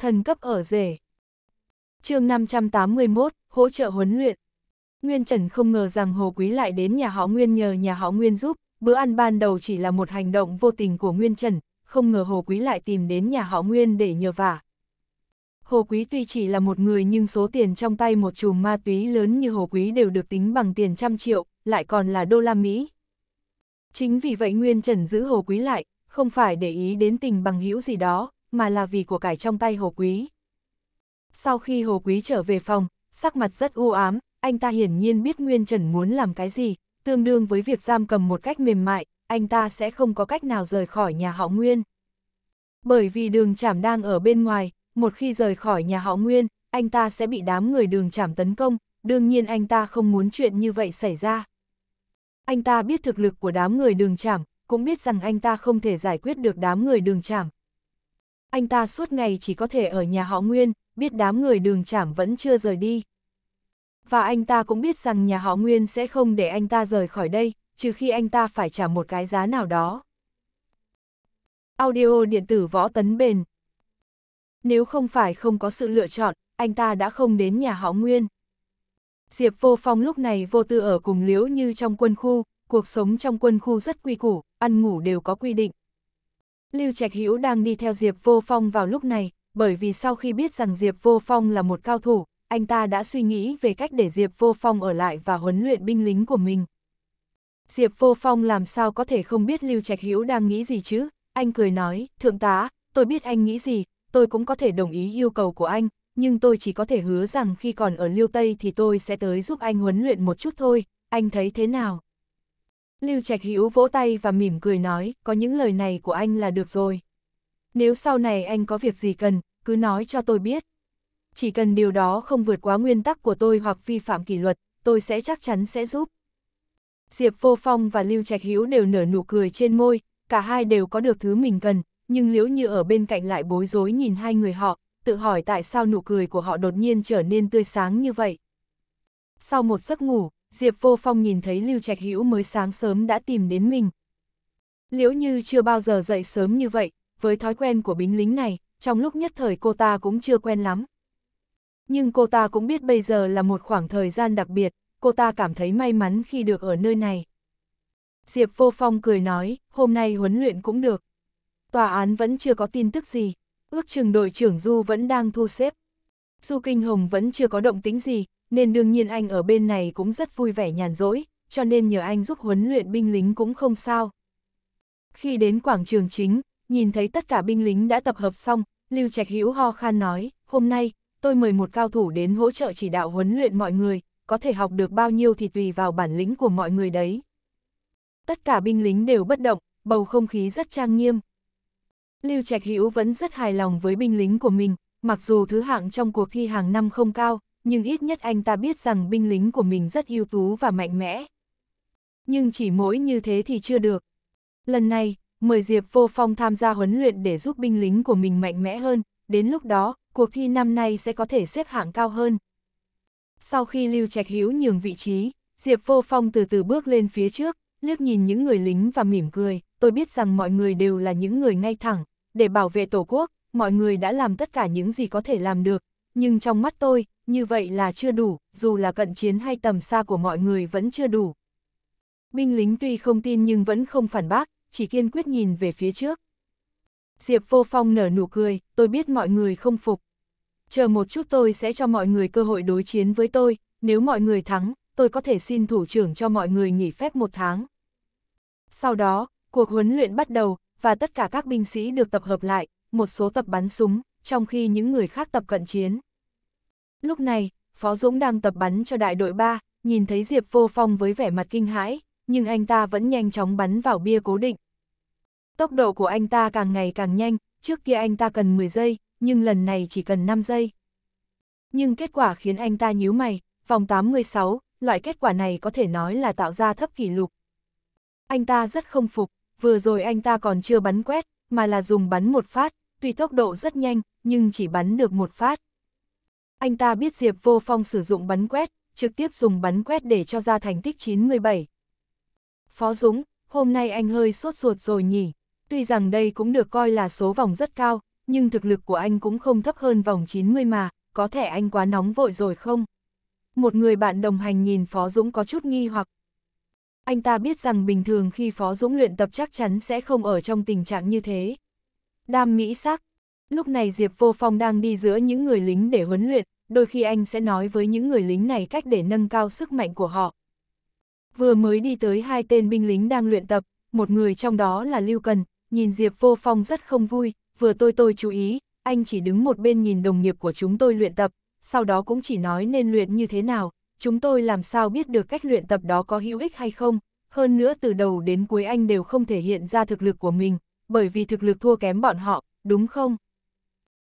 thần cấp ở rể. chương 581, hỗ trợ huấn luyện. Nguyên Trần không ngờ rằng Hồ Quý lại đến nhà họ Nguyên nhờ nhà họ Nguyên giúp, bữa ăn ban đầu chỉ là một hành động vô tình của Nguyên Trần, không ngờ Hồ Quý lại tìm đến nhà họ Nguyên để nhờ vả. Hồ Quý tuy chỉ là một người nhưng số tiền trong tay một chùm ma túy lớn như Hồ Quý đều được tính bằng tiền trăm triệu, lại còn là đô la Mỹ. Chính vì vậy Nguyên Trần giữ Hồ Quý lại, không phải để ý đến tình bằng hữu gì đó, mà là vì của cải trong tay Hồ Quý. Sau khi Hồ Quý trở về phòng, sắc mặt rất u ám, anh ta hiển nhiên biết Nguyên Trần muốn làm cái gì, tương đương với việc giam cầm một cách mềm mại, anh ta sẽ không có cách nào rời khỏi nhà họ Nguyên. Bởi vì đường chảm đang ở bên ngoài, một khi rời khỏi nhà họ Nguyên, anh ta sẽ bị đám người đường chảm tấn công, đương nhiên anh ta không muốn chuyện như vậy xảy ra. Anh ta biết thực lực của đám người đường chảm, cũng biết rằng anh ta không thể giải quyết được đám người đường chảm, anh ta suốt ngày chỉ có thể ở nhà họ Nguyên, biết đám người đường trảm vẫn chưa rời đi. Và anh ta cũng biết rằng nhà họ Nguyên sẽ không để anh ta rời khỏi đây, trừ khi anh ta phải trả một cái giá nào đó. Audio điện tử võ tấn bền Nếu không phải không có sự lựa chọn, anh ta đã không đến nhà họ Nguyên. Diệp Vô Phong lúc này vô tư ở cùng Liễu như trong quân khu, cuộc sống trong quân khu rất quy củ, ăn ngủ đều có quy định. Lưu Trạch Hữu đang đi theo Diệp Vô Phong vào lúc này, bởi vì sau khi biết rằng Diệp Vô Phong là một cao thủ, anh ta đã suy nghĩ về cách để Diệp Vô Phong ở lại và huấn luyện binh lính của mình. Diệp Vô Phong làm sao có thể không biết Lưu Trạch Hữu đang nghĩ gì chứ? Anh cười nói, thượng tá, tôi biết anh nghĩ gì, tôi cũng có thể đồng ý yêu cầu của anh, nhưng tôi chỉ có thể hứa rằng khi còn ở Lưu Tây thì tôi sẽ tới giúp anh huấn luyện một chút thôi, anh thấy thế nào? Lưu Trạch Hữu vỗ tay và mỉm cười nói, có những lời này của anh là được rồi. Nếu sau này anh có việc gì cần, cứ nói cho tôi biết. Chỉ cần điều đó không vượt quá nguyên tắc của tôi hoặc vi phạm kỷ luật, tôi sẽ chắc chắn sẽ giúp. Diệp Vô Phong và Lưu Trạch Hữu đều nở nụ cười trên môi, cả hai đều có được thứ mình cần, nhưng Liễu Như ở bên cạnh lại bối rối nhìn hai người họ, tự hỏi tại sao nụ cười của họ đột nhiên trở nên tươi sáng như vậy. Sau một giấc ngủ, Diệp Vô Phong nhìn thấy Lưu Trạch Hữu mới sáng sớm đã tìm đến mình. Liễu Như chưa bao giờ dậy sớm như vậy, với thói quen của bính lính này, trong lúc nhất thời cô ta cũng chưa quen lắm. Nhưng cô ta cũng biết bây giờ là một khoảng thời gian đặc biệt, cô ta cảm thấy may mắn khi được ở nơi này. Diệp Vô Phong cười nói, hôm nay huấn luyện cũng được. Tòa án vẫn chưa có tin tức gì, ước chừng đội trưởng Du vẫn đang thu xếp. Du Kinh Hồng vẫn chưa có động tính gì, nên đương nhiên anh ở bên này cũng rất vui vẻ nhàn rỗi, cho nên nhờ anh giúp huấn luyện binh lính cũng không sao. Khi đến quảng trường chính, nhìn thấy tất cả binh lính đã tập hợp xong, Lưu Trạch Hữu ho khan nói, hôm nay, tôi mời một cao thủ đến hỗ trợ chỉ đạo huấn luyện mọi người, có thể học được bao nhiêu thì tùy vào bản lĩnh của mọi người đấy. Tất cả binh lính đều bất động, bầu không khí rất trang nghiêm. Lưu Trạch Hữu vẫn rất hài lòng với binh lính của mình, mặc dù thứ hạng trong cuộc thi hàng năm không cao, nhưng ít nhất anh ta biết rằng binh lính của mình rất ưu tú và mạnh mẽ. Nhưng chỉ mỗi như thế thì chưa được. Lần này, mời Diệp Vô Phong tham gia huấn luyện để giúp binh lính của mình mạnh mẽ hơn, đến lúc đó, cuộc thi năm nay sẽ có thể xếp hạng cao hơn. Sau khi Lưu Trạch Hiếu nhường vị trí, Diệp Vô Phong từ từ bước lên phía trước, liếc nhìn những người lính và mỉm cười, tôi biết rằng mọi người đều là những người ngay thẳng, để bảo vệ Tổ quốc, mọi người đã làm tất cả những gì có thể làm được, nhưng trong mắt tôi, như vậy là chưa đủ, dù là cận chiến hay tầm xa của mọi người vẫn chưa đủ. Binh lính tuy không tin nhưng vẫn không phản bác, chỉ kiên quyết nhìn về phía trước. Diệp Vô Phong nở nụ cười, tôi biết mọi người không phục. Chờ một chút tôi sẽ cho mọi người cơ hội đối chiến với tôi, nếu mọi người thắng, tôi có thể xin thủ trưởng cho mọi người nghỉ phép một tháng. Sau đó, cuộc huấn luyện bắt đầu, và tất cả các binh sĩ được tập hợp lại, một số tập bắn súng, trong khi những người khác tập cận chiến. Lúc này, Phó Dũng đang tập bắn cho đại đội 3, nhìn thấy Diệp Vô Phong với vẻ mặt kinh hãi, nhưng anh ta vẫn nhanh chóng bắn vào bia cố định. Tốc độ của anh ta càng ngày càng nhanh, trước kia anh ta cần 10 giây, nhưng lần này chỉ cần 5 giây. Nhưng kết quả khiến anh ta nhíu mày, vòng 86, loại kết quả này có thể nói là tạo ra thấp kỷ lục. Anh ta rất không phục, vừa rồi anh ta còn chưa bắn quét, mà là dùng bắn một phát, tuy tốc độ rất nhanh, nhưng chỉ bắn được một phát anh ta biết Diệp Vô Phong sử dụng bắn quét, trực tiếp dùng bắn quét để cho ra thành tích 97. Phó Dũng, hôm nay anh hơi sốt ruột rồi nhỉ, tuy rằng đây cũng được coi là số vòng rất cao, nhưng thực lực của anh cũng không thấp hơn vòng 90 mà, có thể anh quá nóng vội rồi không? Một người bạn đồng hành nhìn Phó Dũng có chút nghi hoặc. Anh ta biết rằng bình thường khi Phó Dũng luyện tập chắc chắn sẽ không ở trong tình trạng như thế. Đam mỹ sắc, Lúc này Diệp Vô Phong đang đi giữa những người lính để huấn luyện, đôi khi anh sẽ nói với những người lính này cách để nâng cao sức mạnh của họ. Vừa mới đi tới hai tên binh lính đang luyện tập, một người trong đó là Lưu Cần, nhìn Diệp Vô Phong rất không vui, vừa tôi tôi chú ý, anh chỉ đứng một bên nhìn đồng nghiệp của chúng tôi luyện tập, sau đó cũng chỉ nói nên luyện như thế nào, chúng tôi làm sao biết được cách luyện tập đó có hữu ích hay không, hơn nữa từ đầu đến cuối anh đều không thể hiện ra thực lực của mình, bởi vì thực lực thua kém bọn họ, đúng không?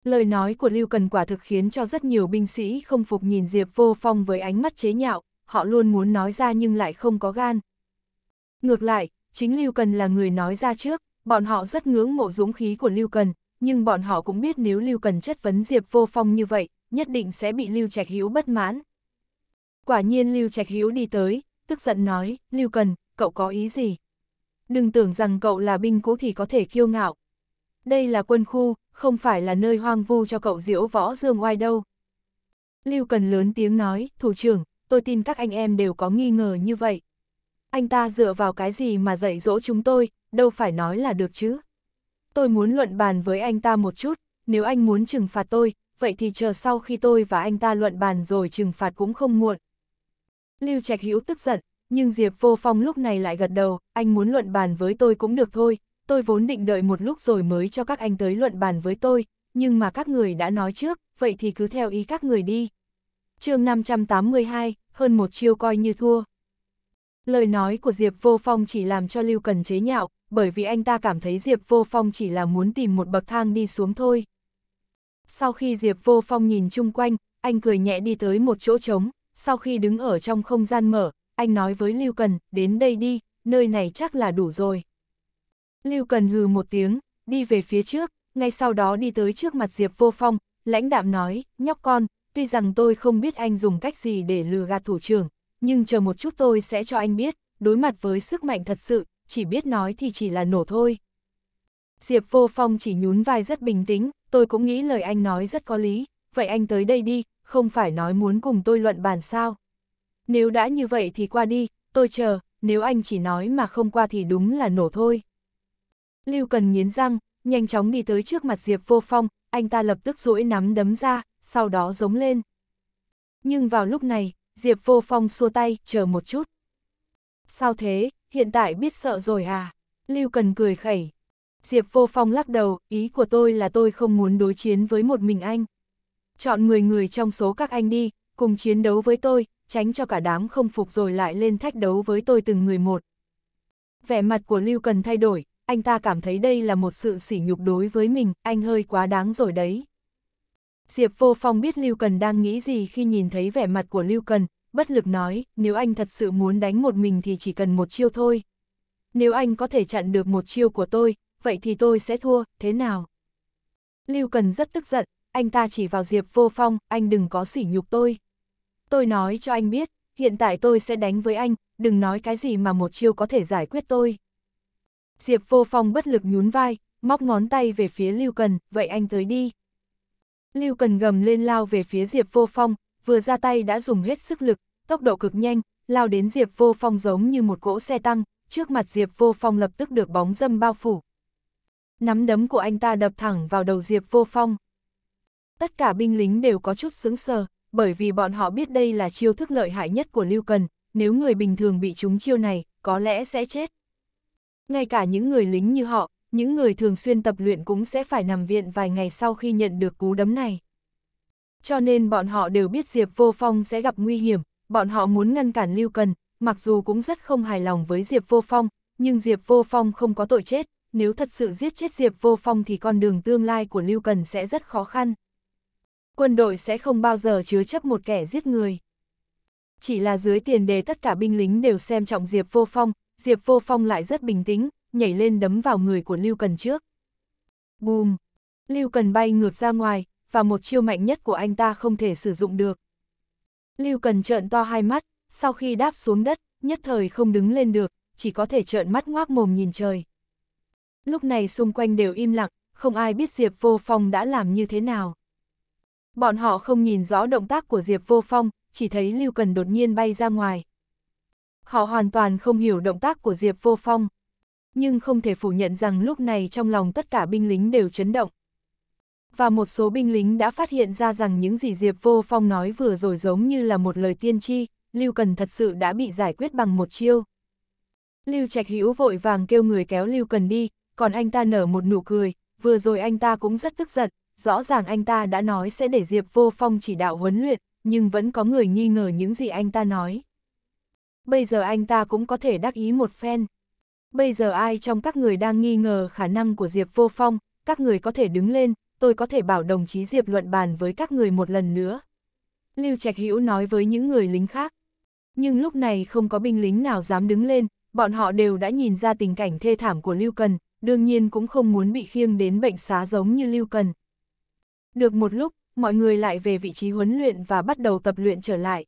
Lời nói của Lưu Cần quả thực khiến cho rất nhiều binh sĩ không phục nhìn Diệp Vô Phong với ánh mắt chế nhạo, họ luôn muốn nói ra nhưng lại không có gan. Ngược lại, chính Lưu Cần là người nói ra trước, bọn họ rất ngưỡng mộ dũng khí của Lưu Cần, nhưng bọn họ cũng biết nếu Lưu Cần chất vấn Diệp Vô Phong như vậy, nhất định sẽ bị Lưu Trạch Hữu bất mãn. Quả nhiên Lưu Trạch Hữu đi tới, tức giận nói, Lưu Cần, cậu có ý gì? Đừng tưởng rằng cậu là binh cũ thì có thể kiêu ngạo. Đây là quân khu, không phải là nơi hoang vu cho cậu diễu võ dương oai đâu. Lưu Cần lớn tiếng nói, thủ trưởng, tôi tin các anh em đều có nghi ngờ như vậy. Anh ta dựa vào cái gì mà dạy dỗ chúng tôi, đâu phải nói là được chứ. Tôi muốn luận bàn với anh ta một chút, nếu anh muốn trừng phạt tôi, vậy thì chờ sau khi tôi và anh ta luận bàn rồi trừng phạt cũng không muộn. Lưu Trạch Hữu tức giận, nhưng Diệp Vô Phong lúc này lại gật đầu, anh muốn luận bàn với tôi cũng được thôi, tôi vốn định đợi một lúc rồi mới cho các anh tới luận bàn với tôi, nhưng mà các người đã nói trước, vậy thì cứ theo ý các người đi. chương 582, hơn một chiêu coi như thua. Lời nói của Diệp Vô Phong chỉ làm cho Lưu Cần chế nhạo, bởi vì anh ta cảm thấy Diệp Vô Phong chỉ là muốn tìm một bậc thang đi xuống thôi. Sau khi Diệp Vô Phong nhìn chung quanh, anh cười nhẹ đi tới một chỗ trống, sau khi đứng ở trong không gian mở, anh nói với Lưu Cần, đến đây đi, nơi này chắc là đủ rồi. Lưu Cần hừ một tiếng, đi về phía trước, ngay sau đó đi tới trước mặt Diệp Vô Phong, lãnh đạm nói, nhóc con, tuy rằng tôi không biết anh dùng cách gì để lừa gạt thủ trưởng, nhưng chờ một chút tôi sẽ cho anh biết, đối mặt với sức mạnh thật sự, chỉ biết nói thì chỉ là nổ thôi. Diệp Vô Phong chỉ nhún vai rất bình tĩnh, tôi cũng nghĩ lời anh nói rất có lý, vậy anh tới đây đi, không phải nói muốn cùng tôi luận bàn sao. Nếu đã như vậy thì qua đi, tôi chờ, nếu anh chỉ nói mà không qua thì đúng là nổ thôi. Lưu Cần nghiến răng, nhanh chóng đi tới trước mặt Diệp Vô Phong, anh ta lập tức duỗi nắm đấm ra, sau đó giống lên. Nhưng vào lúc này, Diệp Vô Phong xua tay, chờ một chút. Sao thế, hiện tại biết sợ rồi à? Lưu Cần cười khẩy. Diệp Vô Phong lắc đầu, ý của tôi là tôi không muốn đối chiến với một mình anh. Chọn 10 người trong số các anh đi, cùng chiến đấu với tôi, tránh cho cả đám không phục rồi lại lên thách đấu với tôi từng người một. Vẻ mặt của Lưu Cần thay đổi, anh ta cảm thấy đây là một sự sỉ nhục đối với mình, anh hơi quá đáng rồi đấy. Diệp Vô Phong biết Lưu Cần đang nghĩ gì khi nhìn thấy vẻ mặt của Lưu Cần, bất lực nói, nếu anh thật sự muốn đánh một mình thì chỉ cần một chiêu thôi. Nếu anh có thể chặn được một chiêu của tôi, vậy thì tôi sẽ thua, thế nào? Lưu Cần rất tức giận, anh ta chỉ vào Diệp Vô Phong, anh đừng có sỉ nhục tôi. Tôi nói cho anh biết, hiện tại tôi sẽ đánh với anh, đừng nói cái gì mà một chiêu có thể giải quyết tôi. Diệp Vô Phong bất lực nhún vai, móc ngón tay về phía Lưu Cần, vậy anh tới đi. Lưu Cần gầm lên lao về phía Diệp Vô Phong, vừa ra tay đã dùng hết sức lực, tốc độ cực nhanh, lao đến Diệp Vô Phong giống như một cỗ xe tăng, trước mặt Diệp Vô Phong lập tức được bóng dâm bao phủ. Nắm đấm của anh ta đập thẳng vào đầu Diệp Vô Phong. Tất cả binh lính đều có chút sững sờ, bởi vì bọn họ biết đây là chiêu thức lợi hại nhất của Lưu Cần, nếu người bình thường bị trúng chiêu này, có lẽ sẽ chết ngay cả những người lính như họ, những người thường xuyên tập luyện cũng sẽ phải nằm viện vài ngày sau khi nhận được cú đấm này. Cho nên bọn họ đều biết Diệp Vô Phong sẽ gặp nguy hiểm, bọn họ muốn ngăn cản Lưu Cần, mặc dù cũng rất không hài lòng với Diệp Vô Phong, nhưng Diệp Vô Phong không có tội chết, nếu thật sự giết chết Diệp Vô Phong thì con đường tương lai của Lưu Cần sẽ rất khó khăn. Quân đội sẽ không bao giờ chứa chấp một kẻ giết người. Chỉ là dưới tiền đề tất cả binh lính đều xem trọng Diệp Vô Phong, Diệp Vô Phong lại rất bình tĩnh, nhảy lên đấm vào người của Lưu Cần trước. Bùm! Lưu Cần bay ngược ra ngoài, và một chiêu mạnh nhất của anh ta không thể sử dụng được. Lưu Cần trợn to hai mắt, sau khi đáp xuống đất, nhất thời không đứng lên được, chỉ có thể trợn mắt ngoác mồm nhìn trời. Lúc này xung quanh đều im lặng, không ai biết Diệp Vô Phong đã làm như thế nào. Bọn họ không nhìn rõ động tác của Diệp Vô Phong, chỉ thấy Lưu Cần đột nhiên bay ra ngoài, họ hoàn toàn không hiểu động tác của Diệp Vô Phong. Nhưng không thể phủ nhận rằng lúc này trong lòng tất cả binh lính đều chấn động. Và một số binh lính đã phát hiện ra rằng những gì Diệp Vô Phong nói vừa rồi giống như là một lời tiên tri, Lưu Cần thật sự đã bị giải quyết bằng một chiêu. Lưu Trạch Hữu vội vàng kêu người kéo Lưu Cần đi, còn anh ta nở một nụ cười, vừa rồi anh ta cũng rất tức giận, rõ ràng anh ta đã nói sẽ để Diệp Vô Phong chỉ đạo huấn luyện, nhưng vẫn có người nghi ngờ những gì anh ta nói bây giờ anh ta cũng có thể đắc ý một phen. Bây giờ ai trong các người đang nghi ngờ khả năng của Diệp Vô Phong, các người có thể đứng lên, tôi có thể bảo đồng chí Diệp luận bàn với các người một lần nữa. Lưu Trạch Hữu nói với những người lính khác. Nhưng lúc này không có binh lính nào dám đứng lên, bọn họ đều đã nhìn ra tình cảnh thê thảm của Lưu Cần, đương nhiên cũng không muốn bị khiêng đến bệnh xá giống như Lưu Cần. Được một lúc, mọi người lại về vị trí huấn luyện và bắt đầu tập luyện trở lại.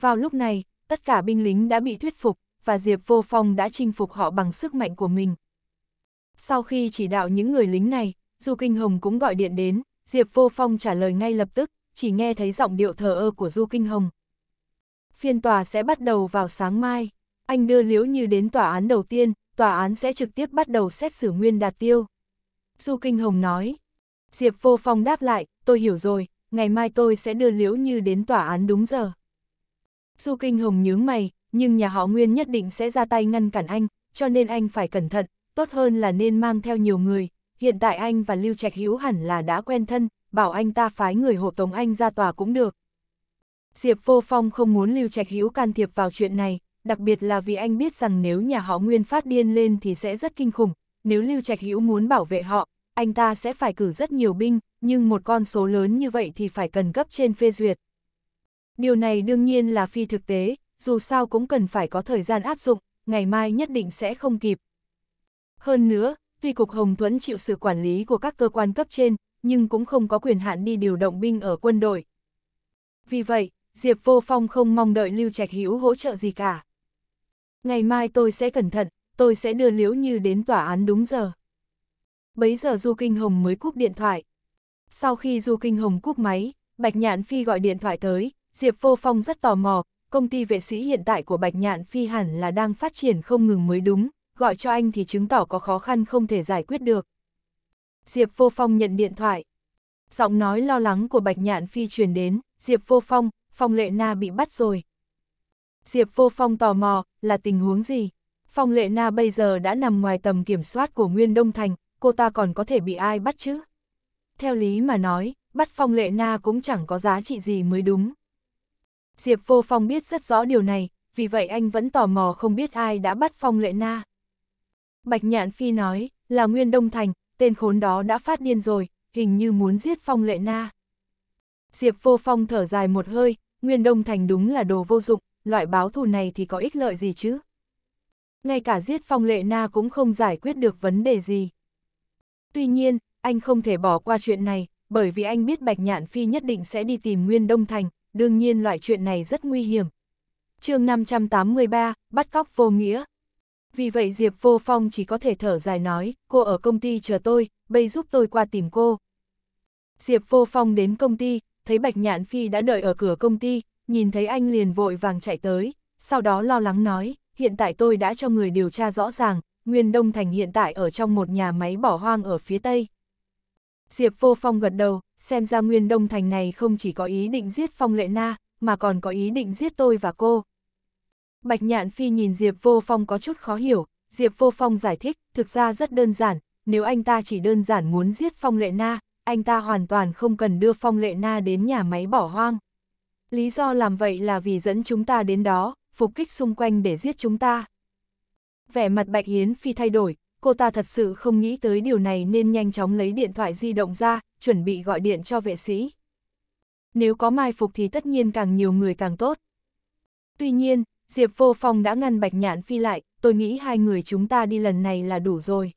Vào lúc này, tất cả binh lính đã bị thuyết phục, và Diệp Vô Phong đã chinh phục họ bằng sức mạnh của mình. Sau khi chỉ đạo những người lính này, Du Kinh Hồng cũng gọi điện đến, Diệp Vô Phong trả lời ngay lập tức, chỉ nghe thấy giọng điệu thờ ơ của Du Kinh Hồng. Phiên tòa sẽ bắt đầu vào sáng mai, anh đưa Liễu Như đến tòa án đầu tiên, tòa án sẽ trực tiếp bắt đầu xét xử Nguyên Đạt Tiêu. Du Kinh Hồng nói, Diệp Vô Phong đáp lại, tôi hiểu rồi, ngày mai tôi sẽ đưa Liễu Như đến tòa án đúng giờ. Du Kinh Hồng nhướng mày, nhưng nhà họ Nguyên nhất định sẽ ra tay ngăn cản anh, cho nên anh phải cẩn thận, tốt hơn là nên mang theo nhiều người. Hiện tại anh và Lưu Trạch Hữu hẳn là đã quen thân, bảo anh ta phái người hộ tống anh ra tòa cũng được. Diệp Vô Phong không muốn Lưu Trạch Hữu can thiệp vào chuyện này, đặc biệt là vì anh biết rằng nếu nhà họ Nguyên phát điên lên thì sẽ rất kinh khủng, nếu Lưu Trạch Hữu muốn bảo vệ họ, anh ta sẽ phải cử rất nhiều binh, nhưng một con số lớn như vậy thì phải cần cấp trên phê duyệt. Điều này đương nhiên là phi thực tế, dù sao cũng cần phải có thời gian áp dụng, ngày mai nhất định sẽ không kịp. Hơn nữa, tuy Cục Hồng Thuẫn chịu sự quản lý của các cơ quan cấp trên, nhưng cũng không có quyền hạn đi điều động binh ở quân đội. Vì vậy, Diệp Vô Phong không mong đợi Lưu Trạch Hữu hỗ trợ gì cả. Ngày mai tôi sẽ cẩn thận, tôi sẽ đưa Liễu Như đến tòa án đúng giờ. Bấy giờ Du Kinh Hồng mới cúp điện thoại. Sau khi Du Kinh Hồng cúp máy, Bạch Nhạn Phi gọi điện thoại tới, Diệp Vô Phong rất tò mò, công ty vệ sĩ hiện tại của Bạch Nhạn Phi hẳn là đang phát triển không ngừng mới đúng, gọi cho anh thì chứng tỏ có khó khăn không thể giải quyết được. Diệp Vô Phong nhận điện thoại. Giọng nói lo lắng của Bạch Nhạn Phi truyền đến, Diệp Vô Phong, Phong Lệ Na bị bắt rồi. Diệp Vô Phong tò mò, là tình huống gì? Phong Lệ Na bây giờ đã nằm ngoài tầm kiểm soát của Nguyên Đông Thành, cô ta còn có thể bị ai bắt chứ? Theo lý mà nói, bắt Phong Lệ Na cũng chẳng có giá trị gì mới đúng. Diệp Vô Phong biết rất rõ điều này, vì vậy anh vẫn tò mò không biết ai đã bắt Phong Lệ Na. Bạch Nhạn Phi nói, là Nguyên Đông Thành, tên khốn đó đã phát điên rồi, hình như muốn giết Phong Lệ Na. Diệp Vô Phong thở dài một hơi, Nguyên Đông Thành đúng là đồ vô dụng, loại báo thù này thì có ích lợi gì chứ? Ngay cả giết Phong Lệ Na cũng không giải quyết được vấn đề gì. Tuy nhiên, anh không thể bỏ qua chuyện này, bởi vì anh biết Bạch Nhạn Phi nhất định sẽ đi tìm Nguyên Đông Thành, đương nhiên loại chuyện này rất nguy hiểm. chương 583, bắt cóc vô nghĩa. Vì vậy Diệp Vô Phong chỉ có thể thở dài nói, cô ở công ty chờ tôi, bây giúp tôi qua tìm cô. Diệp Vô Phong đến công ty, thấy Bạch Nhạn Phi đã đợi ở cửa công ty, nhìn thấy anh liền vội vàng chạy tới, sau đó lo lắng nói, hiện tại tôi đã cho người điều tra rõ ràng, Nguyên Đông Thành hiện tại ở trong một nhà máy bỏ hoang ở phía Tây. Diệp Vô Phong gật đầu, xem ra Nguyên Đông Thành này không chỉ có ý định giết Phong Lệ Na, mà còn có ý định giết tôi và cô. Bạch Nhạn Phi nhìn Diệp Vô Phong có chút khó hiểu, Diệp Vô Phong giải thích, thực ra rất đơn giản, nếu anh ta chỉ đơn giản muốn giết Phong Lệ Na, anh ta hoàn toàn không cần đưa Phong Lệ Na đến nhà máy bỏ hoang. Lý do làm vậy là vì dẫn chúng ta đến đó, phục kích xung quanh để giết chúng ta. Vẻ mặt Bạch yến Phi thay đổi, cô ta thật sự không nghĩ tới điều này nên nhanh chóng lấy điện thoại di động ra, chuẩn bị gọi điện cho vệ sĩ. Nếu có mai phục thì tất nhiên càng nhiều người càng tốt. Tuy nhiên, Diệp Vô Phong đã ngăn Bạch Nhạn Phi lại, tôi nghĩ hai người chúng ta đi lần này là đủ rồi.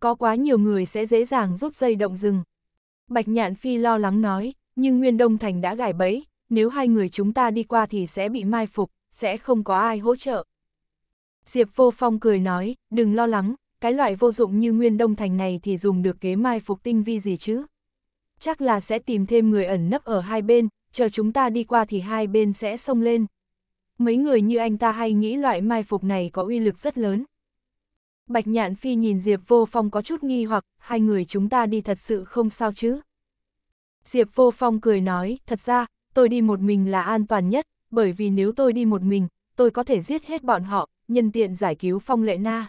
Có quá nhiều người sẽ dễ dàng rút dây động rừng. Bạch Nhạn Phi lo lắng nói, nhưng Nguyên Đông Thành đã gài bẫy, nếu hai người chúng ta đi qua thì sẽ bị mai phục, sẽ không có ai hỗ trợ. Diệp Vô Phong cười nói, đừng lo lắng, cái loại vô dụng như Nguyên Đông Thành này thì dùng được kế mai phục tinh vi gì chứ chắc là sẽ tìm thêm người ẩn nấp ở hai bên, chờ chúng ta đi qua thì hai bên sẽ xông lên. Mấy người như anh ta hay nghĩ loại mai phục này có uy lực rất lớn. Bạch Nhạn Phi nhìn Diệp Vô Phong có chút nghi hoặc, hai người chúng ta đi thật sự không sao chứ. Diệp Vô Phong cười nói, thật ra, tôi đi một mình là an toàn nhất, bởi vì nếu tôi đi một mình, tôi có thể giết hết bọn họ, nhân tiện giải cứu Phong Lệ Na.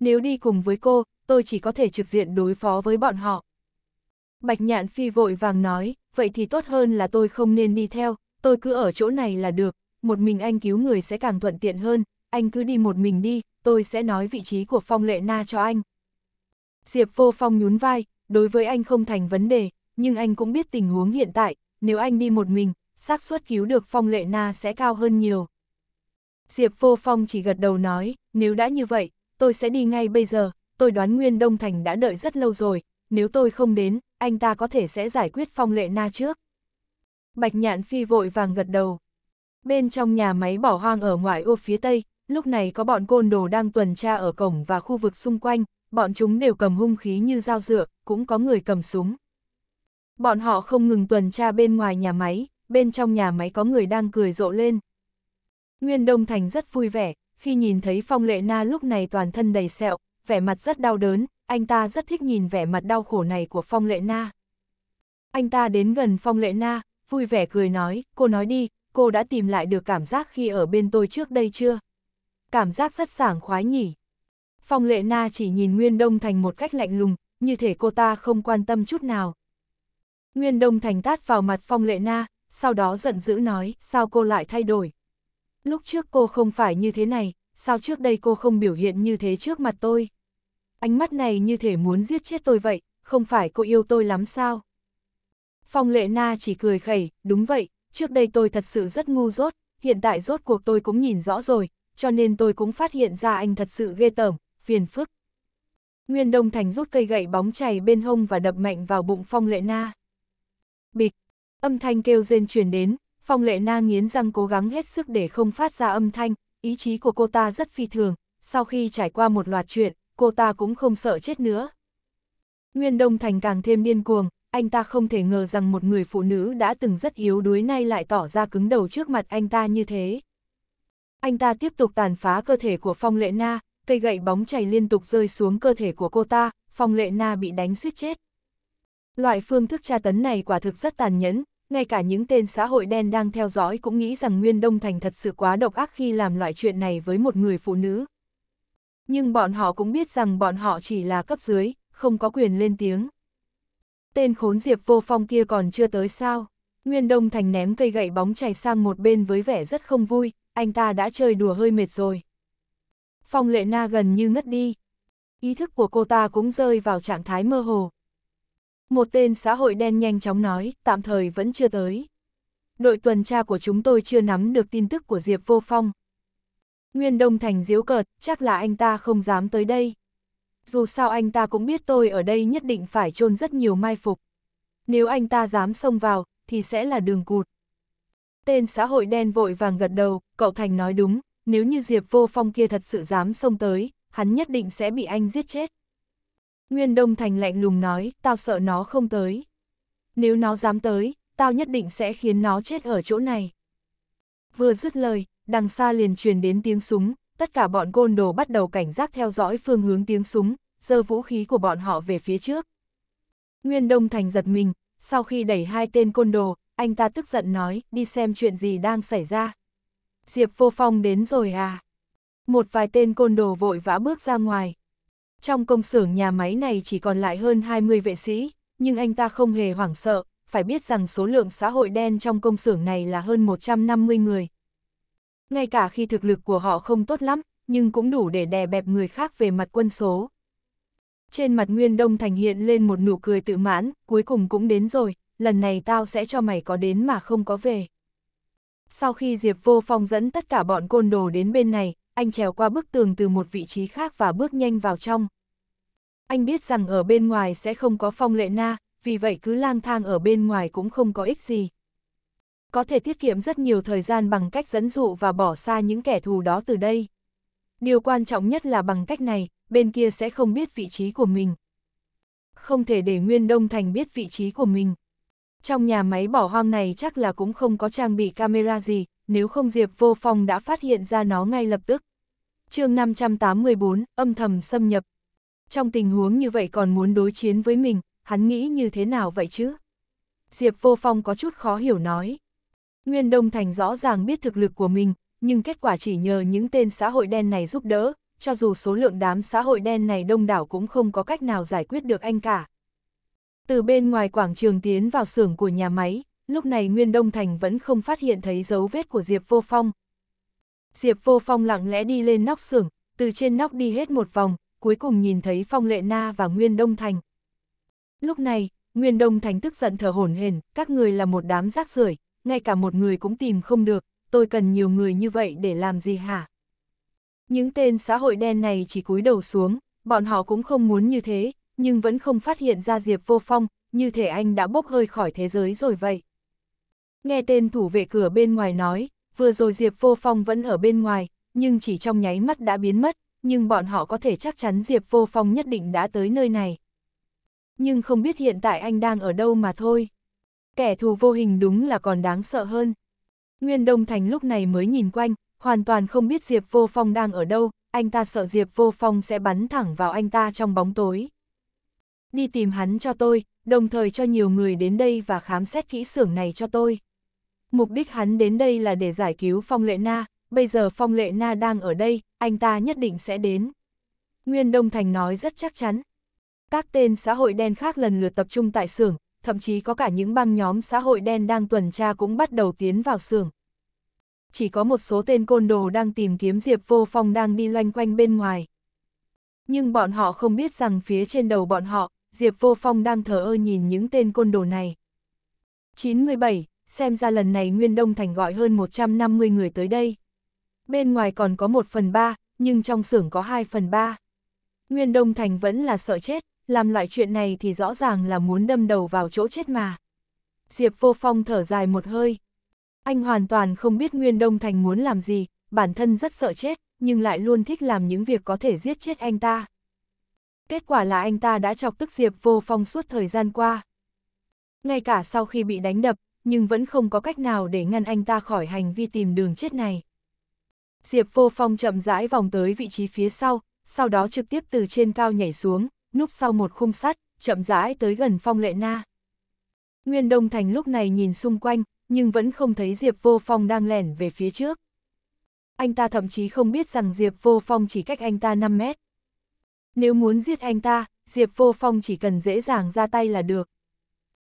Nếu đi cùng với cô, tôi chỉ có thể trực diện đối phó với bọn họ. Bạch Nhạn Phi vội vàng nói, vậy thì tốt hơn là tôi không nên đi theo, tôi cứ ở chỗ này là được, một mình anh cứu người sẽ càng thuận tiện hơn, anh cứ đi một mình đi, tôi sẽ nói vị trí của Phong Lệ Na cho anh. Diệp Vô Phong nhún vai, đối với anh không thành vấn đề, nhưng anh cũng biết tình huống hiện tại, nếu anh đi một mình, xác suất cứu được Phong Lệ Na sẽ cao hơn nhiều. Diệp Vô Phong chỉ gật đầu nói, nếu đã như vậy, tôi sẽ đi ngay bây giờ, tôi đoán Nguyên Đông Thành đã đợi rất lâu rồi, nếu tôi không đến, anh ta có thể sẽ giải quyết phong lệ na trước. Bạch nhạn phi vội vàng gật đầu. Bên trong nhà máy bỏ hoang ở ngoại ô phía tây, lúc này có bọn côn đồ đang tuần tra ở cổng và khu vực xung quanh, bọn chúng đều cầm hung khí như dao dựa, cũng có người cầm súng. Bọn họ không ngừng tuần tra bên ngoài nhà máy, bên trong nhà máy có người đang cười rộ lên. Nguyên Đông Thành rất vui vẻ, khi nhìn thấy Phong Lệ Na lúc này toàn thân đầy sẹo, vẻ mặt rất đau đớn, anh ta rất thích nhìn vẻ mặt đau khổ này của Phong Lệ Na. Anh ta đến gần Phong Lệ Na, vui vẻ cười nói, cô nói đi, cô đã tìm lại được cảm giác khi ở bên tôi trước đây chưa? Cảm giác rất sảng khoái nhỉ. Phong Lệ Na chỉ nhìn Nguyên Đông Thành một cách lạnh lùng, như thể cô ta không quan tâm chút nào. Nguyên Đông Thành tát vào mặt Phong Lệ Na, sau đó giận dữ nói, sao cô lại thay đổi? Lúc trước cô không phải như thế này, sao trước đây cô không biểu hiện như thế trước mặt tôi? ánh mắt này như thể muốn giết chết tôi vậy, không phải cô yêu tôi lắm sao? Phong lệ na chỉ cười khẩy, đúng vậy, trước đây tôi thật sự rất ngu dốt, hiện tại rốt cuộc tôi cũng nhìn rõ rồi, cho nên tôi cũng phát hiện ra anh thật sự ghê tởm, phiền phức. Nguyên Đông Thành rút cây gậy bóng chày bên hông và đập mạnh vào bụng Phong Lệ Na. Bịch, âm thanh kêu rên truyền đến, Phong Lệ Na nghiến răng cố gắng hết sức để không phát ra âm thanh, ý chí của cô ta rất phi thường, sau khi trải qua một loạt chuyện, cô ta cũng không sợ chết nữa. Nguyên Đông Thành càng thêm điên cuồng, anh ta không thể ngờ rằng một người phụ nữ đã từng rất yếu đuối nay lại tỏ ra cứng đầu trước mặt anh ta như thế. Anh ta tiếp tục tàn phá cơ thể của Phong Lệ Na, cây gậy bóng chảy liên tục rơi xuống cơ thể của cô ta, Phong Lệ Na bị đánh suýt chết. Loại phương thức tra tấn này quả thực rất tàn nhẫn, ngay cả những tên xã hội đen đang theo dõi cũng nghĩ rằng Nguyên Đông Thành thật sự quá độc ác khi làm loại chuyện này với một người phụ nữ, nhưng bọn họ cũng biết rằng bọn họ chỉ là cấp dưới, không có quyền lên tiếng. Tên khốn Diệp Vô Phong kia còn chưa tới sao? Nguyên Đông Thành ném cây gậy bóng chảy sang một bên với vẻ rất không vui, anh ta đã chơi đùa hơi mệt rồi. Phong Lệ Na gần như ngất đi. Ý thức của cô ta cũng rơi vào trạng thái mơ hồ. Một tên xã hội đen nhanh chóng nói, tạm thời vẫn chưa tới. Đội tuần tra của chúng tôi chưa nắm được tin tức của Diệp Vô Phong, Nguyên Đông Thành diếu cợt, chắc là anh ta không dám tới đây. Dù sao anh ta cũng biết tôi ở đây nhất định phải chôn rất nhiều mai phục. Nếu anh ta dám xông vào, thì sẽ là đường cụt. Tên xã hội đen vội vàng gật đầu, cậu Thành nói đúng, nếu như Diệp Vô Phong kia thật sự dám xông tới, hắn nhất định sẽ bị anh giết chết. Nguyên Đông Thành lạnh lùng nói, tao sợ nó không tới. Nếu nó dám tới, tao nhất định sẽ khiến nó chết ở chỗ này. Vừa dứt lời, đằng xa liền truyền đến tiếng súng, tất cả bọn côn đồ bắt đầu cảnh giác theo dõi phương hướng tiếng súng, giơ vũ khí của bọn họ về phía trước. Nguyên Đông Thành giật mình, sau khi đẩy hai tên côn đồ, anh ta tức giận nói, đi xem chuyện gì đang xảy ra. Diệp Vô Phong đến rồi à? Một vài tên côn đồ vội vã bước ra ngoài. Trong công xưởng nhà máy này chỉ còn lại hơn 20 vệ sĩ, nhưng anh ta không hề hoảng sợ, phải biết rằng số lượng xã hội đen trong công xưởng này là hơn 150 người. Ngay cả khi thực lực của họ không tốt lắm, nhưng cũng đủ để đè bẹp người khác về mặt quân số. Trên mặt Nguyên Đông Thành hiện lên một nụ cười tự mãn, cuối cùng cũng đến rồi, lần này tao sẽ cho mày có đến mà không có về. Sau khi Diệp Vô Phong dẫn tất cả bọn côn đồ đến bên này, anh trèo qua bức tường từ một vị trí khác và bước nhanh vào trong. Anh biết rằng ở bên ngoài sẽ không có phong lệ na, vì vậy cứ lang thang ở bên ngoài cũng không có ích gì. Có thể tiết kiệm rất nhiều thời gian bằng cách dẫn dụ và bỏ xa những kẻ thù đó từ đây. Điều quan trọng nhất là bằng cách này, bên kia sẽ không biết vị trí của mình. Không thể để Nguyên Đông Thành biết vị trí của mình. Trong nhà máy bỏ hoang này chắc là cũng không có trang bị camera gì, nếu không Diệp Vô Phong đã phát hiện ra nó ngay lập tức. chương 584, âm thầm xâm nhập. Trong tình huống như vậy còn muốn đối chiến với mình, hắn nghĩ như thế nào vậy chứ? Diệp Vô Phong có chút khó hiểu nói. Nguyên Đông Thành rõ ràng biết thực lực của mình, nhưng kết quả chỉ nhờ những tên xã hội đen này giúp đỡ, cho dù số lượng đám xã hội đen này đông đảo cũng không có cách nào giải quyết được anh cả. Từ bên ngoài quảng trường tiến vào xưởng của nhà máy, lúc này Nguyên Đông Thành vẫn không phát hiện thấy dấu vết của Diệp Vô Phong. Diệp Vô Phong lặng lẽ đi lên nóc xưởng, từ trên nóc đi hết một vòng, cuối cùng nhìn thấy Phong Lệ Na và Nguyên Đông Thành. Lúc này, Nguyên Đông Thánh tức giận thở hổn hển, các người là một đám rác rưởi, ngay cả một người cũng tìm không được, tôi cần nhiều người như vậy để làm gì hả? Những tên xã hội đen này chỉ cúi đầu xuống, bọn họ cũng không muốn như thế, nhưng vẫn không phát hiện ra Diệp Vô Phong, như thể anh đã bốc hơi khỏi thế giới rồi vậy. Nghe tên thủ vệ cửa bên ngoài nói, vừa rồi Diệp Vô Phong vẫn ở bên ngoài, nhưng chỉ trong nháy mắt đã biến mất, nhưng bọn họ có thể chắc chắn Diệp Vô Phong nhất định đã tới nơi này nhưng không biết hiện tại anh đang ở đâu mà thôi. Kẻ thù vô hình đúng là còn đáng sợ hơn. Nguyên Đông Thành lúc này mới nhìn quanh, hoàn toàn không biết Diệp Vô Phong đang ở đâu, anh ta sợ Diệp Vô Phong sẽ bắn thẳng vào anh ta trong bóng tối. Đi tìm hắn cho tôi, đồng thời cho nhiều người đến đây và khám xét kỹ xưởng này cho tôi. Mục đích hắn đến đây là để giải cứu Phong Lệ Na, bây giờ Phong Lệ Na đang ở đây, anh ta nhất định sẽ đến. Nguyên Đông Thành nói rất chắc chắn, các tên xã hội đen khác lần lượt tập trung tại xưởng, thậm chí có cả những băng nhóm xã hội đen đang tuần tra cũng bắt đầu tiến vào xưởng. Chỉ có một số tên côn đồ đang tìm kiếm Diệp Vô Phong đang đi loanh quanh bên ngoài. Nhưng bọn họ không biết rằng phía trên đầu bọn họ, Diệp Vô Phong đang thờ ơ nhìn những tên côn đồ này. 97. Xem ra lần này Nguyên Đông Thành gọi hơn 150 người tới đây. Bên ngoài còn có 1 phần 3, nhưng trong xưởng có 2 phần 3. Nguyên Đông Thành vẫn là sợ chết, làm loại chuyện này thì rõ ràng là muốn đâm đầu vào chỗ chết mà. Diệp Vô Phong thở dài một hơi. Anh hoàn toàn không biết Nguyên Đông Thành muốn làm gì, bản thân rất sợ chết, nhưng lại luôn thích làm những việc có thể giết chết anh ta. Kết quả là anh ta đã chọc tức Diệp Vô Phong suốt thời gian qua. Ngay cả sau khi bị đánh đập, nhưng vẫn không có cách nào để ngăn anh ta khỏi hành vi tìm đường chết này. Diệp Vô Phong chậm rãi vòng tới vị trí phía sau, sau đó trực tiếp từ trên cao nhảy xuống, núp sau một khung sắt, chậm rãi tới gần Phong Lệ Na. Nguyên Đông Thành lúc này nhìn xung quanh, nhưng vẫn không thấy Diệp Vô Phong đang lẻn về phía trước. Anh ta thậm chí không biết rằng Diệp Vô Phong chỉ cách anh ta 5 mét. Nếu muốn giết anh ta, Diệp Vô Phong chỉ cần dễ dàng ra tay là được.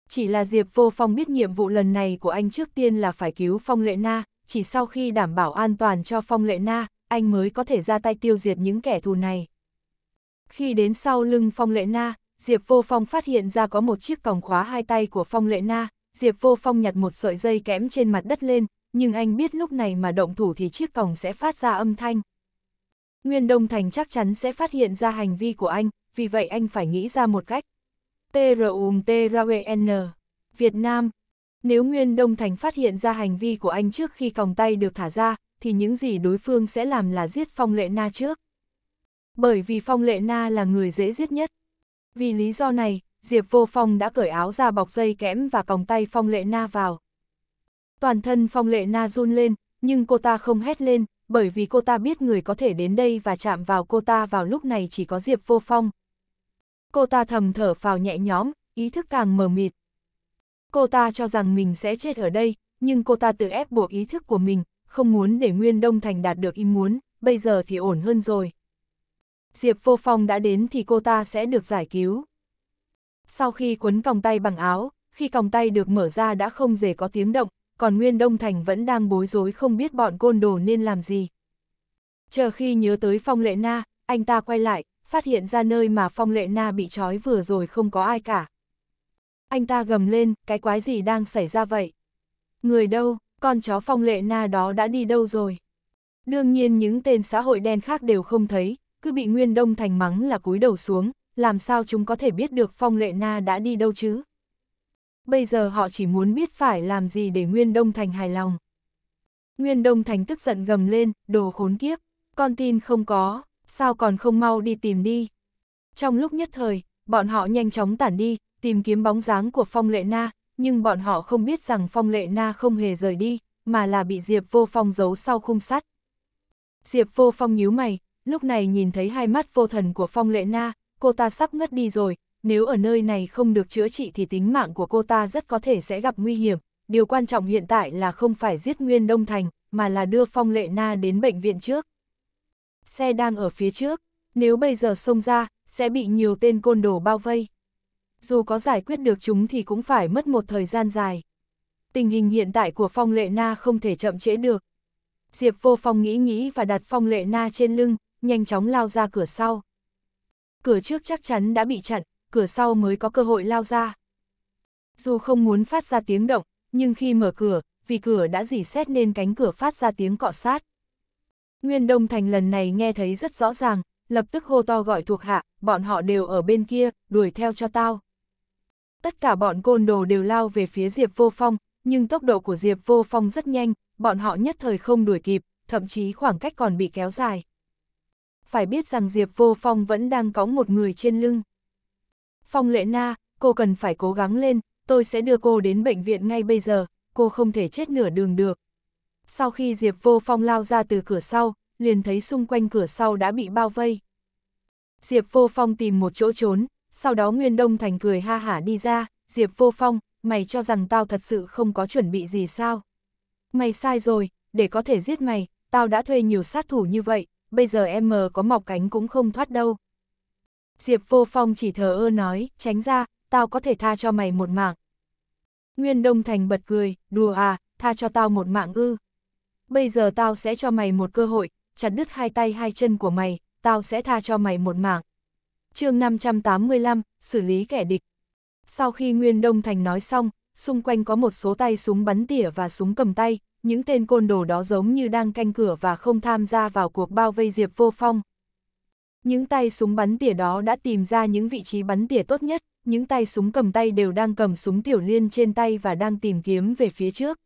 Chỉ là Diệp Vô Phong biết nhiệm vụ lần này của anh trước tiên là phải cứu Phong Lệ Na, chỉ sau khi đảm bảo an toàn cho Phong Lệ Na, anh mới có thể ra tay tiêu diệt những kẻ thù này. Khi đến sau lưng Phong Lệ Na, Diệp Vô Phong phát hiện ra có một chiếc còng khóa hai tay của Phong Lệ Na, Diệp Vô Phong nhặt một sợi dây kẽm trên mặt đất lên, nhưng anh biết lúc này mà động thủ thì chiếc còng sẽ phát ra âm thanh. Nguyên Đông Thành chắc chắn sẽ phát hiện ra hành vi của anh, vì vậy anh phải nghĩ ra một cách. TRUM e N Việt Nam Nếu Nguyên Đông Thành phát hiện ra hành vi của anh trước khi còng tay được thả ra, thì những gì đối phương sẽ làm là giết Phong Lệ Na trước. Bởi vì Phong Lệ Na là người dễ giết nhất. Vì lý do này, Diệp Vô Phong đã cởi áo ra bọc dây kẽm và còng tay Phong Lệ Na vào. Toàn thân Phong Lệ Na run lên, nhưng cô ta không hét lên, bởi vì cô ta biết người có thể đến đây và chạm vào cô ta vào lúc này chỉ có Diệp Vô Phong. Cô ta thầm thở phào nhẹ nhõm, ý thức càng mờ mịt. Cô ta cho rằng mình sẽ chết ở đây, nhưng cô ta tự ép buộc ý thức của mình, không muốn để Nguyên Đông Thành đạt được ý muốn, bây giờ thì ổn hơn rồi. Diệp Vô Phong đã đến thì cô ta sẽ được giải cứu. Sau khi quấn còng tay bằng áo, khi còng tay được mở ra đã không hề có tiếng động, còn Nguyên Đông Thành vẫn đang bối rối không biết bọn côn đồ nên làm gì. Chờ khi nhớ tới Phong Lệ Na, anh ta quay lại, phát hiện ra nơi mà Phong Lệ Na bị trói vừa rồi không có ai cả. Anh ta gầm lên, cái quái gì đang xảy ra vậy? Người đâu, con chó Phong Lệ Na đó đã đi đâu rồi? Đương nhiên những tên xã hội đen khác đều không thấy, cứ bị Nguyên Đông Thành mắng là cúi đầu xuống, làm sao chúng có thể biết được Phong Lệ Na đã đi đâu chứ? Bây giờ họ chỉ muốn biết phải làm gì để Nguyên Đông Thành hài lòng. Nguyên Đông Thành tức giận gầm lên, đồ khốn kiếp, con tin không có, sao còn không mau đi tìm đi. Trong lúc nhất thời, bọn họ nhanh chóng tản đi, tìm kiếm bóng dáng của Phong Lệ Na, nhưng bọn họ không biết rằng Phong Lệ Na không hề rời đi, mà là bị Diệp Vô Phong giấu sau khung sắt. Diệp Vô Phong nhíu mày, lúc này nhìn thấy hai mắt vô thần của Phong Lệ Na, cô ta sắp ngất đi rồi, nếu ở nơi này không được chữa trị thì tính mạng của cô ta rất có thể sẽ gặp nguy hiểm. Điều quan trọng hiện tại là không phải giết Nguyên Đông Thành, mà là đưa Phong Lệ Na đến bệnh viện trước. Xe đang ở phía trước, nếu bây giờ xông ra, sẽ bị nhiều tên côn đồ bao vây. Dù có giải quyết được chúng thì cũng phải mất một thời gian dài. Tình hình hiện tại của Phong Lệ Na không thể chậm trễ được. Diệp Vô Phong nghĩ nghĩ và đặt Phong Lệ Na trên lưng, nhanh chóng lao ra cửa sau. Cửa trước chắc chắn đã bị chặn, cửa sau mới có cơ hội lao ra. Dù không muốn phát ra tiếng động, nhưng khi mở cửa, vì cửa đã dỉ xét nên cánh cửa phát ra tiếng cọ sát. Nguyên Đông Thành lần này nghe thấy rất rõ ràng, lập tức hô to gọi thuộc hạ, bọn họ đều ở bên kia, đuổi theo cho tao. Tất cả bọn côn đồ đều lao về phía Diệp Vô Phong, nhưng tốc độ của Diệp Vô Phong rất nhanh, bọn họ nhất thời không đuổi kịp, thậm chí khoảng cách còn bị kéo dài phải biết rằng Diệp Vô Phong vẫn đang có một người trên lưng. Phong Lệ Na, cô cần phải cố gắng lên, tôi sẽ đưa cô đến bệnh viện ngay bây giờ, cô không thể chết nửa đường được. Sau khi Diệp Vô Phong lao ra từ cửa sau, liền thấy xung quanh cửa sau đã bị bao vây. Diệp Vô Phong tìm một chỗ trốn, sau đó Nguyên Đông Thành cười ha hả đi ra, Diệp Vô Phong, mày cho rằng tao thật sự không có chuẩn bị gì sao? Mày sai rồi, để có thể giết mày, tao đã thuê nhiều sát thủ như vậy, bây giờ em mờ có mọc cánh cũng không thoát đâu. Diệp vô phong chỉ thờ ơ nói, tránh ra, tao có thể tha cho mày một mạng. Nguyên Đông Thành bật cười, đùa à, tha cho tao một mạng ư. Bây giờ tao sẽ cho mày một cơ hội, chặt đứt hai tay hai chân của mày, tao sẽ tha cho mày một mạng. chương 585, xử lý kẻ địch. Sau khi Nguyên Đông Thành nói xong, xung quanh có một số tay súng bắn tỉa và súng cầm tay, những tên côn đồ đó giống như đang canh cửa và không tham gia vào cuộc bao vây Diệp Vô Phong. Những tay súng bắn tỉa đó đã tìm ra những vị trí bắn tỉa tốt nhất, những tay súng cầm tay đều đang cầm súng tiểu liên trên tay và đang tìm kiếm về phía trước.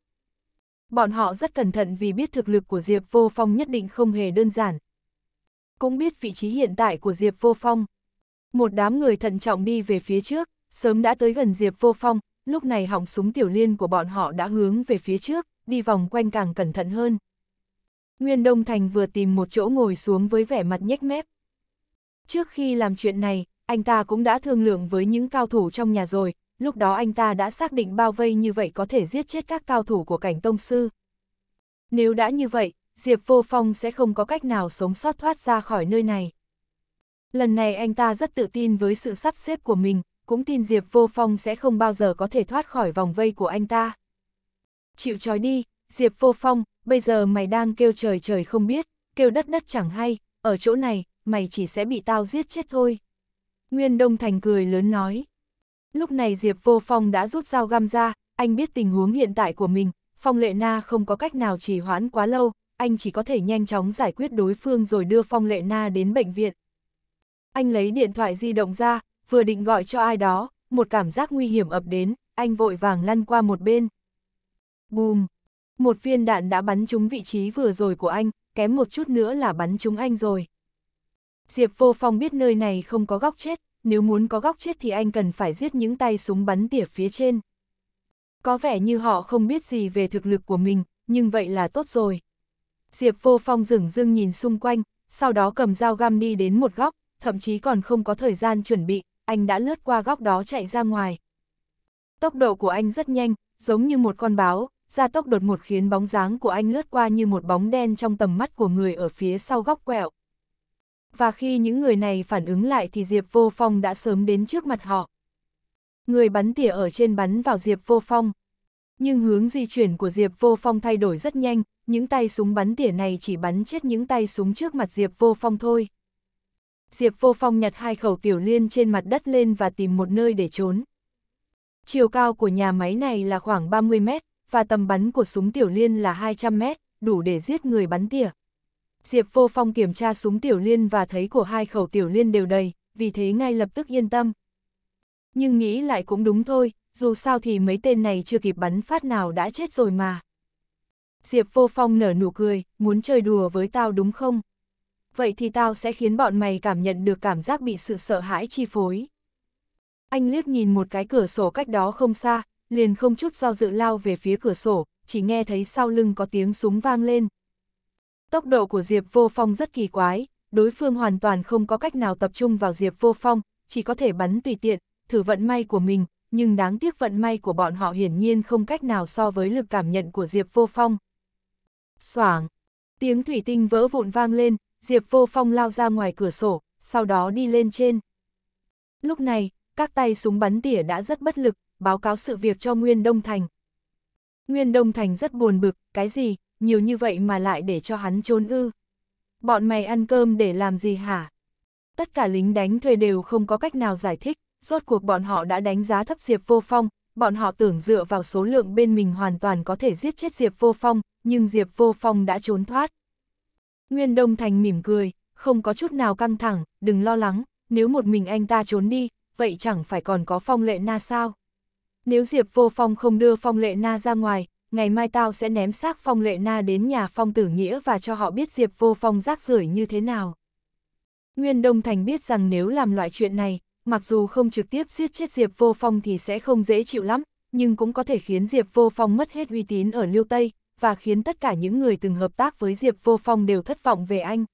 Bọn họ rất cẩn thận vì biết thực lực của Diệp Vô Phong nhất định không hề đơn giản. Cũng biết vị trí hiện tại của Diệp Vô Phong. Một đám người thận trọng đi về phía trước, sớm đã tới gần Diệp Vô Phong, lúc này họng súng tiểu liên của bọn họ đã hướng về phía trước, đi vòng quanh càng cẩn thận hơn. Nguyên Đông Thành vừa tìm một chỗ ngồi xuống với vẻ mặt nhếch mép. Trước khi làm chuyện này, anh ta cũng đã thương lượng với những cao thủ trong nhà rồi, lúc đó anh ta đã xác định bao vây như vậy có thể giết chết các cao thủ của cảnh tông sư. Nếu đã như vậy, Diệp Vô Phong sẽ không có cách nào sống sót thoát ra khỏi nơi này. Lần này anh ta rất tự tin với sự sắp xếp của mình, cũng tin Diệp Vô Phong sẽ không bao giờ có thể thoát khỏi vòng vây của anh ta chịu trói đi, Diệp vô phong, bây giờ mày đang kêu trời trời không biết, kêu đất đất chẳng hay, ở chỗ này, mày chỉ sẽ bị tao giết chết thôi. Nguyên Đông Thành cười lớn nói. Lúc này Diệp vô phong đã rút dao găm ra, anh biết tình huống hiện tại của mình, Phong Lệ Na không có cách nào trì hoãn quá lâu, anh chỉ có thể nhanh chóng giải quyết đối phương rồi đưa Phong Lệ Na đến bệnh viện. Anh lấy điện thoại di động ra, vừa định gọi cho ai đó, một cảm giác nguy hiểm ập đến, anh vội vàng lăn qua một bên. Bùm! Một viên đạn đã bắn trúng vị trí vừa rồi của anh, kém một chút nữa là bắn trúng anh rồi. Diệp Vô Phong biết nơi này không có góc chết, nếu muốn có góc chết thì anh cần phải giết những tay súng bắn tỉa phía trên. Có vẻ như họ không biết gì về thực lực của mình, nhưng vậy là tốt rồi. Diệp Vô Phong dửng dưng nhìn xung quanh, sau đó cầm dao găm đi đến một góc, thậm chí còn không có thời gian chuẩn bị, anh đã lướt qua góc đó chạy ra ngoài. Tốc độ của anh rất nhanh, giống như một con báo, gia tốc đột một khiến bóng dáng của anh lướt qua như một bóng đen trong tầm mắt của người ở phía sau góc quẹo. Và khi những người này phản ứng lại thì Diệp Vô Phong đã sớm đến trước mặt họ. Người bắn tỉa ở trên bắn vào Diệp Vô Phong. Nhưng hướng di chuyển của Diệp Vô Phong thay đổi rất nhanh, những tay súng bắn tỉa này chỉ bắn chết những tay súng trước mặt Diệp Vô Phong thôi. Diệp Vô Phong nhặt hai khẩu tiểu liên trên mặt đất lên và tìm một nơi để trốn. Chiều cao của nhà máy này là khoảng 30 mét, và tầm bắn của súng tiểu liên là 200 mét, đủ để giết người bắn tỉa. Diệp Vô Phong kiểm tra súng tiểu liên và thấy của hai khẩu tiểu liên đều đầy, vì thế ngay lập tức yên tâm. Nhưng nghĩ lại cũng đúng thôi, dù sao thì mấy tên này chưa kịp bắn phát nào đã chết rồi mà. Diệp Vô Phong nở nụ cười, muốn chơi đùa với tao đúng không? Vậy thì tao sẽ khiến bọn mày cảm nhận được cảm giác bị sự sợ hãi chi phối. Anh liếc nhìn một cái cửa sổ cách đó không xa, liền không chút do dự lao về phía cửa sổ, chỉ nghe thấy sau lưng có tiếng súng vang lên. Tốc độ của Diệp Vô Phong rất kỳ quái, đối phương hoàn toàn không có cách nào tập trung vào Diệp Vô Phong, chỉ có thể bắn tùy tiện, thử vận may của mình, nhưng đáng tiếc vận may của bọn họ hiển nhiên không cách nào so với lực cảm nhận của Diệp Vô Phong. Soảng! Tiếng thủy tinh vỡ vụn vang lên, Diệp Vô Phong lao ra ngoài cửa sổ, sau đó đi lên trên. Lúc này, các tay súng bắn tỉa đã rất bất lực, báo cáo sự việc cho Nguyên Đông Thành. Nguyên Đông Thành rất buồn bực, cái gì, nhiều như vậy mà lại để cho hắn trốn ư. Bọn mày ăn cơm để làm gì hả? Tất cả lính đánh thuê đều không có cách nào giải thích, rốt cuộc bọn họ đã đánh giá thấp Diệp Vô Phong, bọn họ tưởng dựa vào số lượng bên mình hoàn toàn có thể giết chết Diệp Vô Phong, nhưng Diệp Vô Phong đã trốn thoát. Nguyên Đông Thành mỉm cười, không có chút nào căng thẳng, đừng lo lắng, nếu một mình anh ta trốn đi, vậy chẳng phải còn có phong lệ na sao? Nếu Diệp Vô Phong không đưa Phong Lệ Na ra ngoài, ngày mai tao sẽ ném xác Phong Lệ Na đến nhà Phong Tử Nghĩa và cho họ biết Diệp Vô Phong rác rưởi như thế nào. Nguyên Đông Thành biết rằng nếu làm loại chuyện này, mặc dù không trực tiếp giết chết Diệp Vô Phong thì sẽ không dễ chịu lắm, nhưng cũng có thể khiến Diệp Vô Phong mất hết uy tín ở Liêu Tây, và khiến tất cả những người từng hợp tác với Diệp Vô Phong đều thất vọng về anh.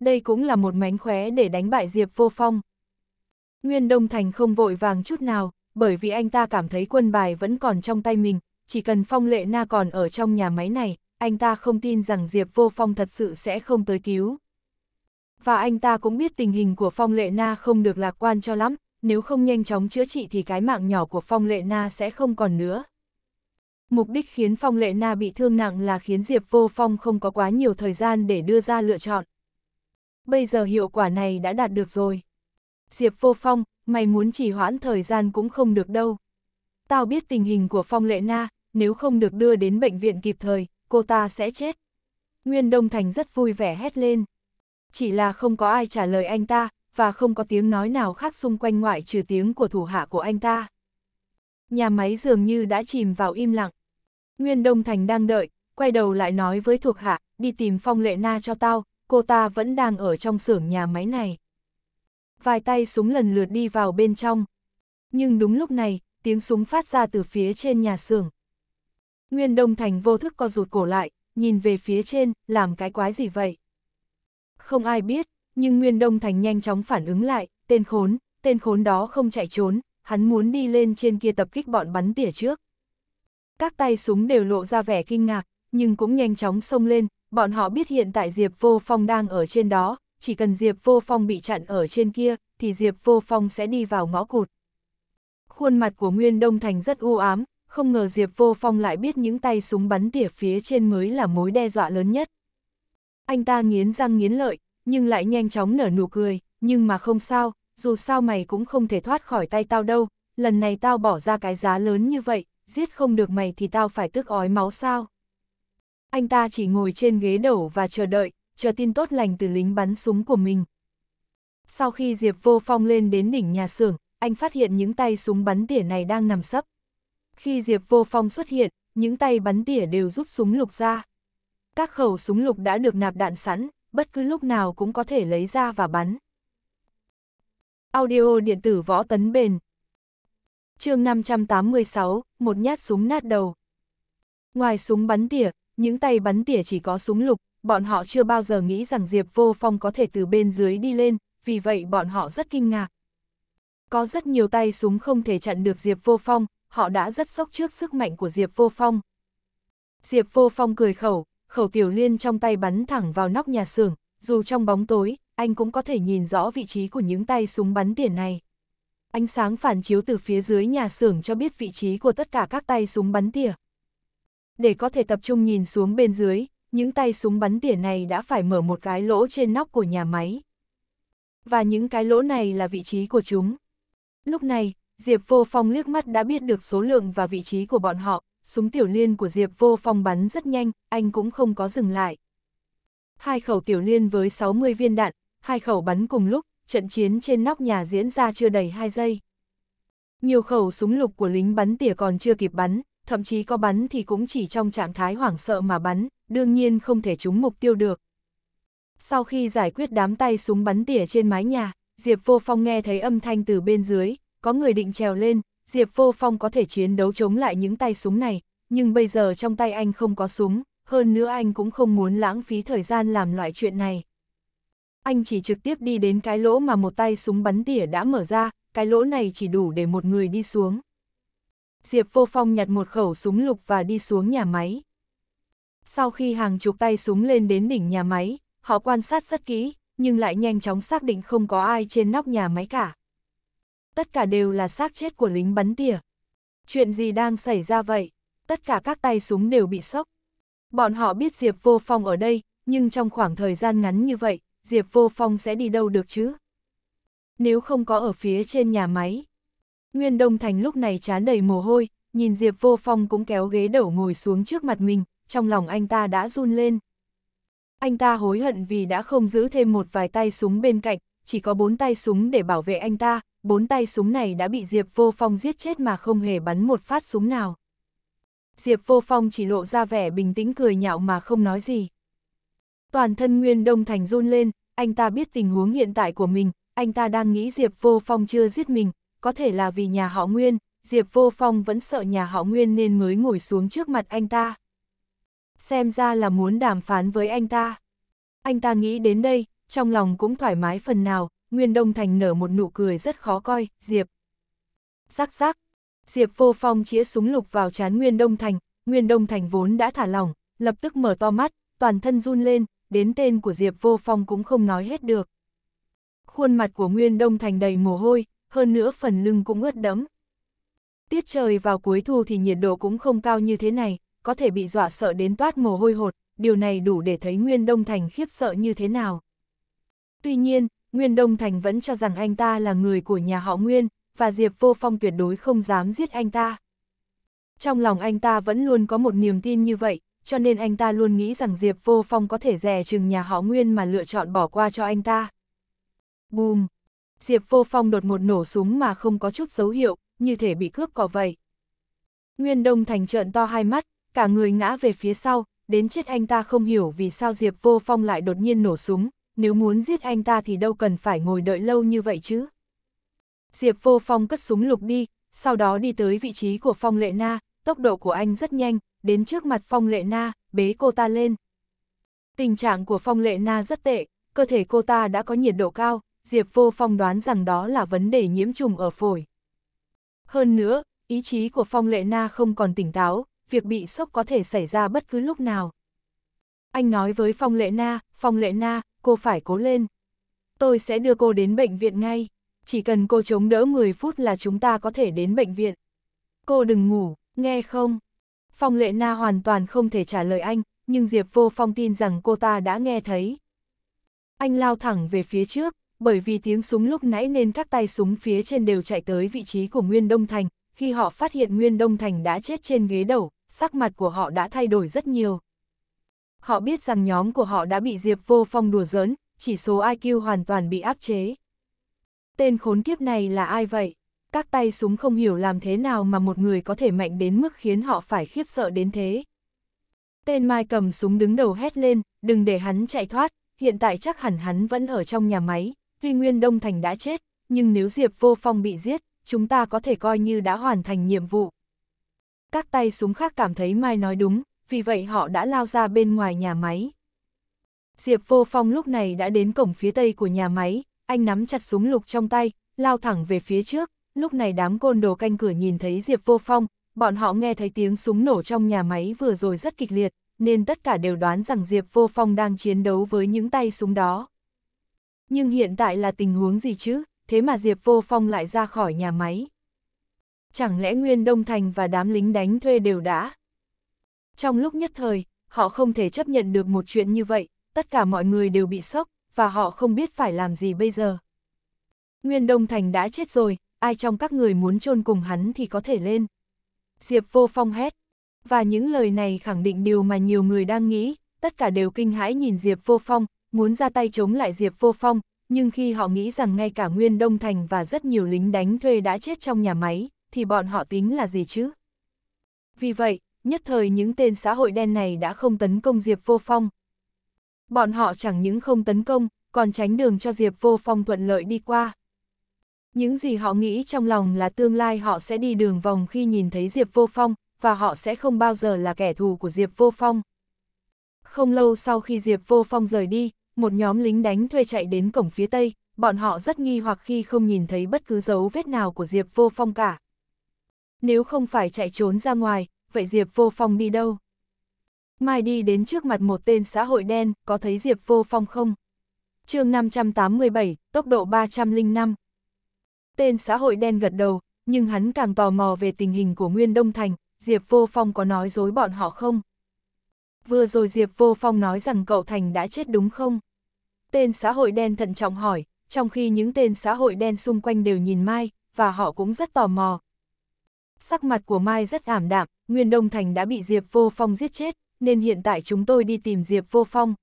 Đây cũng là một mánh khóe để đánh bại Diệp Vô Phong. Nguyên Đông Thành không vội vàng chút nào, bởi vì anh ta cảm thấy quân bài vẫn còn trong tay mình, chỉ cần Phong Lệ Na còn ở trong nhà máy này, anh ta không tin rằng Diệp Vô Phong thật sự sẽ không tới cứu. Và anh ta cũng biết tình hình của Phong Lệ Na không được lạc quan cho lắm, nếu không nhanh chóng chữa trị thì cái mạng nhỏ của Phong Lệ Na sẽ không còn nữa. Mục đích khiến Phong Lệ Na bị thương nặng là khiến Diệp Vô Phong không có quá nhiều thời gian để đưa ra lựa chọn. Bây giờ hiệu quả này đã đạt được rồi. Diệp Vô Phong, mày muốn trì hoãn thời gian cũng không được đâu. Tao biết tình hình của Phong Lệ Na, nếu không được đưa đến bệnh viện kịp thời, cô ta sẽ chết. Nguyên Đông Thành rất vui vẻ hét lên. Chỉ là không có ai trả lời anh ta, và không có tiếng nói nào khác xung quanh ngoại trừ tiếng của thủ hạ của anh ta. Nhà máy dường như đã chìm vào im lặng. Nguyên Đông Thành đang đợi, quay đầu lại nói với thuộc hạ, đi tìm Phong Lệ Na cho tao, cô ta vẫn đang ở trong xưởng nhà máy này vài tay súng lần lượt đi vào bên trong. Nhưng đúng lúc này, tiếng súng phát ra từ phía trên nhà xưởng. Nguyên Đông Thành vô thức co rụt cổ lại, nhìn về phía trên, làm cái quái gì vậy? Không ai biết, nhưng Nguyên Đông Thành nhanh chóng phản ứng lại, tên khốn, tên khốn đó không chạy trốn, hắn muốn đi lên trên kia tập kích bọn bắn tỉa trước. Các tay súng đều lộ ra vẻ kinh ngạc, nhưng cũng nhanh chóng xông lên, bọn họ biết hiện tại Diệp Vô Phong đang ở trên đó, chỉ cần Diệp Vô Phong bị chặn ở trên kia, thì Diệp Vô Phong sẽ đi vào ngõ cụt. Khuôn mặt của Nguyên Đông Thành rất u ám, không ngờ Diệp Vô Phong lại biết những tay súng bắn tỉa phía trên mới là mối đe dọa lớn nhất. Anh ta nghiến răng nghiến lợi, nhưng lại nhanh chóng nở nụ cười, nhưng mà không sao, dù sao mày cũng không thể thoát khỏi tay tao đâu, lần này tao bỏ ra cái giá lớn như vậy, giết không được mày thì tao phải tức ói máu sao. Anh ta chỉ ngồi trên ghế đổ và chờ đợi, chờ tin tốt lành từ lính bắn súng của mình. Sau khi Diệp Vô Phong lên đến đỉnh nhà xưởng, anh phát hiện những tay súng bắn tỉa này đang nằm sấp. Khi Diệp Vô Phong xuất hiện, những tay bắn tỉa đều rút súng lục ra. Các khẩu súng lục đã được nạp đạn sẵn, bất cứ lúc nào cũng có thể lấy ra và bắn. Audio điện tử võ tấn bền chương 586, một nhát súng nát đầu. Ngoài súng bắn tỉa, những tay bắn tỉa chỉ có súng lục, bọn họ chưa bao giờ nghĩ rằng Diệp Vô Phong có thể từ bên dưới đi lên, vì vậy bọn họ rất kinh ngạc. Có rất nhiều tay súng không thể chặn được Diệp Vô Phong, họ đã rất sốc trước sức mạnh của Diệp Vô Phong. Diệp Vô Phong cười khẩu, khẩu tiểu liên trong tay bắn thẳng vào nóc nhà xưởng, dù trong bóng tối, anh cũng có thể nhìn rõ vị trí của những tay súng bắn tiền này. Ánh sáng phản chiếu từ phía dưới nhà xưởng cho biết vị trí của tất cả các tay súng bắn tỉa. Để có thể tập trung nhìn xuống bên dưới, những tay súng bắn tỉa này đã phải mở một cái lỗ trên nóc của nhà máy. Và những cái lỗ này là vị trí của chúng. Lúc này, Diệp Vô Phong liếc mắt đã biết được số lượng và vị trí của bọn họ, súng tiểu liên của Diệp Vô Phong bắn rất nhanh, anh cũng không có dừng lại. Hai khẩu tiểu liên với 60 viên đạn, hai khẩu bắn cùng lúc, trận chiến trên nóc nhà diễn ra chưa đầy 2 giây. Nhiều khẩu súng lục của lính bắn tỉa còn chưa kịp bắn, thậm chí có bắn thì cũng chỉ trong trạng thái hoảng sợ mà bắn, đương nhiên không thể trúng mục tiêu được. Sau khi giải quyết đám tay súng bắn tỉa trên mái nhà, Diệp Vô Phong nghe thấy âm thanh từ bên dưới, có người định trèo lên, Diệp Vô Phong có thể chiến đấu chống lại những tay súng này, nhưng bây giờ trong tay anh không có súng, hơn nữa anh cũng không muốn lãng phí thời gian làm loại chuyện này. Anh chỉ trực tiếp đi đến cái lỗ mà một tay súng bắn tỉa đã mở ra, cái lỗ này chỉ đủ để một người đi xuống. Diệp Vô Phong nhặt một khẩu súng lục và đi xuống nhà máy. Sau khi hàng chục tay súng lên đến đỉnh nhà máy, họ quan sát rất kỹ, nhưng lại nhanh chóng xác định không có ai trên nóc nhà máy cả. Tất cả đều là xác chết của lính bắn tỉa. Chuyện gì đang xảy ra vậy? Tất cả các tay súng đều bị sốc. Bọn họ biết Diệp Vô Phong ở đây, nhưng trong khoảng thời gian ngắn như vậy, Diệp Vô Phong sẽ đi đâu được chứ? Nếu không có ở phía trên nhà máy. Nguyên Đông Thành lúc này chán đầy mồ hôi, nhìn Diệp Vô Phong cũng kéo ghế đẩu ngồi xuống trước mặt mình, trong lòng anh ta đã run lên. Anh ta hối hận vì đã không giữ thêm một vài tay súng bên cạnh, chỉ có bốn tay súng để bảo vệ anh ta, bốn tay súng này đã bị Diệp Vô Phong giết chết mà không hề bắn một phát súng nào. Diệp Vô Phong chỉ lộ ra vẻ bình tĩnh cười nhạo mà không nói gì. Toàn thân Nguyên Đông Thành run lên, anh ta biết tình huống hiện tại của mình, anh ta đang nghĩ Diệp Vô Phong chưa giết mình, có thể là vì nhà họ Nguyên, Diệp Vô Phong vẫn sợ nhà họ Nguyên nên mới ngồi xuống trước mặt anh ta xem ra là muốn đàm phán với anh ta. Anh ta nghĩ đến đây, trong lòng cũng thoải mái phần nào, Nguyên Đông Thành nở một nụ cười rất khó coi, Diệp. sắc sắc. Diệp vô phong chĩa súng lục vào chán Nguyên Đông Thành, Nguyên Đông Thành vốn đã thả lỏng, lập tức mở to mắt, toàn thân run lên, đến tên của Diệp vô phong cũng không nói hết được. Khuôn mặt của Nguyên Đông Thành đầy mồ hôi, hơn nữa phần lưng cũng ướt đẫm. Tiết trời vào cuối thu thì nhiệt độ cũng không cao như thế này, có thể bị dọa sợ đến toát mồ hôi hột, điều này đủ để thấy Nguyên Đông Thành khiếp sợ như thế nào. Tuy nhiên, Nguyên Đông Thành vẫn cho rằng anh ta là người của nhà họ Nguyên, và Diệp Vô Phong tuyệt đối không dám giết anh ta. Trong lòng anh ta vẫn luôn có một niềm tin như vậy, cho nên anh ta luôn nghĩ rằng Diệp Vô Phong có thể dè chừng nhà họ Nguyên mà lựa chọn bỏ qua cho anh ta. Bùm! Diệp Vô Phong đột ngột nổ súng mà không có chút dấu hiệu, như thể bị cướp cỏ vậy. Nguyên Đông Thành trợn to hai mắt, cả người ngã về phía sau, đến chết anh ta không hiểu vì sao Diệp Vô Phong lại đột nhiên nổ súng, nếu muốn giết anh ta thì đâu cần phải ngồi đợi lâu như vậy chứ. Diệp Vô Phong cất súng lục đi, sau đó đi tới vị trí của Phong Lệ Na, tốc độ của anh rất nhanh, đến trước mặt Phong Lệ Na, bế cô ta lên. Tình trạng của Phong Lệ Na rất tệ, cơ thể cô ta đã có nhiệt độ cao, Diệp Vô Phong đoán rằng đó là vấn đề nhiễm trùng ở phổi. Hơn nữa, ý chí của Phong Lệ Na không còn tỉnh táo, việc bị sốc có thể xảy ra bất cứ lúc nào. Anh nói với Phong Lệ Na, Phong Lệ Na, cô phải cố lên. Tôi sẽ đưa cô đến bệnh viện ngay. Chỉ cần cô chống đỡ 10 phút là chúng ta có thể đến bệnh viện. Cô đừng ngủ, nghe không? Phong Lệ Na hoàn toàn không thể trả lời anh, nhưng Diệp Vô Phong tin rằng cô ta đã nghe thấy. Anh lao thẳng về phía trước, bởi vì tiếng súng lúc nãy nên các tay súng phía trên đều chạy tới vị trí của Nguyên Đông Thành, khi họ phát hiện Nguyên Đông Thành đã chết trên ghế đầu, sắc mặt của họ đã thay đổi rất nhiều. Họ biết rằng nhóm của họ đã bị Diệp Vô Phong đùa giỡn, chỉ số IQ hoàn toàn bị áp chế. Tên khốn kiếp này là ai vậy? Các tay súng không hiểu làm thế nào mà một người có thể mạnh đến mức khiến họ phải khiếp sợ đến thế. Tên Mai cầm súng đứng đầu hét lên, đừng để hắn chạy thoát, hiện tại chắc hẳn hắn vẫn ở trong nhà máy, tuy Nguyên Đông Thành đã chết, nhưng nếu Diệp Vô Phong bị giết, chúng ta có thể coi như đã hoàn thành nhiệm vụ các tay súng khác cảm thấy Mai nói đúng, vì vậy họ đã lao ra bên ngoài nhà máy. Diệp Vô Phong lúc này đã đến cổng phía tây của nhà máy, anh nắm chặt súng lục trong tay, lao thẳng về phía trước, lúc này đám côn đồ canh cửa nhìn thấy Diệp Vô Phong, bọn họ nghe thấy tiếng súng nổ trong nhà máy vừa rồi rất kịch liệt, nên tất cả đều đoán rằng Diệp Vô Phong đang chiến đấu với những tay súng đó. Nhưng hiện tại là tình huống gì chứ, thế mà Diệp Vô Phong lại ra khỏi nhà máy chẳng lẽ Nguyên Đông Thành và đám lính đánh thuê đều đã. Trong lúc nhất thời, họ không thể chấp nhận được một chuyện như vậy, tất cả mọi người đều bị sốc, và họ không biết phải làm gì bây giờ. Nguyên Đông Thành đã chết rồi, ai trong các người muốn chôn cùng hắn thì có thể lên. Diệp vô phong hét, và những lời này khẳng định điều mà nhiều người đang nghĩ, tất cả đều kinh hãi nhìn Diệp vô phong, muốn ra tay chống lại Diệp vô phong, nhưng khi họ nghĩ rằng ngay cả Nguyên Đông Thành và rất nhiều lính đánh thuê đã chết trong nhà máy, thì bọn họ tính là gì chứ? Vì vậy, nhất thời những tên xã hội đen này đã không tấn công Diệp Vô Phong. Bọn họ chẳng những không tấn công, còn tránh đường cho Diệp Vô Phong thuận lợi đi qua. Những gì họ nghĩ trong lòng là tương lai họ sẽ đi đường vòng khi nhìn thấy Diệp Vô Phong, và họ sẽ không bao giờ là kẻ thù của Diệp Vô Phong. Không lâu sau khi Diệp Vô Phong rời đi, một nhóm lính đánh thuê chạy đến cổng phía Tây, bọn họ rất nghi hoặc khi không nhìn thấy bất cứ dấu vết nào của Diệp Vô Phong cả nếu không phải chạy trốn ra ngoài, vậy Diệp Vô Phong đi đâu? Mai đi đến trước mặt một tên xã hội đen, có thấy Diệp Vô Phong không? chương 587, tốc độ 305. Tên xã hội đen gật đầu, nhưng hắn càng tò mò về tình hình của Nguyên Đông Thành, Diệp Vô Phong có nói dối bọn họ không? Vừa rồi Diệp Vô Phong nói rằng cậu Thành đã chết đúng không? Tên xã hội đen thận trọng hỏi, trong khi những tên xã hội đen xung quanh đều nhìn Mai, và họ cũng rất tò mò, sắc mặt của Mai rất ảm đạm, Nguyên Đông Thành đã bị Diệp Vô Phong giết chết, nên hiện tại chúng tôi đi tìm Diệp Vô Phong.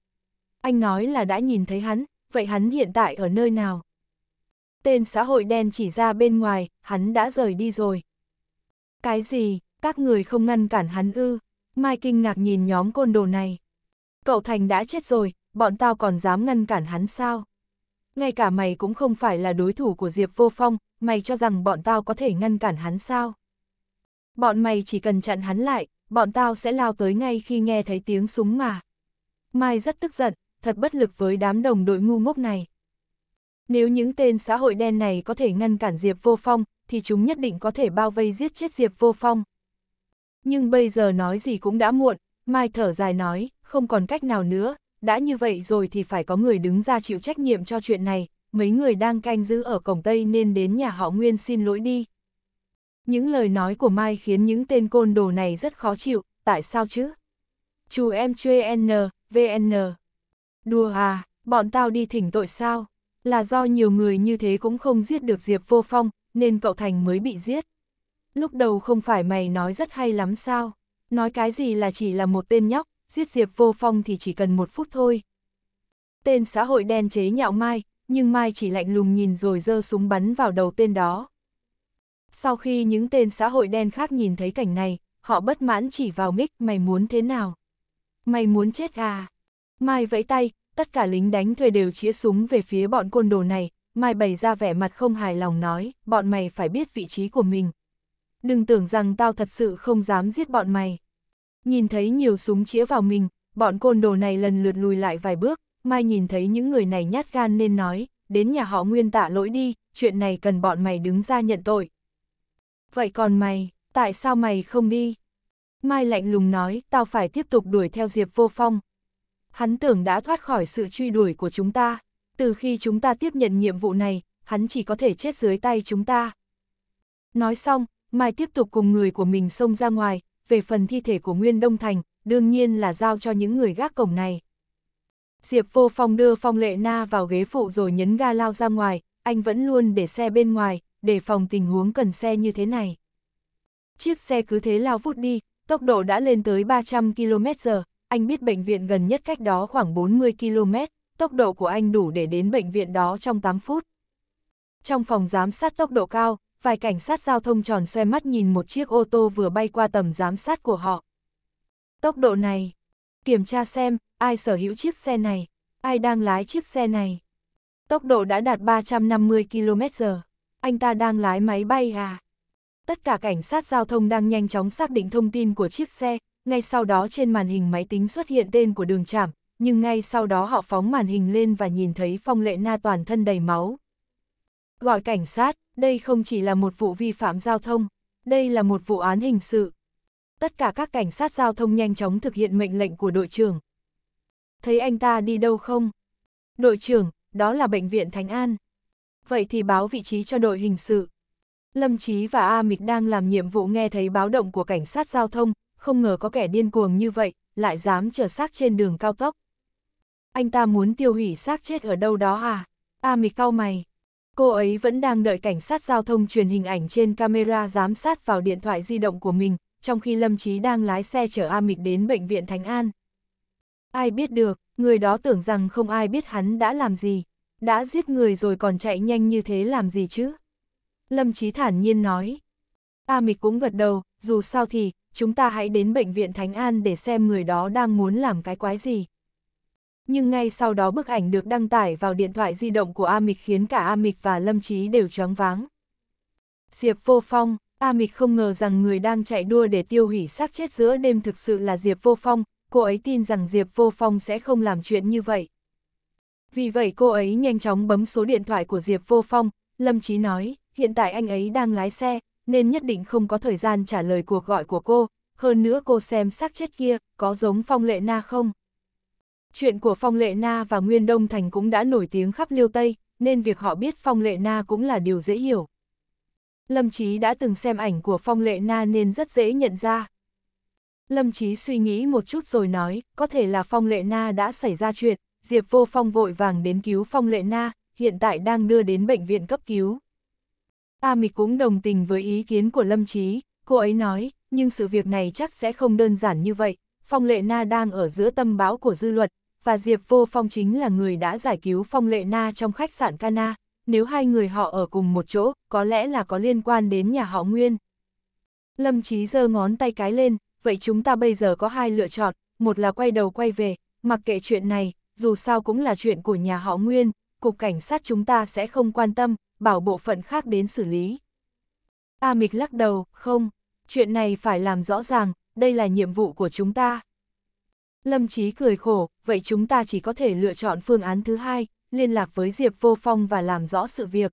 Anh nói là đã nhìn thấy hắn, vậy hắn hiện tại ở nơi nào? Tên xã hội đen chỉ ra bên ngoài, hắn đã rời đi rồi. Cái gì, các người không ngăn cản hắn ư? Mai kinh ngạc nhìn nhóm côn đồ này. Cậu Thành đã chết rồi, bọn tao còn dám ngăn cản hắn sao? Ngay cả mày cũng không phải là đối thủ của Diệp Vô Phong, mày cho rằng bọn tao có thể ngăn cản hắn sao? bọn mày chỉ cần chặn hắn lại, bọn tao sẽ lao tới ngay khi nghe thấy tiếng súng mà. Mai rất tức giận, thật bất lực với đám đồng đội ngu ngốc này. Nếu những tên xã hội đen này có thể ngăn cản Diệp Vô Phong, thì chúng nhất định có thể bao vây giết chết Diệp Vô Phong. Nhưng bây giờ nói gì cũng đã muộn, Mai thở dài nói, không còn cách nào nữa, đã như vậy rồi thì phải có người đứng ra chịu trách nhiệm cho chuyện này, mấy người đang canh giữ ở cổng Tây nên đến nhà họ Nguyên xin lỗi đi. Những lời nói của Mai khiến những tên côn đồ này rất khó chịu, tại sao chứ? Chú em chơi N, VN. Đùa à, bọn tao đi thỉnh tội sao? Là do nhiều người như thế cũng không giết được Diệp Vô Phong, nên cậu Thành mới bị giết. Lúc đầu không phải mày nói rất hay lắm sao? Nói cái gì là chỉ là một tên nhóc, giết Diệp Vô Phong thì chỉ cần một phút thôi. Tên xã hội đen chế nhạo Mai, nhưng Mai chỉ lạnh lùng nhìn rồi giơ súng bắn vào đầu tên đó. Sau khi những tên xã hội đen khác nhìn thấy cảnh này, họ bất mãn chỉ vào Mick. mày muốn thế nào. Mày muốn chết à? Mai vẫy tay, tất cả lính đánh thuê đều chĩa súng về phía bọn côn đồ này, Mai bày ra vẻ mặt không hài lòng nói, bọn mày phải biết vị trí của mình. Đừng tưởng rằng tao thật sự không dám giết bọn mày. Nhìn thấy nhiều súng chĩa vào mình, bọn côn đồ này lần lượt lùi lại vài bước, Mai nhìn thấy những người này nhát gan nên nói, đến nhà họ nguyên tạ lỗi đi, chuyện này cần bọn mày đứng ra nhận tội. Vậy còn mày, tại sao mày không đi? Mai lạnh lùng nói, tao phải tiếp tục đuổi theo Diệp Vô Phong. Hắn tưởng đã thoát khỏi sự truy đuổi của chúng ta. Từ khi chúng ta tiếp nhận nhiệm vụ này, hắn chỉ có thể chết dưới tay chúng ta. Nói xong, Mai tiếp tục cùng người của mình xông ra ngoài, về phần thi thể của Nguyên Đông Thành, đương nhiên là giao cho những người gác cổng này. Diệp Vô Phong đưa Phong Lệ Na vào ghế phụ rồi nhấn ga lao ra ngoài, anh vẫn luôn để xe bên ngoài, để phòng tình huống cần xe như thế này. Chiếc xe cứ thế lao vút đi, tốc độ đã lên tới 300 km/h, anh biết bệnh viện gần nhất cách đó khoảng 40 km, tốc độ của anh đủ để đến bệnh viện đó trong 8 phút. Trong phòng giám sát tốc độ cao, vài cảnh sát giao thông tròn xoe mắt nhìn một chiếc ô tô vừa bay qua tầm giám sát của họ. Tốc độ này, kiểm tra xem, ai sở hữu chiếc xe này, ai đang lái chiếc xe này. Tốc độ đã đạt 350 km/h anh ta đang lái máy bay à? Tất cả cảnh sát giao thông đang nhanh chóng xác định thông tin của chiếc xe, ngay sau đó trên màn hình máy tính xuất hiện tên của đường trảm, nhưng ngay sau đó họ phóng màn hình lên và nhìn thấy Phong Lệ Na toàn thân đầy máu. Gọi cảnh sát, đây không chỉ là một vụ vi phạm giao thông, đây là một vụ án hình sự. Tất cả các cảnh sát giao thông nhanh chóng thực hiện mệnh lệnh của đội trưởng. Thấy anh ta đi đâu không? Đội trưởng, đó là bệnh viện Thánh An vậy thì báo vị trí cho đội hình sự. Lâm Chí và A Mịch đang làm nhiệm vụ nghe thấy báo động của cảnh sát giao thông, không ngờ có kẻ điên cuồng như vậy, lại dám chở xác trên đường cao tốc. Anh ta muốn tiêu hủy xác chết ở đâu đó à? A Mịch cau mày. Cô ấy vẫn đang đợi cảnh sát giao thông truyền hình ảnh trên camera giám sát vào điện thoại di động của mình, trong khi Lâm Chí đang lái xe chở A Mịch đến bệnh viện Thánh An. Ai biết được, người đó tưởng rằng không ai biết hắn đã làm gì, đã giết người rồi còn chạy nhanh như thế làm gì chứ? Lâm Chí thản nhiên nói. A Mịch cũng gật đầu, dù sao thì, chúng ta hãy đến bệnh viện Thánh An để xem người đó đang muốn làm cái quái gì. Nhưng ngay sau đó bức ảnh được đăng tải vào điện thoại di động của A Mịch khiến cả A Mịch và Lâm Chí đều choáng váng. Diệp Vô Phong, A Mịch không ngờ rằng người đang chạy đua để tiêu hủy xác chết giữa đêm thực sự là Diệp Vô Phong, cô ấy tin rằng Diệp Vô Phong sẽ không làm chuyện như vậy. Vì vậy cô ấy nhanh chóng bấm số điện thoại của Diệp Vô Phong, Lâm Chí nói, hiện tại anh ấy đang lái xe, nên nhất định không có thời gian trả lời cuộc gọi của cô, hơn nữa cô xem xác chết kia có giống Phong Lệ Na không. Chuyện của Phong Lệ Na và Nguyên Đông Thành cũng đã nổi tiếng khắp Liêu Tây, nên việc họ biết Phong Lệ Na cũng là điều dễ hiểu. Lâm Chí đã từng xem ảnh của Phong Lệ Na nên rất dễ nhận ra. Lâm Chí suy nghĩ một chút rồi nói, có thể là Phong Lệ Na đã xảy ra chuyện, Diệp Vô Phong vội vàng đến cứu Phong Lệ Na, hiện tại đang đưa đến bệnh viện cấp cứu. A Mịch cũng đồng tình với ý kiến của Lâm Chí, cô ấy nói, nhưng sự việc này chắc sẽ không đơn giản như vậy, Phong Lệ Na đang ở giữa tâm báo của dư luận, và Diệp Vô Phong chính là người đã giải cứu Phong Lệ Na trong khách sạn Cana, nếu hai người họ ở cùng một chỗ, có lẽ là có liên quan đến nhà họ Nguyên. Lâm Chí giơ ngón tay cái lên, vậy chúng ta bây giờ có hai lựa chọn, một là quay đầu quay về, mặc kệ chuyện này, dù sao cũng là chuyện của nhà họ Nguyên, cục cảnh sát chúng ta sẽ không quan tâm, bảo bộ phận khác đến xử lý. A Mịch lắc đầu, không, chuyện này phải làm rõ ràng, đây là nhiệm vụ của chúng ta. Lâm Chí cười khổ, vậy chúng ta chỉ có thể lựa chọn phương án thứ hai, liên lạc với Diệp Vô Phong và làm rõ sự việc.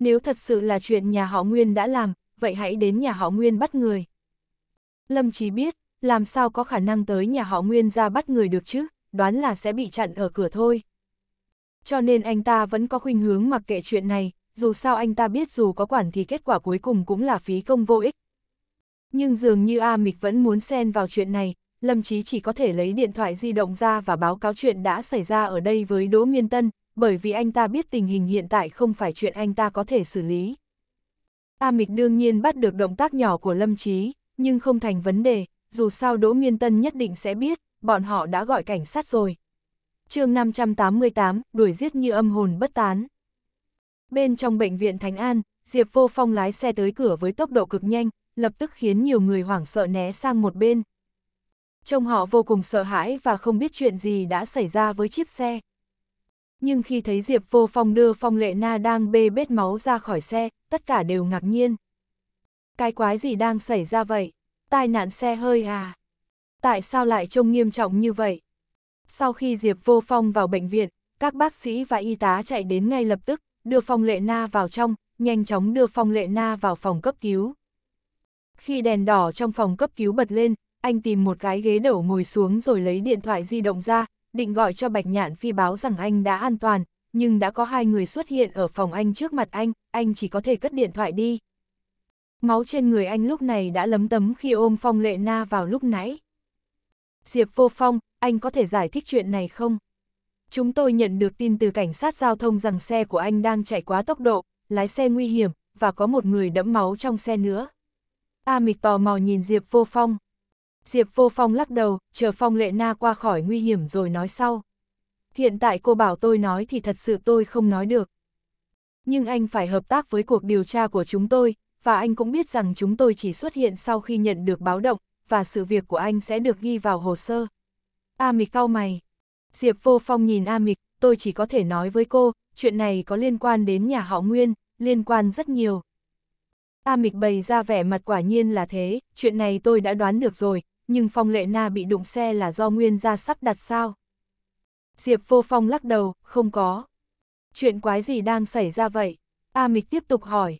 Nếu thật sự là chuyện nhà họ Nguyên đã làm, vậy hãy đến nhà họ Nguyên bắt người. Lâm Chí biết, làm sao có khả năng tới nhà họ Nguyên ra bắt người được chứ? đoán là sẽ bị chặn ở cửa thôi. Cho nên anh ta vẫn có khuynh hướng mặc kệ chuyện này, dù sao anh ta biết dù có quản thì kết quả cuối cùng cũng là phí công vô ích. Nhưng dường như A Mịch vẫn muốn xen vào chuyện này, Lâm Chí chỉ có thể lấy điện thoại di động ra và báo cáo chuyện đã xảy ra ở đây với Đỗ Miên Tân, bởi vì anh ta biết tình hình hiện tại không phải chuyện anh ta có thể xử lý. A Mịch đương nhiên bắt được động tác nhỏ của Lâm Chí, nhưng không thành vấn đề, dù sao Đỗ Miên Tân nhất định sẽ biết, bọn họ đã gọi cảnh sát rồi. chương 588, đuổi giết như âm hồn bất tán. Bên trong bệnh viện Thánh An, Diệp Vô Phong lái xe tới cửa với tốc độ cực nhanh, lập tức khiến nhiều người hoảng sợ né sang một bên. Trông họ vô cùng sợ hãi và không biết chuyện gì đã xảy ra với chiếc xe. Nhưng khi thấy Diệp Vô Phong đưa Phong Lệ Na đang bê bết máu ra khỏi xe, tất cả đều ngạc nhiên. Cái quái gì đang xảy ra vậy? Tai nạn xe hơi à? Tại sao lại trông nghiêm trọng như vậy? Sau khi Diệp Vô Phong vào bệnh viện, các bác sĩ và y tá chạy đến ngay lập tức, đưa Phong Lệ Na vào trong, nhanh chóng đưa Phong Lệ Na vào phòng cấp cứu. Khi đèn đỏ trong phòng cấp cứu bật lên, anh tìm một cái ghế đổ ngồi xuống rồi lấy điện thoại di động ra, định gọi cho Bạch Nhạn Phi báo rằng anh đã an toàn, nhưng đã có hai người xuất hiện ở phòng anh trước mặt anh, anh chỉ có thể cất điện thoại đi. Máu trên người anh lúc này đã lấm tấm khi ôm Phong Lệ Na vào lúc nãy. Diệp Vô Phong, anh có thể giải thích chuyện này không? Chúng tôi nhận được tin từ cảnh sát giao thông rằng xe của anh đang chạy quá tốc độ, lái xe nguy hiểm, và có một người đẫm máu trong xe nữa. A Mịch tò mò nhìn Diệp Vô Phong. Diệp Vô Phong lắc đầu, chờ Phong Lệ Na qua khỏi nguy hiểm rồi nói sau. Hiện tại cô bảo tôi nói thì thật sự tôi không nói được. Nhưng anh phải hợp tác với cuộc điều tra của chúng tôi, và anh cũng biết rằng chúng tôi chỉ xuất hiện sau khi nhận được báo động, và sự việc của anh sẽ được ghi vào hồ sơ. A Mịch cau mày. Diệp Vô Phong nhìn A Mịch, tôi chỉ có thể nói với cô, chuyện này có liên quan đến nhà họ Nguyên, liên quan rất nhiều. A Mịch bày ra vẻ mặt quả nhiên là thế, chuyện này tôi đã đoán được rồi, nhưng Phong Lệ Na bị đụng xe là do Nguyên ra sắp đặt sao? Diệp Vô Phong lắc đầu, không có. Chuyện quái gì đang xảy ra vậy? A Mịch tiếp tục hỏi.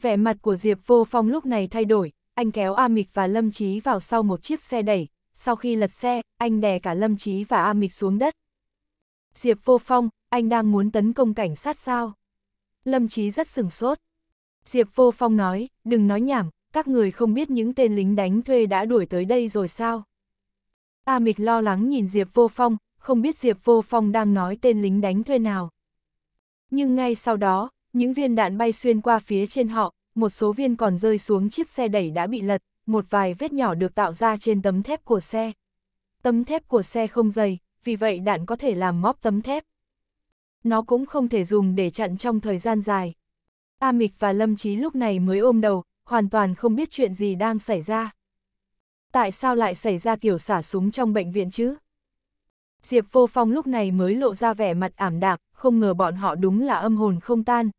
Vẻ mặt của Diệp Vô Phong lúc này thay đổi, anh kéo A Mịch và Lâm Chí vào sau một chiếc xe đẩy, sau khi lật xe, anh đè cả Lâm Chí và A Mịch xuống đất. Diệp Vô Phong, anh đang muốn tấn công cảnh sát sao? Lâm Chí rất sừng sốt. Diệp Vô Phong nói, đừng nói nhảm, các người không biết những tên lính đánh thuê đã đuổi tới đây rồi sao? A Mịch lo lắng nhìn Diệp Vô Phong, không biết Diệp Vô Phong đang nói tên lính đánh thuê nào. Nhưng ngay sau đó, những viên đạn bay xuyên qua phía trên họ, một số viên còn rơi xuống chiếc xe đẩy đã bị lật, một vài vết nhỏ được tạo ra trên tấm thép của xe. Tấm thép của xe không dày, vì vậy đạn có thể làm móp tấm thép. Nó cũng không thể dùng để chặn trong thời gian dài. A Mịch và Lâm Chí lúc này mới ôm đầu, hoàn toàn không biết chuyện gì đang xảy ra. Tại sao lại xảy ra kiểu xả súng trong bệnh viện chứ? Diệp Vô Phong lúc này mới lộ ra vẻ mặt ảm đạm, không ngờ bọn họ đúng là âm hồn không tan.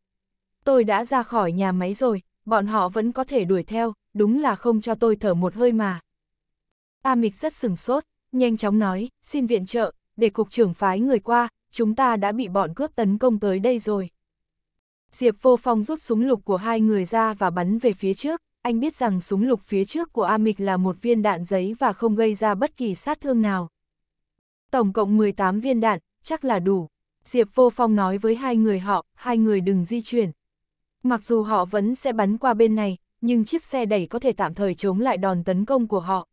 Tôi đã ra khỏi nhà máy rồi, bọn họ vẫn có thể đuổi theo, đúng là không cho tôi thở một hơi mà. A Mịch rất sừng sốt, nhanh chóng nói, xin viện trợ, để cục trưởng phái người qua, chúng ta đã bị bọn cướp tấn công tới đây rồi. Diệp Vô Phong rút súng lục của hai người ra và bắn về phía trước, anh biết rằng súng lục phía trước của A Mịch là một viên đạn giấy và không gây ra bất kỳ sát thương nào. Tổng cộng 18 viên đạn, chắc là đủ. Diệp Vô Phong nói với hai người họ, hai người đừng di chuyển. Mặc dù họ vẫn sẽ bắn qua bên này, nhưng chiếc xe đẩy có thể tạm thời chống lại đòn tấn công của họ.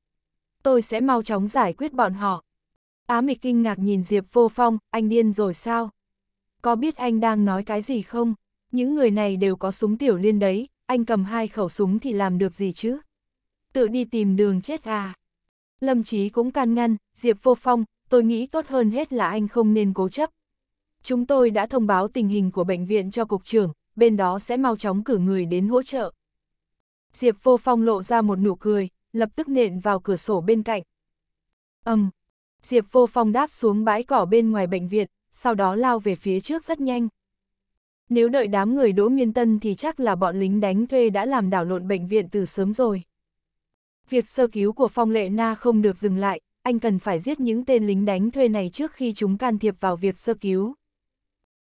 Tôi sẽ mau chóng giải quyết bọn họ. Á mịch kinh ngạc nhìn Diệp vô phong, anh điên rồi sao? Có biết anh đang nói cái gì không? Những người này đều có súng tiểu liên đấy, anh cầm hai khẩu súng thì làm được gì chứ? Tự đi tìm đường chết à? Lâm Chí cũng can ngăn, Diệp vô phong, tôi nghĩ tốt hơn hết là anh không nên cố chấp. Chúng tôi đã thông báo tình hình của bệnh viện cho cục trưởng, bên đó sẽ mau chóng cử người đến hỗ trợ. Diệp Vô Phong lộ ra một nụ cười, lập tức nện vào cửa sổ bên cạnh. Âm! Um, Diệp Vô Phong đáp xuống bãi cỏ bên ngoài bệnh viện, sau đó lao về phía trước rất nhanh. Nếu đợi đám người Đỗ Miên Tân thì chắc là bọn lính đánh thuê đã làm đảo lộn bệnh viện từ sớm rồi. Việc sơ cứu của Phong Lệ Na không được dừng lại, anh cần phải giết những tên lính đánh thuê này trước khi chúng can thiệp vào việc sơ cứu.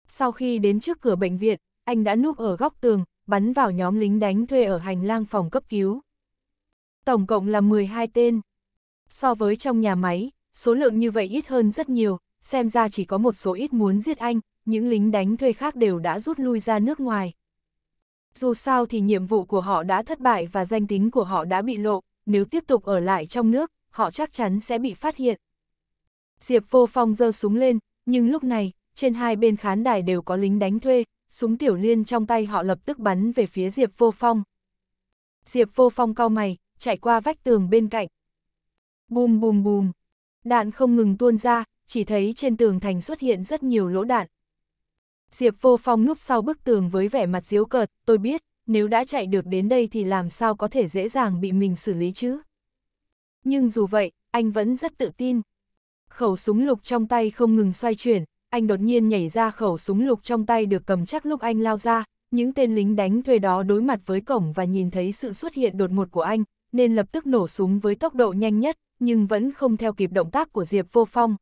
Sau khi đến trước cửa bệnh viện, anh đã núp ở góc tường, bắn vào nhóm lính đánh thuê ở hành lang phòng cấp cứu. Tổng cộng là 12 tên. So với trong nhà máy, số lượng như vậy ít hơn rất nhiều, xem ra chỉ có một số ít muốn giết anh, những lính đánh thuê khác đều đã rút lui ra nước ngoài. Dù sao thì nhiệm vụ của họ đã thất bại và danh tính của họ đã bị lộ, nếu tiếp tục ở lại trong nước, họ chắc chắn sẽ bị phát hiện. Diệp vô phong giơ súng lên, nhưng lúc này, trên hai bên khán đài đều có lính đánh thuê, súng tiểu liên trong tay họ lập tức bắn về phía Diệp Vô Phong. Diệp Vô Phong cau mày, chạy qua vách tường bên cạnh. Bùm bùm bùm, đạn không ngừng tuôn ra, chỉ thấy trên tường thành xuất hiện rất nhiều lỗ đạn. Diệp Vô Phong núp sau bức tường với vẻ mặt diếu cợt, tôi biết, nếu đã chạy được đến đây thì làm sao có thể dễ dàng bị mình xử lý chứ. Nhưng dù vậy, anh vẫn rất tự tin. Khẩu súng lục trong tay không ngừng xoay chuyển, anh đột nhiên nhảy ra khẩu súng lục trong tay được cầm chắc lúc anh lao ra, những tên lính đánh thuê đó đối mặt với cổng và nhìn thấy sự xuất hiện đột ngột của anh, nên lập tức nổ súng với tốc độ nhanh nhất, nhưng vẫn không theo kịp động tác của Diệp Vô Phong.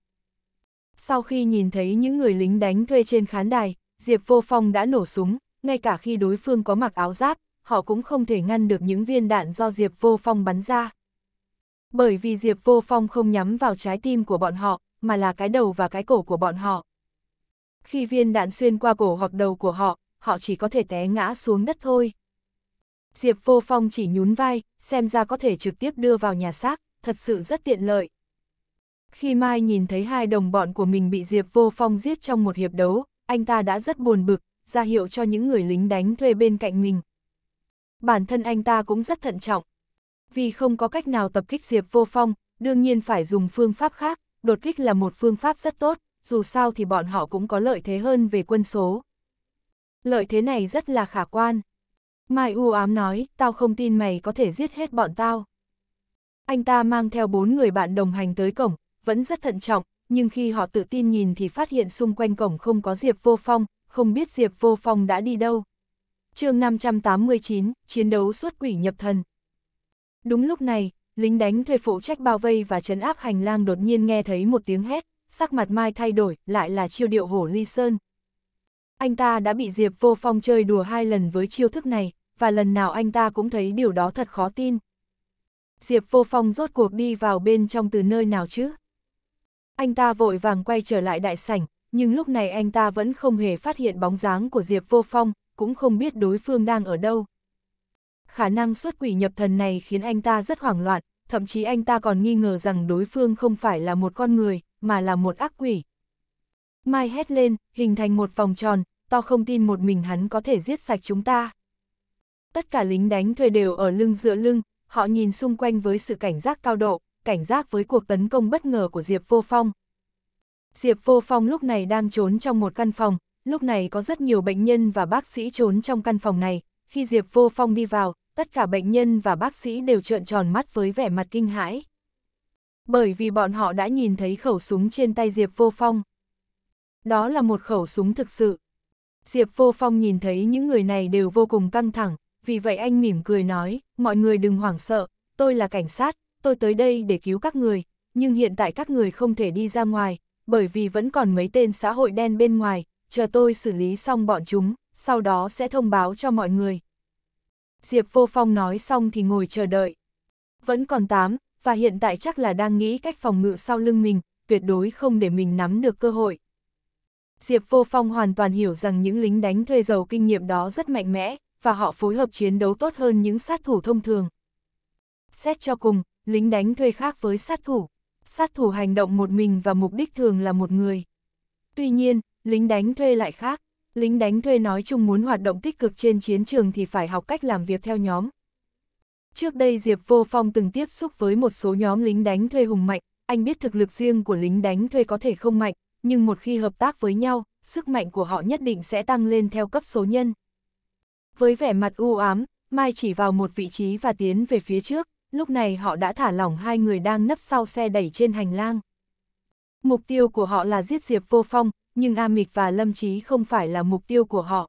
Sau khi nhìn thấy những người lính đánh thuê trên khán đài, Diệp Vô Phong đã nổ súng, ngay cả khi đối phương có mặc áo giáp, họ cũng không thể ngăn được những viên đạn do Diệp Vô Phong bắn ra. Bởi vì Diệp Vô Phong không nhắm vào trái tim của bọn họ, mà là cái đầu và cái cổ của bọn họ khi viên đạn xuyên qua cổ hoặc đầu của họ, họ chỉ có thể té ngã xuống đất thôi. Diệp Vô Phong chỉ nhún vai, xem ra có thể trực tiếp đưa vào nhà xác, thật sự rất tiện lợi. Khi Mai nhìn thấy hai đồng bọn của mình bị Diệp Vô Phong giết trong một hiệp đấu, anh ta đã rất buồn bực, ra hiệu cho những người lính đánh thuê bên cạnh mình. Bản thân anh ta cũng rất thận trọng. Vì không có cách nào tập kích Diệp Vô Phong, đương nhiên phải dùng phương pháp khác, đột kích là một phương pháp rất tốt dù sao thì bọn họ cũng có lợi thế hơn về quân số. Lợi thế này rất là khả quan. Mai u ám nói, tao không tin mày có thể giết hết bọn tao. Anh ta mang theo bốn người bạn đồng hành tới cổng, vẫn rất thận trọng, nhưng khi họ tự tin nhìn thì phát hiện xung quanh cổng không có Diệp Vô Phong, không biết Diệp Vô Phong đã đi đâu. chương 589, chiến đấu suốt quỷ nhập thần. Đúng lúc này, lính đánh thuê phụ trách bao vây và trấn áp hành lang đột nhiên nghe thấy một tiếng hét, sắc mặt Mai thay đổi, lại là chiêu điệu hổ ly sơn. Anh ta đã bị Diệp Vô Phong chơi đùa hai lần với chiêu thức này, và lần nào anh ta cũng thấy điều đó thật khó tin. Diệp Vô Phong rốt cuộc đi vào bên trong từ nơi nào chứ? Anh ta vội vàng quay trở lại đại sảnh, nhưng lúc này anh ta vẫn không hề phát hiện bóng dáng của Diệp Vô Phong, cũng không biết đối phương đang ở đâu. Khả năng xuất quỷ nhập thần này khiến anh ta rất hoảng loạn, thậm chí anh ta còn nghi ngờ rằng đối phương không phải là một con người, mà là một ác quỷ. Mai hét lên, hình thành một vòng tròn, to không tin một mình hắn có thể giết sạch chúng ta. Tất cả lính đánh thuê đều ở lưng dựa lưng, họ nhìn xung quanh với sự cảnh giác cao độ, cảnh giác với cuộc tấn công bất ngờ của Diệp Vô Phong. Diệp Vô Phong lúc này đang trốn trong một căn phòng, lúc này có rất nhiều bệnh nhân và bác sĩ trốn trong căn phòng này. Khi Diệp Vô Phong đi vào, tất cả bệnh nhân và bác sĩ đều trợn tròn mắt với vẻ mặt kinh hãi bởi vì bọn họ đã nhìn thấy khẩu súng trên tay Diệp Vô Phong. Đó là một khẩu súng thực sự. Diệp Vô Phong nhìn thấy những người này đều vô cùng căng thẳng, vì vậy anh mỉm cười nói, mọi người đừng hoảng sợ, tôi là cảnh sát, tôi tới đây để cứu các người, nhưng hiện tại các người không thể đi ra ngoài, bởi vì vẫn còn mấy tên xã hội đen bên ngoài, chờ tôi xử lý xong bọn chúng, sau đó sẽ thông báo cho mọi người. Diệp Vô Phong nói xong thì ngồi chờ đợi. Vẫn còn 8, và hiện tại chắc là đang nghĩ cách phòng ngự sau lưng mình, tuyệt đối không để mình nắm được cơ hội. Diệp Vô Phong hoàn toàn hiểu rằng những lính đánh thuê giàu kinh nghiệm đó rất mạnh mẽ, và họ phối hợp chiến đấu tốt hơn những sát thủ thông thường. Xét cho cùng, lính đánh thuê khác với sát thủ. Sát thủ hành động một mình và mục đích thường là một người. Tuy nhiên, lính đánh thuê lại khác. Lính đánh thuê nói chung muốn hoạt động tích cực trên chiến trường thì phải học cách làm việc theo nhóm, Trước đây Diệp Vô Phong từng tiếp xúc với một số nhóm lính đánh thuê hùng mạnh, anh biết thực lực riêng của lính đánh thuê có thể không mạnh, nhưng một khi hợp tác với nhau, sức mạnh của họ nhất định sẽ tăng lên theo cấp số nhân. Với vẻ mặt u ám, Mai chỉ vào một vị trí và tiến về phía trước, lúc này họ đã thả lỏng hai người đang nấp sau xe đẩy trên hành lang. Mục tiêu của họ là giết Diệp Vô Phong, nhưng A Mịch và Lâm Chí không phải là mục tiêu của họ.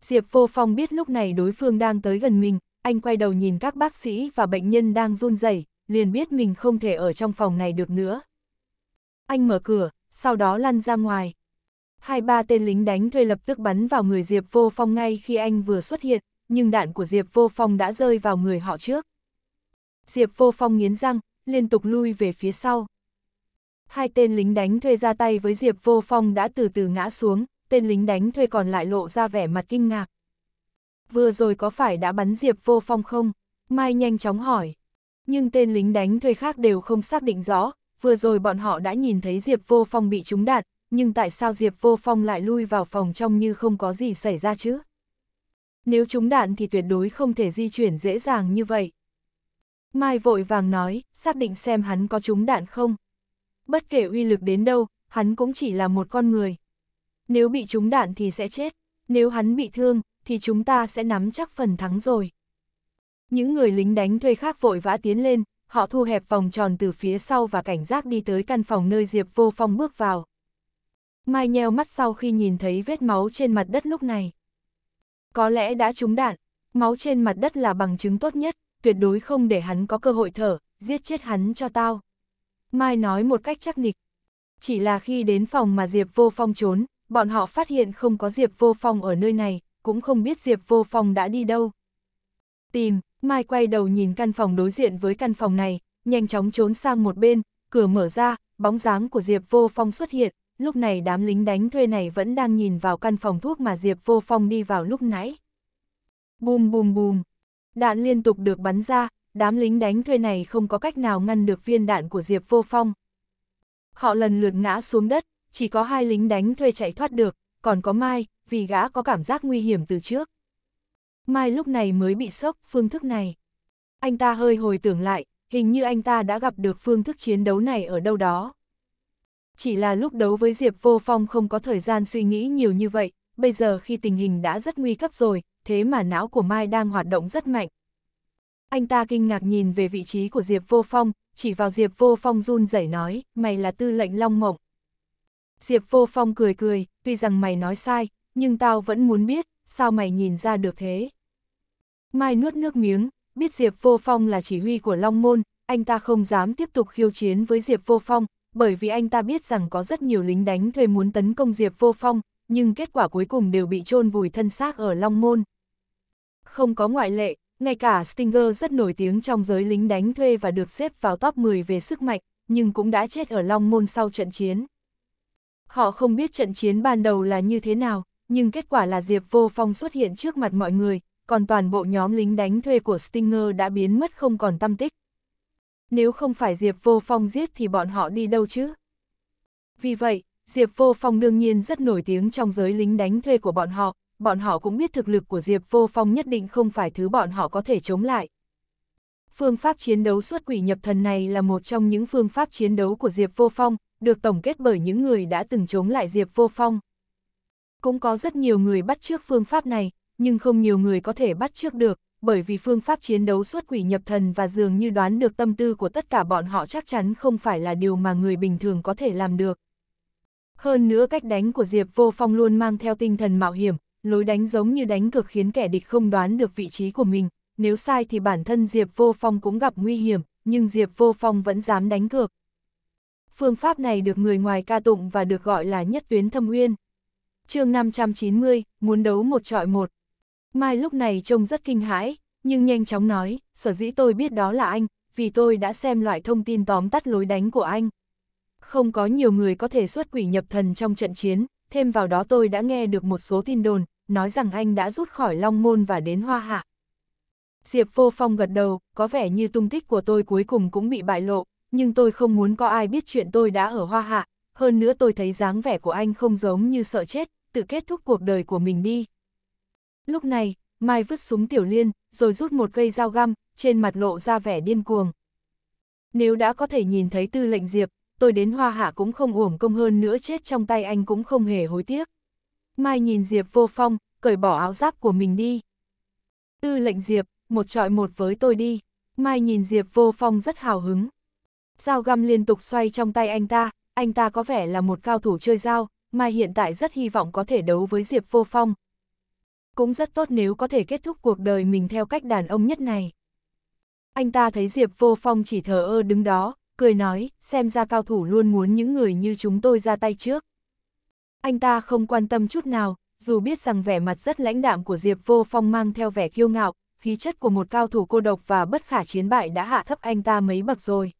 Diệp Vô Phong biết lúc này đối phương đang tới gần mình, anh quay đầu nhìn các bác sĩ và bệnh nhân đang run rẩy, liền biết mình không thể ở trong phòng này được nữa. Anh mở cửa, sau đó lăn ra ngoài. Hai ba tên lính đánh thuê lập tức bắn vào người Diệp Vô Phong ngay khi anh vừa xuất hiện, nhưng đạn của Diệp Vô Phong đã rơi vào người họ trước. Diệp Vô Phong nghiến răng, liên tục lui về phía sau. Hai tên lính đánh thuê ra tay với Diệp Vô Phong đã từ từ ngã xuống, tên lính đánh thuê còn lại lộ ra vẻ mặt kinh ngạc vừa rồi có phải đã bắn Diệp Vô Phong không? Mai nhanh chóng hỏi. Nhưng tên lính đánh thuê khác đều không xác định rõ, vừa rồi bọn họ đã nhìn thấy Diệp Vô Phong bị trúng đạn, nhưng tại sao Diệp Vô Phong lại lui vào phòng trong như không có gì xảy ra chứ? Nếu trúng đạn thì tuyệt đối không thể di chuyển dễ dàng như vậy. Mai vội vàng nói, xác định xem hắn có trúng đạn không. Bất kể uy lực đến đâu, hắn cũng chỉ là một con người. Nếu bị trúng đạn thì sẽ chết, nếu hắn bị thương, thì chúng ta sẽ nắm chắc phần thắng rồi. Những người lính đánh thuê khác vội vã tiến lên, họ thu hẹp vòng tròn từ phía sau và cảnh giác đi tới căn phòng nơi Diệp Vô Phong bước vào. Mai nheo mắt sau khi nhìn thấy vết máu trên mặt đất lúc này. Có lẽ đã trúng đạn, máu trên mặt đất là bằng chứng tốt nhất, tuyệt đối không để hắn có cơ hội thở, giết chết hắn cho tao. Mai nói một cách chắc nịch. Chỉ là khi đến phòng mà Diệp Vô Phong trốn, bọn họ phát hiện không có Diệp Vô Phong ở nơi này, cũng không biết Diệp Vô Phong đã đi đâu. Tìm, Mai quay đầu nhìn căn phòng đối diện với căn phòng này, nhanh chóng trốn sang một bên, cửa mở ra, bóng dáng của Diệp Vô Phong xuất hiện, lúc này đám lính đánh thuê này vẫn đang nhìn vào căn phòng thuốc mà Diệp Vô Phong đi vào lúc nãy. Bùm bùm bùm, đạn liên tục được bắn ra, đám lính đánh thuê này không có cách nào ngăn được viên đạn của Diệp Vô Phong. Họ lần lượt ngã xuống đất, chỉ có hai lính đánh thuê chạy thoát được, còn có Mai, vì gã có cảm giác nguy hiểm từ trước. Mai lúc này mới bị sốc phương thức này. Anh ta hơi hồi tưởng lại, hình như anh ta đã gặp được phương thức chiến đấu này ở đâu đó. Chỉ là lúc đấu với Diệp Vô Phong không có thời gian suy nghĩ nhiều như vậy, bây giờ khi tình hình đã rất nguy cấp rồi, thế mà não của Mai đang hoạt động rất mạnh. Anh ta kinh ngạc nhìn về vị trí của Diệp Vô Phong, chỉ vào Diệp Vô Phong run rẩy nói, mày là tư lệnh Long Mộng. Diệp Vô Phong cười cười, tuy rằng mày nói sai, nhưng tao vẫn muốn biết, sao mày nhìn ra được thế? Mai nuốt nước miếng, biết Diệp Vô Phong là chỉ huy của Long Môn, anh ta không dám tiếp tục khiêu chiến với Diệp Vô Phong, bởi vì anh ta biết rằng có rất nhiều lính đánh thuê muốn tấn công Diệp Vô Phong, nhưng kết quả cuối cùng đều bị chôn vùi thân xác ở Long Môn. Không có ngoại lệ, ngay cả Stinger rất nổi tiếng trong giới lính đánh thuê và được xếp vào top 10 về sức mạnh, nhưng cũng đã chết ở Long Môn sau trận chiến. Họ không biết trận chiến ban đầu là như thế nào, nhưng kết quả là Diệp Vô Phong xuất hiện trước mặt mọi người, còn toàn bộ nhóm lính đánh thuê của Stinger đã biến mất không còn tâm tích. Nếu không phải Diệp Vô Phong giết thì bọn họ đi đâu chứ? Vì vậy, Diệp Vô Phong đương nhiên rất nổi tiếng trong giới lính đánh thuê của bọn họ, bọn họ cũng biết thực lực của Diệp Vô Phong nhất định không phải thứ bọn họ có thể chống lại. Phương pháp chiến đấu xuất quỷ nhập thần này là một trong những phương pháp chiến đấu của Diệp Vô Phong, được tổng kết bởi những người đã từng chống lại Diệp Vô Phong. Cũng có rất nhiều người bắt trước phương pháp này, nhưng không nhiều người có thể bắt trước được, bởi vì phương pháp chiến đấu xuất quỷ nhập thần và dường như đoán được tâm tư của tất cả bọn họ chắc chắn không phải là điều mà người bình thường có thể làm được. Hơn nữa cách đánh của Diệp Vô Phong luôn mang theo tinh thần mạo hiểm, lối đánh giống như đánh cực khiến kẻ địch không đoán được vị trí của mình, nếu sai thì bản thân Diệp Vô Phong cũng gặp nguy hiểm, nhưng Diệp Vô Phong vẫn dám đánh cược. Phương pháp này được người ngoài ca tụng và được gọi là nhất tuyến thâm uyên chương 590, muốn đấu một trọi một. Mai lúc này trông rất kinh hãi, nhưng nhanh chóng nói, sở dĩ tôi biết đó là anh, vì tôi đã xem loại thông tin tóm tắt lối đánh của anh. Không có nhiều người có thể xuất quỷ nhập thần trong trận chiến, thêm vào đó tôi đã nghe được một số tin đồn, nói rằng anh đã rút khỏi Long Môn và đến Hoa Hạ. Diệp Vô Phong gật đầu, có vẻ như tung tích của tôi cuối cùng cũng bị bại lộ, nhưng tôi không muốn có ai biết chuyện tôi đã ở Hoa Hạ, hơn nữa tôi thấy dáng vẻ của anh không giống như sợ chết, tự kết thúc cuộc đời của mình đi. Lúc này, Mai vứt súng tiểu liên, rồi rút một cây dao găm, trên mặt lộ ra vẻ điên cuồng. Nếu đã có thể nhìn thấy tư lệnh Diệp, tôi đến hoa hạ cũng không uổng công hơn nữa chết trong tay anh cũng không hề hối tiếc. Mai nhìn Diệp vô phong, cởi bỏ áo giáp của mình đi. Tư lệnh Diệp, một trọi một với tôi đi. Mai nhìn Diệp vô phong rất hào hứng. Dao găm liên tục xoay trong tay anh ta, anh ta có vẻ là một cao thủ chơi dao, mai hiện tại rất hy vọng có thể đấu với Diệp Vô Phong. Cũng rất tốt nếu có thể kết thúc cuộc đời mình theo cách đàn ông nhất này. Anh ta thấy Diệp Vô Phong chỉ thờ ơ đứng đó, cười nói, xem ra cao thủ luôn muốn những người như chúng tôi ra tay trước. Anh ta không quan tâm chút nào, dù biết rằng vẻ mặt rất lãnh đạm của Diệp Vô Phong mang theo vẻ kiêu ngạo, khí chất của một cao thủ cô độc và bất khả chiến bại đã hạ thấp anh ta mấy bậc rồi.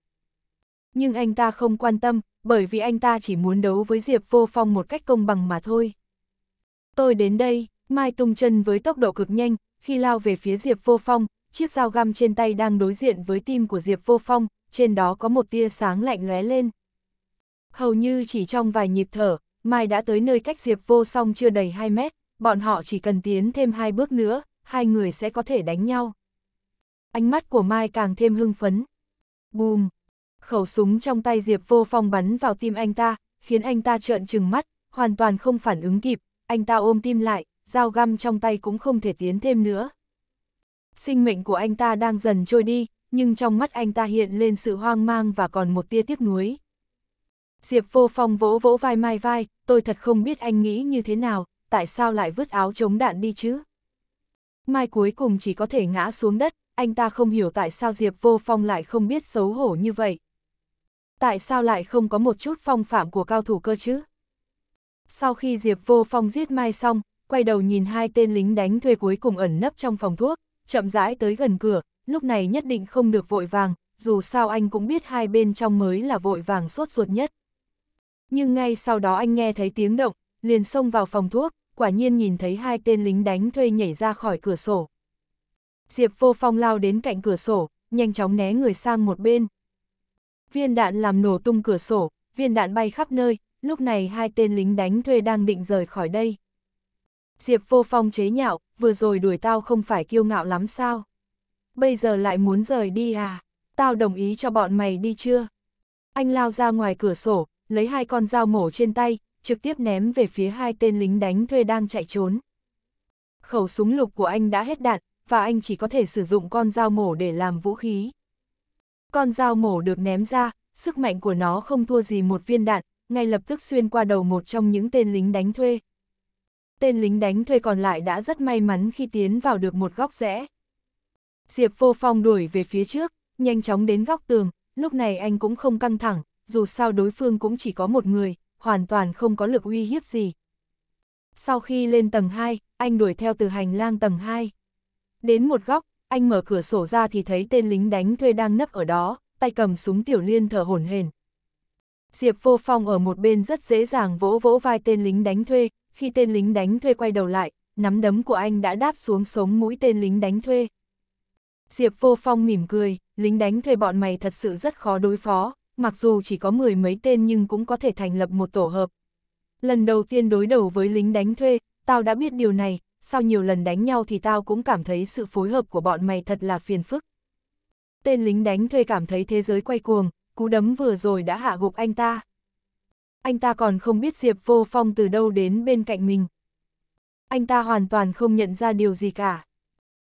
Nhưng anh ta không quan tâm, bởi vì anh ta chỉ muốn đấu với Diệp Vô Phong một cách công bằng mà thôi. Tôi đến đây, Mai tung chân với tốc độ cực nhanh, khi lao về phía Diệp Vô Phong, chiếc dao găm trên tay đang đối diện với tim của Diệp Vô Phong, trên đó có một tia sáng lạnh lóe lên. Hầu như chỉ trong vài nhịp thở, Mai đã tới nơi cách Diệp Vô Song chưa đầy 2 mét, bọn họ chỉ cần tiến thêm hai bước nữa, hai người sẽ có thể đánh nhau. Ánh mắt của Mai càng thêm hưng phấn. Bùm, khẩu súng trong tay Diệp Vô Phong bắn vào tim anh ta, khiến anh ta trợn trừng mắt, hoàn toàn không phản ứng kịp, anh ta ôm tim lại, dao găm trong tay cũng không thể tiến thêm nữa. Sinh mệnh của anh ta đang dần trôi đi, nhưng trong mắt anh ta hiện lên sự hoang mang và còn một tia tiếc nuối. Diệp Vô Phong vỗ vỗ vai Mai Vai, tôi thật không biết anh nghĩ như thế nào, tại sao lại vứt áo chống đạn đi chứ? Mai cuối cùng chỉ có thể ngã xuống đất, anh ta không hiểu tại sao Diệp Vô Phong lại không biết xấu hổ như vậy tại sao lại không có một chút phong phạm của cao thủ cơ chứ? Sau khi Diệp Vô Phong giết Mai xong, quay đầu nhìn hai tên lính đánh thuê cuối cùng ẩn nấp trong phòng thuốc, chậm rãi tới gần cửa, lúc này nhất định không được vội vàng, dù sao anh cũng biết hai bên trong mới là vội vàng sốt ruột nhất. Nhưng ngay sau đó anh nghe thấy tiếng động, liền xông vào phòng thuốc, quả nhiên nhìn thấy hai tên lính đánh thuê nhảy ra khỏi cửa sổ. Diệp Vô Phong lao đến cạnh cửa sổ, nhanh chóng né người sang một bên, Viên đạn làm nổ tung cửa sổ, viên đạn bay khắp nơi, lúc này hai tên lính đánh thuê đang định rời khỏi đây. Diệp vô phong chế nhạo, vừa rồi đuổi tao không phải kiêu ngạo lắm sao? Bây giờ lại muốn rời đi à? Tao đồng ý cho bọn mày đi chưa? Anh lao ra ngoài cửa sổ, lấy hai con dao mổ trên tay, trực tiếp ném về phía hai tên lính đánh thuê đang chạy trốn. Khẩu súng lục của anh đã hết đạn, và anh chỉ có thể sử dụng con dao mổ để làm vũ khí. Con dao mổ được ném ra, sức mạnh của nó không thua gì một viên đạn, ngay lập tức xuyên qua đầu một trong những tên lính đánh thuê. Tên lính đánh thuê còn lại đã rất may mắn khi tiến vào được một góc rẽ. Diệp vô phong đuổi về phía trước, nhanh chóng đến góc tường, lúc này anh cũng không căng thẳng, dù sao đối phương cũng chỉ có một người, hoàn toàn không có lực uy hiếp gì. Sau khi lên tầng 2, anh đuổi theo từ hành lang tầng 2. Đến một góc, anh mở cửa sổ ra thì thấy tên lính đánh thuê đang nấp ở đó, tay cầm súng tiểu liên thở hổn hển. Diệp Vô Phong ở một bên rất dễ dàng vỗ vỗ vai tên lính đánh thuê, khi tên lính đánh thuê quay đầu lại, nắm đấm của anh đã đáp xuống sống mũi tên lính đánh thuê. Diệp Vô Phong mỉm cười, lính đánh thuê bọn mày thật sự rất khó đối phó, mặc dù chỉ có mười mấy tên nhưng cũng có thể thành lập một tổ hợp. Lần đầu tiên đối đầu với lính đánh thuê, tao đã biết điều này, sau nhiều lần đánh nhau thì tao cũng cảm thấy sự phối hợp của bọn mày thật là phiền phức. Tên lính đánh thuê cảm thấy thế giới quay cuồng, cú đấm vừa rồi đã hạ gục anh ta. Anh ta còn không biết Diệp Vô Phong từ đâu đến bên cạnh mình. Anh ta hoàn toàn không nhận ra điều gì cả.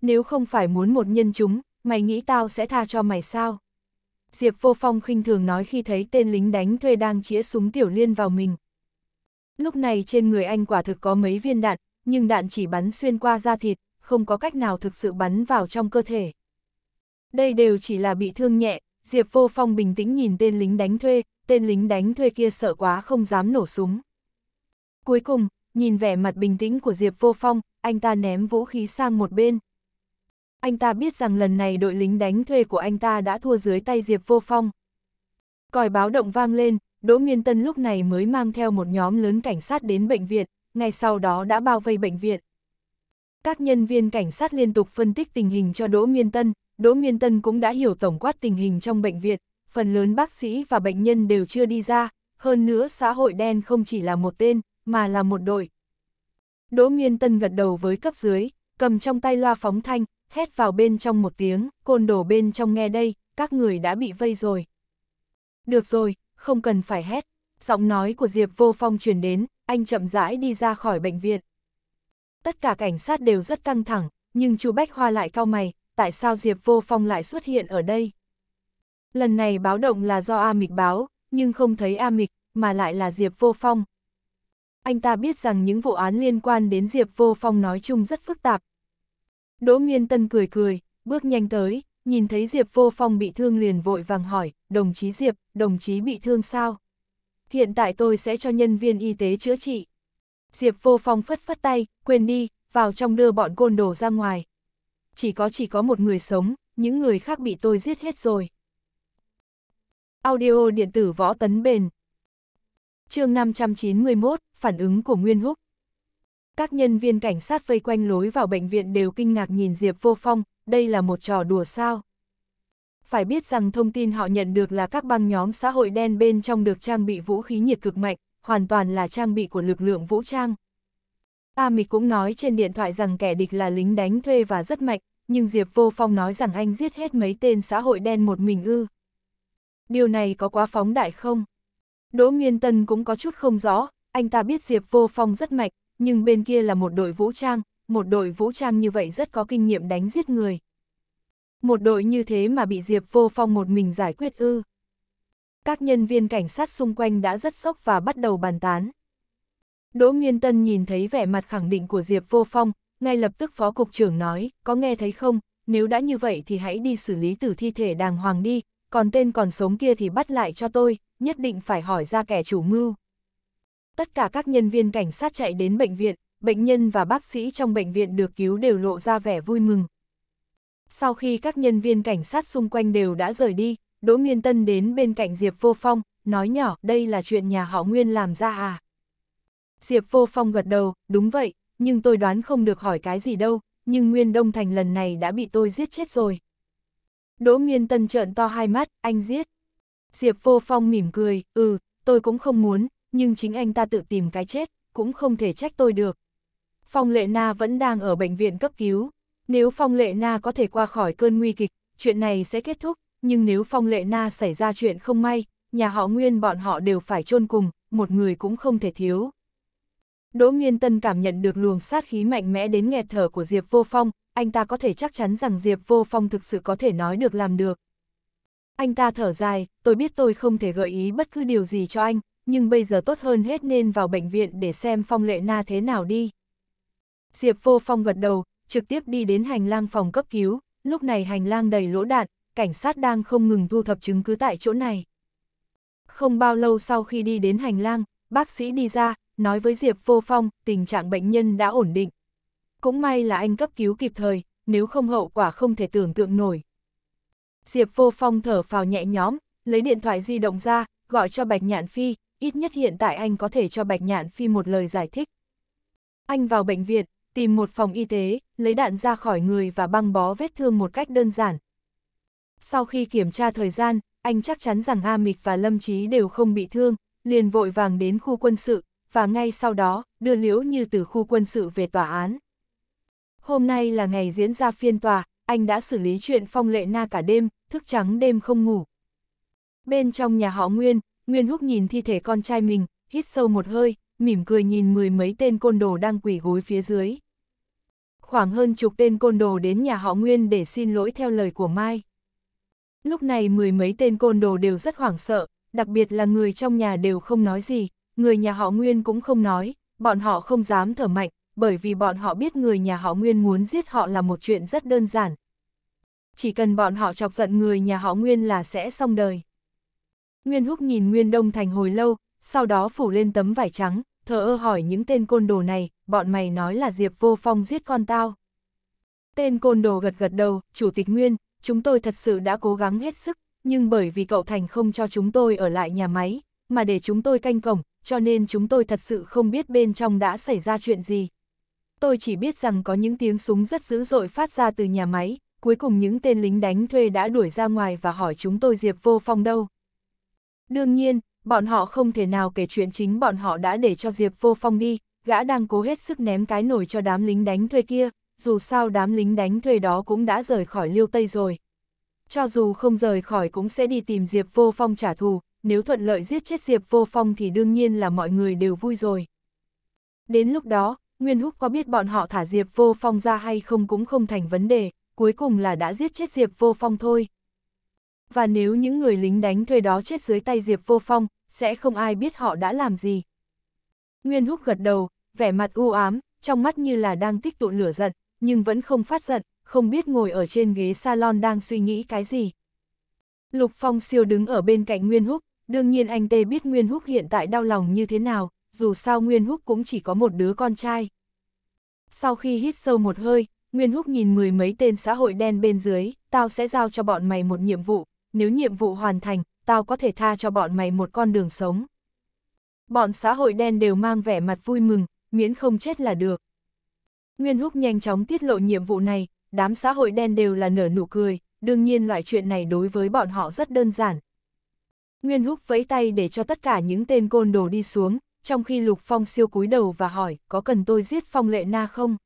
Nếu không phải muốn một nhân chúng, mày nghĩ tao sẽ tha cho mày sao? Diệp Vô Phong khinh thường nói khi thấy tên lính đánh thuê đang chĩa súng tiểu liên vào mình. Lúc này trên người anh quả thực có mấy viên đạn, nhưng đạn chỉ bắn xuyên qua da thịt, không có cách nào thực sự bắn vào trong cơ thể. Đây đều chỉ là bị thương nhẹ, Diệp Vô Phong bình tĩnh nhìn tên lính đánh thuê, tên lính đánh thuê kia sợ quá không dám nổ súng. Cuối cùng, nhìn vẻ mặt bình tĩnh của Diệp Vô Phong, anh ta ném vũ khí sang một bên. Anh ta biết rằng lần này đội lính đánh thuê của anh ta đã thua dưới tay Diệp Vô Phong. Còi báo động vang lên, Đỗ nguyên Tân lúc này mới mang theo một nhóm lớn cảnh sát đến bệnh viện, ngay sau đó đã bao vây bệnh viện. Các nhân viên cảnh sát liên tục phân tích tình hình cho Đỗ Nguyên Tân, Đỗ Nguyên Tân cũng đã hiểu tổng quát tình hình trong bệnh viện, phần lớn bác sĩ và bệnh nhân đều chưa đi ra, hơn nữa xã hội đen không chỉ là một tên, mà là một đội. Đỗ Nguyên Tân gật đầu với cấp dưới, cầm trong tay loa phóng thanh, hét vào bên trong một tiếng, côn đổ bên trong nghe đây, các người đã bị vây rồi. Được rồi, không cần phải hét, giọng nói của Diệp Vô Phong truyền đến, anh chậm rãi đi ra khỏi bệnh viện. Tất cả cảnh sát đều rất căng thẳng, nhưng chú Bách Hoa lại cau mày, tại sao Diệp Vô Phong lại xuất hiện ở đây? Lần này báo động là do A Mịch báo, nhưng không thấy A Mịch, mà lại là Diệp Vô Phong. Anh ta biết rằng những vụ án liên quan đến Diệp Vô Phong nói chung rất phức tạp. Đỗ Nguyên Tân cười cười, bước nhanh tới, nhìn thấy Diệp Vô Phong bị thương liền vội vàng hỏi, đồng chí Diệp, đồng chí bị thương sao? hiện tại tôi sẽ cho nhân viên y tế chữa trị. Diệp vô phong phất phất tay, quên đi, vào trong đưa bọn côn đồ ra ngoài. Chỉ có chỉ có một người sống, những người khác bị tôi giết hết rồi. Audio điện tử võ tấn bền chương 591, phản ứng của Nguyên Húc. Các nhân viên cảnh sát vây quanh lối vào bệnh viện đều kinh ngạc nhìn Diệp Vô Phong, đây là một trò đùa sao phải biết rằng thông tin họ nhận được là các băng nhóm xã hội đen bên trong được trang bị vũ khí nhiệt cực mạnh, hoàn toàn là trang bị của lực lượng vũ trang. a mịch cũng nói trên điện thoại rằng kẻ địch là lính đánh thuê và rất mạnh, nhưng Diệp Vô Phong nói rằng anh giết hết mấy tên xã hội đen một mình ư. Điều này có quá phóng đại không? Đỗ Nguyên Tân cũng có chút không rõ, anh ta biết Diệp Vô Phong rất mạnh, nhưng bên kia là một đội vũ trang, một đội vũ trang như vậy rất có kinh nghiệm đánh giết người. Một đội như thế mà bị Diệp Vô Phong một mình giải quyết ư. Các nhân viên cảnh sát xung quanh đã rất sốc và bắt đầu bàn tán. Đỗ Nguyên Tân nhìn thấy vẻ mặt khẳng định của Diệp Vô Phong, ngay lập tức Phó Cục trưởng nói, có nghe thấy không, nếu đã như vậy thì hãy đi xử lý tử thi thể đàng hoàng đi, còn tên còn sống kia thì bắt lại cho tôi, nhất định phải hỏi ra kẻ chủ mưu. Tất cả các nhân viên cảnh sát chạy đến bệnh viện, bệnh nhân và bác sĩ trong bệnh viện được cứu đều lộ ra vẻ vui mừng, sau khi các nhân viên cảnh sát xung quanh đều đã rời đi, Đỗ Nguyên Tân đến bên cạnh Diệp Vô Phong, nói nhỏ đây là chuyện nhà họ Nguyên làm ra à. Diệp Vô Phong gật đầu, đúng vậy, nhưng tôi đoán không được hỏi cái gì đâu, nhưng Nguyên Đông Thành lần này đã bị tôi giết chết rồi. Đỗ Nguyên Tân trợn to hai mắt, anh giết. Diệp Vô Phong mỉm cười, ừ, tôi cũng không muốn, nhưng chính anh ta tự tìm cái chết, cũng không thể trách tôi được. Phong Lệ Na vẫn đang ở bệnh viện cấp cứu. Nếu Phong Lệ Na có thể qua khỏi cơn nguy kịch, chuyện này sẽ kết thúc, nhưng nếu Phong Lệ Na xảy ra chuyện không may, nhà họ Nguyên bọn họ đều phải chôn cùng, một người cũng không thể thiếu. Đỗ Nguyên Tân cảm nhận được luồng sát khí mạnh mẽ đến nghẹt thở của Diệp Vô Phong, anh ta có thể chắc chắn rằng Diệp Vô Phong thực sự có thể nói được làm được. Anh ta thở dài, tôi biết tôi không thể gợi ý bất cứ điều gì cho anh, nhưng bây giờ tốt hơn hết nên vào bệnh viện để xem Phong Lệ Na thế nào đi. Diệp Vô Phong gật đầu, trực tiếp đi đến hành lang phòng cấp cứu, lúc này hành lang đầy lỗ đạn, cảnh sát đang không ngừng thu thập chứng cứ tại chỗ này. Không bao lâu sau khi đi đến hành lang, bác sĩ đi ra, nói với Diệp Vô Phong, tình trạng bệnh nhân đã ổn định. Cũng may là anh cấp cứu kịp thời, nếu không hậu quả không thể tưởng tượng nổi. Diệp Vô Phong thở phào nhẹ nhõm, lấy điện thoại di động ra, gọi cho Bạch Nhạn Phi, ít nhất hiện tại anh có thể cho Bạch Nhạn Phi một lời giải thích. Anh vào bệnh viện, tìm một phòng y tế, lấy đạn ra khỏi người và băng bó vết thương một cách đơn giản. Sau khi kiểm tra thời gian, anh chắc chắn rằng A Mịch và Lâm Chí đều không bị thương, liền vội vàng đến khu quân sự, và ngay sau đó, đưa Liễu Như từ khu quân sự về tòa án. Hôm nay là ngày diễn ra phiên tòa, anh đã xử lý chuyện phong lệ na cả đêm, thức trắng đêm không ngủ. Bên trong nhà họ Nguyên, Nguyên Húc nhìn thi thể con trai mình, hít sâu một hơi, mỉm cười nhìn mười mấy tên côn đồ đang quỷ gối phía dưới khoảng hơn chục tên côn đồ đến nhà họ Nguyên để xin lỗi theo lời của Mai. Lúc này mười mấy tên côn đồ đều rất hoảng sợ, đặc biệt là người trong nhà đều không nói gì, người nhà họ Nguyên cũng không nói, bọn họ không dám thở mạnh, bởi vì bọn họ biết người nhà họ Nguyên muốn giết họ là một chuyện rất đơn giản. Chỉ cần bọn họ chọc giận người nhà họ Nguyên là sẽ xong đời. Nguyên Húc nhìn Nguyên Đông Thành hồi lâu, sau đó phủ lên tấm vải trắng, thờ ơ hỏi những tên côn đồ này, bọn mày nói là Diệp Vô Phong giết con tao. Tên côn đồ gật gật đầu, Chủ tịch Nguyên, chúng tôi thật sự đã cố gắng hết sức, nhưng bởi vì cậu Thành không cho chúng tôi ở lại nhà máy, mà để chúng tôi canh cổng, cho nên chúng tôi thật sự không biết bên trong đã xảy ra chuyện gì. Tôi chỉ biết rằng có những tiếng súng rất dữ dội phát ra từ nhà máy, cuối cùng những tên lính đánh thuê đã đuổi ra ngoài và hỏi chúng tôi Diệp Vô Phong đâu. Đương nhiên, bọn họ không thể nào kể chuyện chính bọn họ đã để cho Diệp Vô Phong đi, gã đang cố hết sức ném cái nổi cho đám lính đánh thuê kia, dù sao đám lính đánh thuê đó cũng đã rời khỏi liêu Tây rồi. Cho dù không rời khỏi cũng sẽ đi tìm Diệp Vô Phong trả thù, nếu thuận lợi giết chết Diệp Vô Phong thì đương nhiên là mọi người đều vui rồi. Đến lúc đó, Nguyên Húc có biết bọn họ thả Diệp Vô Phong ra hay không cũng không thành vấn đề, cuối cùng là đã giết chết Diệp Vô Phong thôi. Và nếu những người lính đánh thuê đó chết dưới tay Diệp Vô Phong, sẽ không ai biết họ đã làm gì. Nguyên Húc gật đầu, vẻ mặt u ám, trong mắt như là đang tích tụ lửa giận, nhưng vẫn không phát giận, không biết ngồi ở trên ghế salon đang suy nghĩ cái gì. Lục Phong siêu đứng ở bên cạnh Nguyên Húc, đương nhiên anh Tê biết Nguyên Húc hiện tại đau lòng như thế nào, dù sao Nguyên Húc cũng chỉ có một đứa con trai. Sau khi hít sâu một hơi, Nguyên Húc nhìn mười mấy tên xã hội đen bên dưới, tao sẽ giao cho bọn mày một nhiệm vụ, nếu nhiệm vụ hoàn thành, tao có thể tha cho bọn mày một con đường sống bọn xã hội đen đều mang vẻ mặt vui mừng, miễn không chết là được. Nguyên Húc nhanh chóng tiết lộ nhiệm vụ này, đám xã hội đen đều là nở nụ cười, đương nhiên loại chuyện này đối với bọn họ rất đơn giản. Nguyên Húc vẫy tay để cho tất cả những tên côn đồ đi xuống, trong khi Lục Phong siêu cúi đầu và hỏi có cần tôi giết Phong Lệ Na không?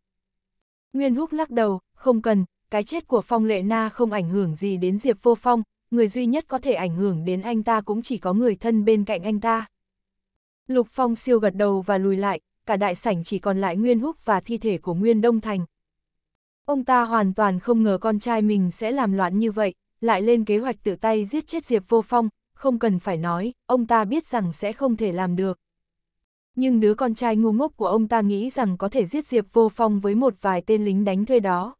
Nguyên Húc lắc đầu, không cần, cái chết của Phong Lệ Na không ảnh hưởng gì đến Diệp Vô Phong, người duy nhất có thể ảnh hưởng đến anh ta cũng chỉ có người thân bên cạnh anh ta. Lục Phong siêu gật đầu và lùi lại, cả đại sảnh chỉ còn lại Nguyên Húc và thi thể của Nguyên Đông Thành. Ông ta hoàn toàn không ngờ con trai mình sẽ làm loạn như vậy, lại lên kế hoạch tự tay giết chết Diệp Vô Phong, không cần phải nói, ông ta biết rằng sẽ không thể làm được. Nhưng đứa con trai ngu ngốc của ông ta nghĩ rằng có thể giết Diệp Vô Phong với một vài tên lính đánh thuê đó.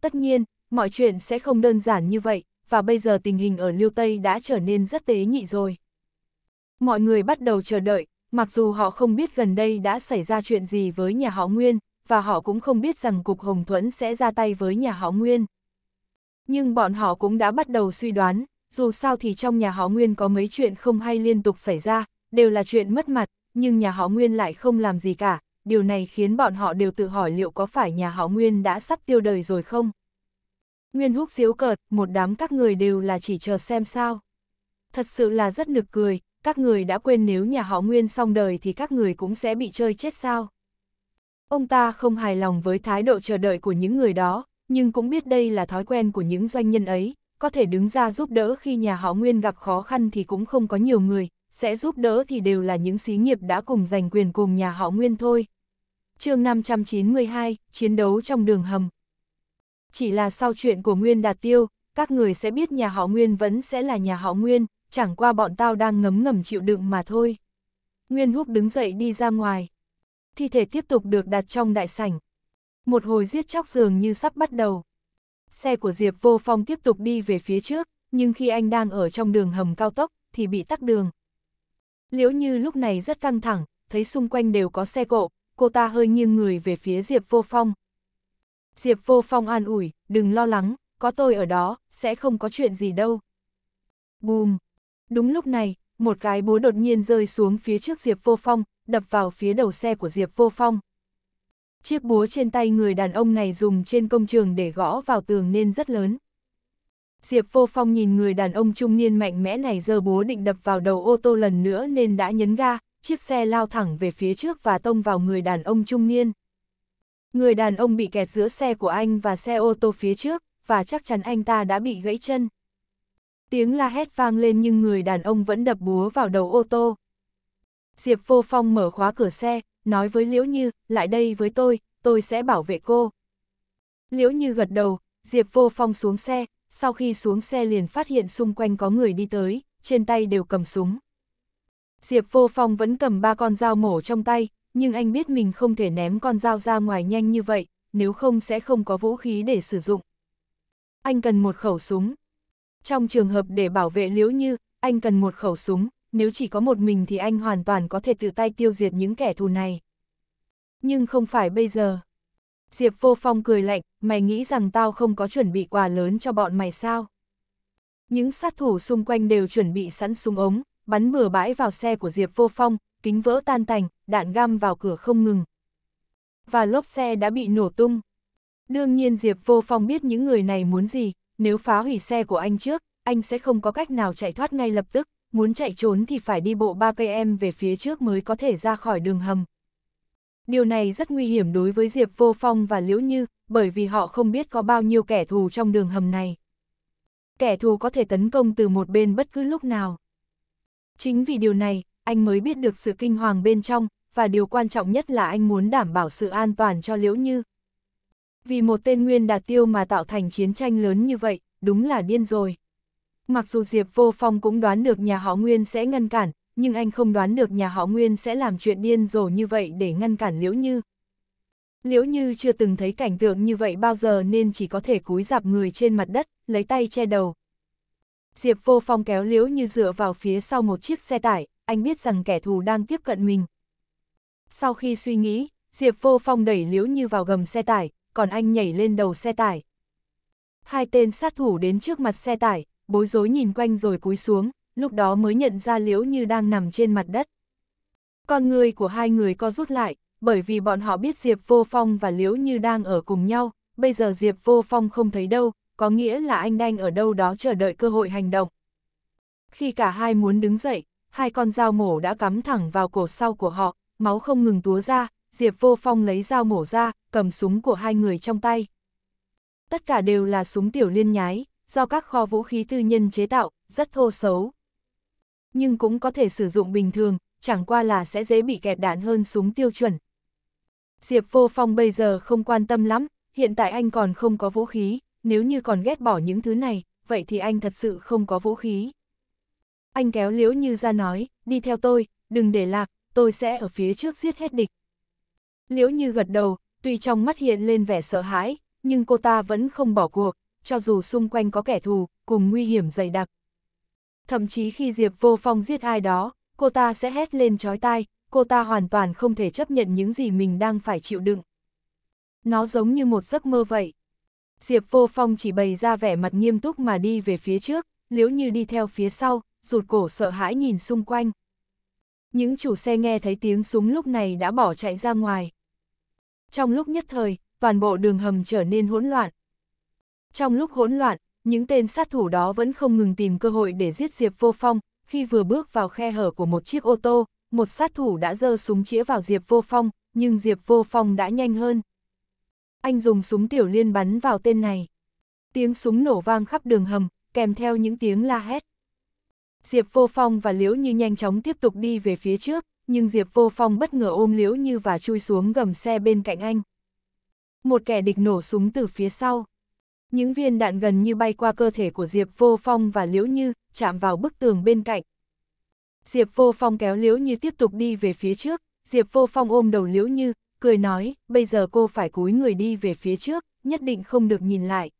Tất nhiên, mọi chuyện sẽ không đơn giản như vậy, và bây giờ tình hình ở Liêu Tây đã trở nên rất tế nhị rồi. Mọi người bắt đầu chờ đợi, mặc dù họ không biết gần đây đã xảy ra chuyện gì với nhà họ Nguyên, và họ cũng không biết rằng Cục Hồng Thuẫn sẽ ra tay với nhà họ Nguyên. Nhưng bọn họ cũng đã bắt đầu suy đoán, dù sao thì trong nhà họ Nguyên có mấy chuyện không hay liên tục xảy ra, đều là chuyện mất mặt, nhưng nhà họ Nguyên lại không làm gì cả, điều này khiến bọn họ đều tự hỏi liệu có phải nhà họ Nguyên đã sắp tiêu đời rồi không. Nguyên húc xíu cợt, một đám các người đều là chỉ chờ xem sao. Thật sự là rất nực cười, các người đã quên nếu nhà họ Nguyên xong đời thì các người cũng sẽ bị chơi chết sao. Ông ta không hài lòng với thái độ chờ đợi của những người đó, nhưng cũng biết đây là thói quen của những doanh nhân ấy, có thể đứng ra giúp đỡ khi nhà họ Nguyên gặp khó khăn thì cũng không có nhiều người, sẽ giúp đỡ thì đều là những xí nghiệp đã cùng giành quyền cùng nhà họ Nguyên thôi. chương 592, Chiến đấu trong đường hầm Chỉ là sau chuyện của Nguyên Đạt Tiêu, các người sẽ biết nhà họ Nguyên vẫn sẽ là nhà họ Nguyên, chẳng qua bọn tao đang ngấm ngầm chịu đựng mà thôi. Nguyên Húc đứng dậy đi ra ngoài. Thi thể tiếp tục được đặt trong đại sảnh. Một hồi giết chóc dường như sắp bắt đầu. Xe của Diệp Vô Phong tiếp tục đi về phía trước, nhưng khi anh đang ở trong đường hầm cao tốc, thì bị tắc đường. Liễu Như lúc này rất căng thẳng, thấy xung quanh đều có xe cộ, cô ta hơi nghiêng người về phía Diệp Vô Phong. Diệp Vô Phong an ủi, đừng lo lắng, có tôi ở đó, sẽ không có chuyện gì đâu. Bùm, Đúng lúc này, một cái búa đột nhiên rơi xuống phía trước Diệp Vô Phong, đập vào phía đầu xe của Diệp Vô Phong. Chiếc búa trên tay người đàn ông này dùng trên công trường để gõ vào tường nên rất lớn. Diệp Vô Phong nhìn người đàn ông trung niên mạnh mẽ này giơ búa định đập vào đầu ô tô lần nữa nên đã nhấn ga, chiếc xe lao thẳng về phía trước và tông vào người đàn ông trung niên. Người đàn ông bị kẹt giữa xe của anh và xe ô tô phía trước, và chắc chắn anh ta đã bị gãy chân. Tiếng la hét vang lên nhưng người đàn ông vẫn đập búa vào đầu ô tô. Diệp Vô Phong mở khóa cửa xe, nói với Liễu Như, lại đây với tôi, tôi sẽ bảo vệ cô. Liễu Như gật đầu, Diệp Vô Phong xuống xe, sau khi xuống xe liền phát hiện xung quanh có người đi tới, trên tay đều cầm súng. Diệp Vô Phong vẫn cầm ba con dao mổ trong tay, nhưng anh biết mình không thể ném con dao ra ngoài nhanh như vậy, nếu không sẽ không có vũ khí để sử dụng. Anh cần một khẩu súng, trong trường hợp để bảo vệ Liễu Như, anh cần một khẩu súng, nếu chỉ có một mình thì anh hoàn toàn có thể tự tay tiêu diệt những kẻ thù này. Nhưng không phải bây giờ. Diệp Vô Phong cười lạnh, mày nghĩ rằng tao không có chuẩn bị quà lớn cho bọn mày sao? Những sát thủ xung quanh đều chuẩn bị sẵn súng ống, bắn bừa bãi vào xe của Diệp Vô Phong, kính vỡ tan tành, đạn găm vào cửa không ngừng. Và lốp xe đã bị nổ tung. Đương nhiên Diệp Vô Phong biết những người này muốn gì, nếu phá hủy xe của anh trước, anh sẽ không có cách nào chạy thoát ngay lập tức, muốn chạy trốn thì phải đi bộ 3 cây em về phía trước mới có thể ra khỏi đường hầm. Điều này rất nguy hiểm đối với Diệp Vô Phong và Liễu Như, bởi vì họ không biết có bao nhiêu kẻ thù trong đường hầm này. Kẻ thù có thể tấn công từ một bên bất cứ lúc nào. Chính vì điều này, anh mới biết được sự kinh hoàng bên trong, và điều quan trọng nhất là anh muốn đảm bảo sự an toàn cho Liễu Như, vì một tên nguyên đạt tiêu mà tạo thành chiến tranh lớn như vậy, đúng là điên rồi. Mặc dù Diệp Vô Phong cũng đoán được nhà họ Nguyên sẽ ngăn cản, nhưng anh không đoán được nhà họ Nguyên sẽ làm chuyện điên rồ như vậy để ngăn cản Liễu Như. Liễu Như chưa từng thấy cảnh tượng như vậy bao giờ nên chỉ có thể cúi dạp người trên mặt đất, lấy tay che đầu. Diệp Vô Phong kéo Liễu Như dựa vào phía sau một chiếc xe tải, anh biết rằng kẻ thù đang tiếp cận mình. Sau khi suy nghĩ, Diệp Vô Phong đẩy Liễu Như vào gầm xe tải, còn anh nhảy lên đầu xe tải. Hai tên sát thủ đến trước mặt xe tải, bối rối nhìn quanh rồi cúi xuống, lúc đó mới nhận ra Liễu Như đang nằm trên mặt đất. Con người của hai người có rút lại, bởi vì bọn họ biết Diệp Vô Phong và Liễu Như đang ở cùng nhau, bây giờ Diệp Vô Phong không thấy đâu, có nghĩa là anh đang ở đâu đó chờ đợi cơ hội hành động. Khi cả hai muốn đứng dậy, hai con dao mổ đã cắm thẳng vào cổ sau của họ, máu không ngừng túa ra, Diệp Vô Phong lấy dao mổ ra, cầm súng của hai người trong tay. Tất cả đều là súng tiểu liên nhái, do các kho vũ khí tư nhân chế tạo, rất thô xấu. Nhưng cũng có thể sử dụng bình thường, chẳng qua là sẽ dễ bị kẹp đạn hơn súng tiêu chuẩn. Diệp Vô Phong bây giờ không quan tâm lắm, hiện tại anh còn không có vũ khí, nếu như còn ghét bỏ những thứ này, vậy thì anh thật sự không có vũ khí. Anh kéo liễu như ra nói, đi theo tôi, đừng để lạc, tôi sẽ ở phía trước giết hết địch. Liễu như gật đầu, Tuy trong mắt hiện lên vẻ sợ hãi, nhưng cô ta vẫn không bỏ cuộc, cho dù xung quanh có kẻ thù, cùng nguy hiểm dày đặc. Thậm chí khi Diệp Vô Phong giết ai đó, cô ta sẽ hét lên chói tai, cô ta hoàn toàn không thể chấp nhận những gì mình đang phải chịu đựng. Nó giống như một giấc mơ vậy. Diệp Vô Phong chỉ bày ra vẻ mặt nghiêm túc mà đi về phía trước, liếu như đi theo phía sau, rụt cổ sợ hãi nhìn xung quanh. Những chủ xe nghe thấy tiếng súng lúc này đã bỏ chạy ra ngoài. Trong lúc nhất thời, toàn bộ đường hầm trở nên hỗn loạn. Trong lúc hỗn loạn, những tên sát thủ đó vẫn không ngừng tìm cơ hội để giết Diệp Vô Phong, khi vừa bước vào khe hở của một chiếc ô tô, một sát thủ đã giơ súng chĩa vào Diệp Vô Phong, nhưng Diệp Vô Phong đã nhanh hơn. Anh dùng súng tiểu liên bắn vào tên này. Tiếng súng nổ vang khắp đường hầm, kèm theo những tiếng la hét. Diệp Vô Phong và Liễu Như nhanh chóng tiếp tục đi về phía trước, nhưng Diệp Vô Phong bất ngờ ôm Liễu Như và chui xuống gầm xe bên cạnh anh. Một kẻ địch nổ súng từ phía sau. Những viên đạn gần như bay qua cơ thể của Diệp Vô Phong và Liễu Như, chạm vào bức tường bên cạnh. Diệp Vô Phong kéo Liễu Như tiếp tục đi về phía trước, Diệp Vô Phong ôm đầu Liễu Như, cười nói, bây giờ cô phải cúi người đi về phía trước, nhất định không được nhìn lại.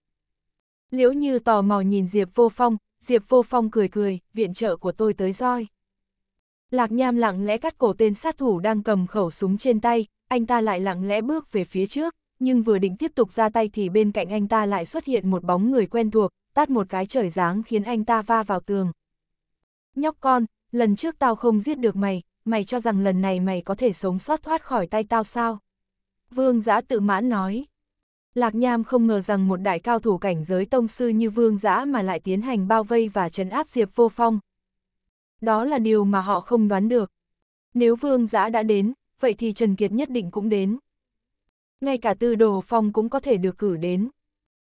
Liễu Như tò mò nhìn Diệp Vô Phong, Diệp Vô Phong cười cười, viện trợ của tôi tới roi. Lạc Nham lặng lẽ cắt cổ tên sát thủ đang cầm khẩu súng trên tay, anh ta lại lặng lẽ bước về phía trước, nhưng vừa định tiếp tục ra tay thì bên cạnh anh ta lại xuất hiện một bóng người quen thuộc, tát một cái trời giáng khiến anh ta va vào tường. Nhóc con, lần trước tao không giết được mày, mày cho rằng lần này mày có thể sống sót thoát khỏi tay tao sao? Vương giã tự mãn nói. Lạc Nham không ngờ rằng một đại cao thủ cảnh giới tông sư như Vương Giã mà lại tiến hành bao vây và trấn áp Diệp Vô Phong, đó là điều mà họ không đoán được. Nếu vương giã đã đến, vậy thì Trần Kiệt nhất định cũng đến. Ngay cả tư đồ phong cũng có thể được cử đến.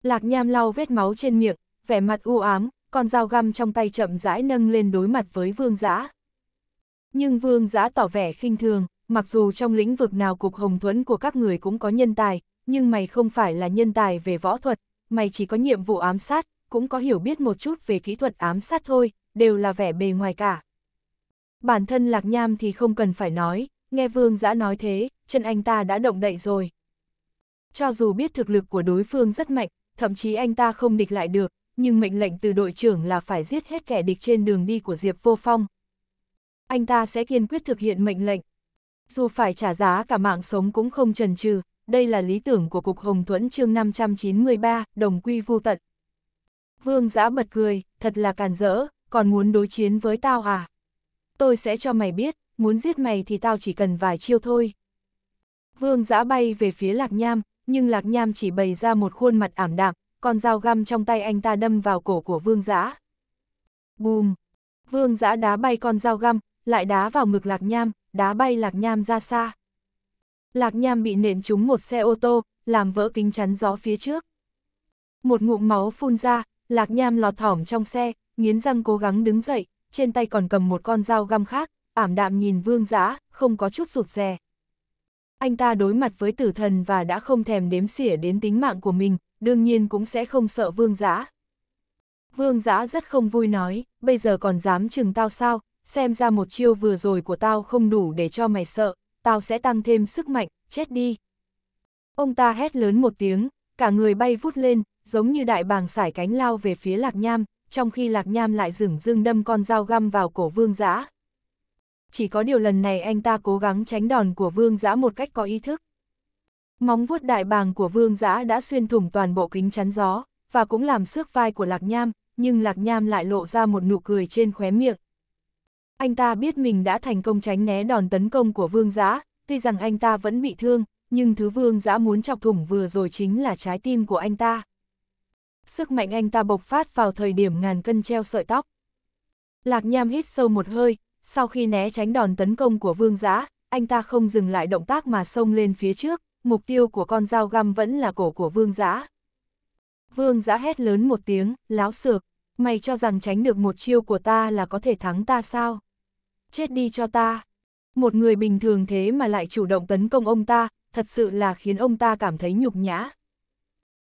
Lạc nham lau vết máu trên miệng, vẻ mặt u ám, còn dao găm trong tay chậm rãi nâng lên đối mặt với vương giã. Nhưng vương giã tỏ vẻ khinh thường, mặc dù trong lĩnh vực nào cục hồng thuẫn của các người cũng có nhân tài, nhưng mày không phải là nhân tài về võ thuật, mày chỉ có nhiệm vụ ám sát, cũng có hiểu biết một chút về kỹ thuật ám sát thôi, đều là vẻ bề ngoài cả. Bản thân Lạc Nham thì không cần phải nói, nghe Vương Giã nói thế, chân anh ta đã động đậy rồi. Cho dù biết thực lực của đối phương rất mạnh, thậm chí anh ta không địch lại được, nhưng mệnh lệnh từ đội trưởng là phải giết hết kẻ địch trên đường đi của Diệp Vô Phong. Anh ta sẽ kiên quyết thực hiện mệnh lệnh. Dù phải trả giá cả mạng sống cũng không chần chừ, đây là lý tưởng của Cục Hồng Thuẫn chương 593, Đồng Quy Vu Tận. Vương Giã bật cười, thật là càn rỡ, còn muốn đối chiến với tao à? Tôi sẽ cho mày biết, muốn giết mày thì tao chỉ cần vài chiêu thôi. Vương giã bay về phía Lạc Nham, nhưng Lạc Nham chỉ bày ra một khuôn mặt ảm đạm, con dao găm trong tay anh ta đâm vào cổ của Vương giã. Bùm! Vương giã đá bay con dao găm, lại đá vào ngực Lạc Nham, đá bay Lạc Nham ra xa. Lạc Nham bị nện trúng một xe ô tô, làm vỡ kính chắn gió phía trước. Một ngụm máu phun ra, Lạc Nham lọt thỏm trong xe, nghiến răng cố gắng đứng dậy, trên tay còn cầm một con dao găm khác, ảm đạm nhìn vương giã, không có chút rụt rè. Anh ta đối mặt với tử thần và đã không thèm đếm xỉa đến tính mạng của mình, đương nhiên cũng sẽ không sợ vương giã. Vương giã rất không vui nói, bây giờ còn dám chừng tao sao, xem ra một chiêu vừa rồi của tao không đủ để cho mày sợ, tao sẽ tăng thêm sức mạnh, chết đi. Ông ta hét lớn một tiếng, cả người bay vút lên, giống như đại bàng sải cánh lao về phía Lạc Nham, trong khi Lạc Nham lại dừng dưng đâm con dao găm vào cổ Vương Giã. Chỉ có điều lần này anh ta cố gắng tránh đòn của Vương Giã một cách có ý thức. Móng vuốt đại bàng của Vương Giã đã xuyên thủng toàn bộ kính chắn gió, và cũng làm xước vai của Lạc Nham, nhưng Lạc Nham lại lộ ra một nụ cười trên khóe miệng. Anh ta biết mình đã thành công tránh né đòn tấn công của Vương Giã, tuy rằng anh ta vẫn bị thương, nhưng thứ vương giã muốn chọc thủng vừa rồi chính là trái tim của anh ta. Sức mạnh anh ta bộc phát vào thời điểm ngàn cân treo sợi tóc. Lạc Nham hít sâu một hơi, sau khi né tránh đòn tấn công của vương giã, anh ta không dừng lại động tác mà xông lên phía trước, mục tiêu của con dao găm vẫn là cổ của vương giã. Vương giã hét lớn một tiếng, láo sược, mày cho rằng tránh được một chiêu của ta là có thể thắng ta sao? Chết đi cho ta! Một người bình thường thế mà lại chủ động tấn công ông ta, thật sự là khiến ông ta cảm thấy nhục nhã.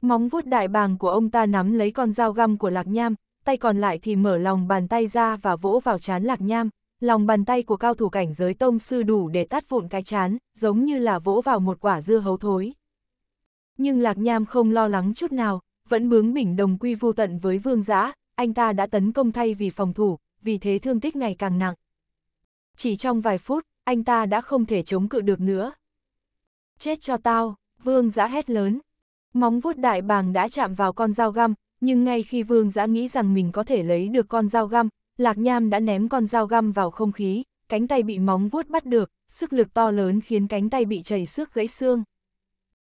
Móng vuốt đại bàng của ông ta nắm lấy con dao găm của Lạc Nham, tay còn lại thì mở lòng bàn tay ra và vỗ vào chán Lạc Nham, lòng bàn tay của cao thủ cảnh giới tông sư đủ để tát vụn cái chán, giống như là vỗ vào một quả dưa hấu thối. Nhưng Lạc Nham không lo lắng chút nào, vẫn bướng bỉnh đồng quy vô tận với vương giã, anh ta đã tấn công thay vì phòng thủ, vì thế thương tích ngày càng nặng. Chỉ trong vài phút, anh ta đã không thể chống cự được nữa chết cho tao, vương giã hét lớn. Móng vuốt đại bàng đã chạm vào con dao găm, nhưng ngay khi vương giã nghĩ rằng mình có thể lấy được con dao găm, lạc nham đã ném con dao găm vào không khí, cánh tay bị móng vuốt bắt được, sức lực to lớn khiến cánh tay bị chảy xước gãy xương.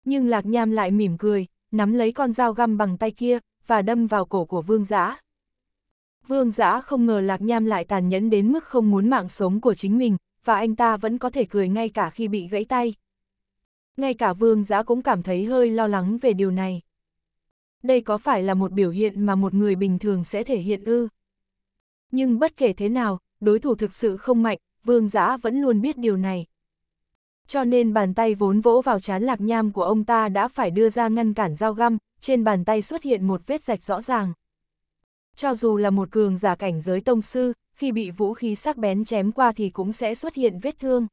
Nhưng lạc nham lại mỉm cười, nắm lấy con dao găm bằng tay kia, và đâm vào cổ của vương giã. Vương giã không ngờ lạc nham lại tàn nhẫn đến mức không muốn mạng sống của chính mình, và anh ta vẫn có thể cười ngay cả khi bị gãy tay ngay cả vương giã cũng cảm thấy hơi lo lắng về điều này. Đây có phải là một biểu hiện mà một người bình thường sẽ thể hiện ư? Nhưng bất kể thế nào, đối thủ thực sự không mạnh, vương giã vẫn luôn biết điều này. Cho nên bàn tay vốn vỗ vào chán lạc nham của ông ta đã phải đưa ra ngăn cản dao găm, trên bàn tay xuất hiện một vết rạch rõ ràng. Cho dù là một cường giả cảnh giới tông sư, khi bị vũ khí sắc bén chém qua thì cũng sẽ xuất hiện vết thương.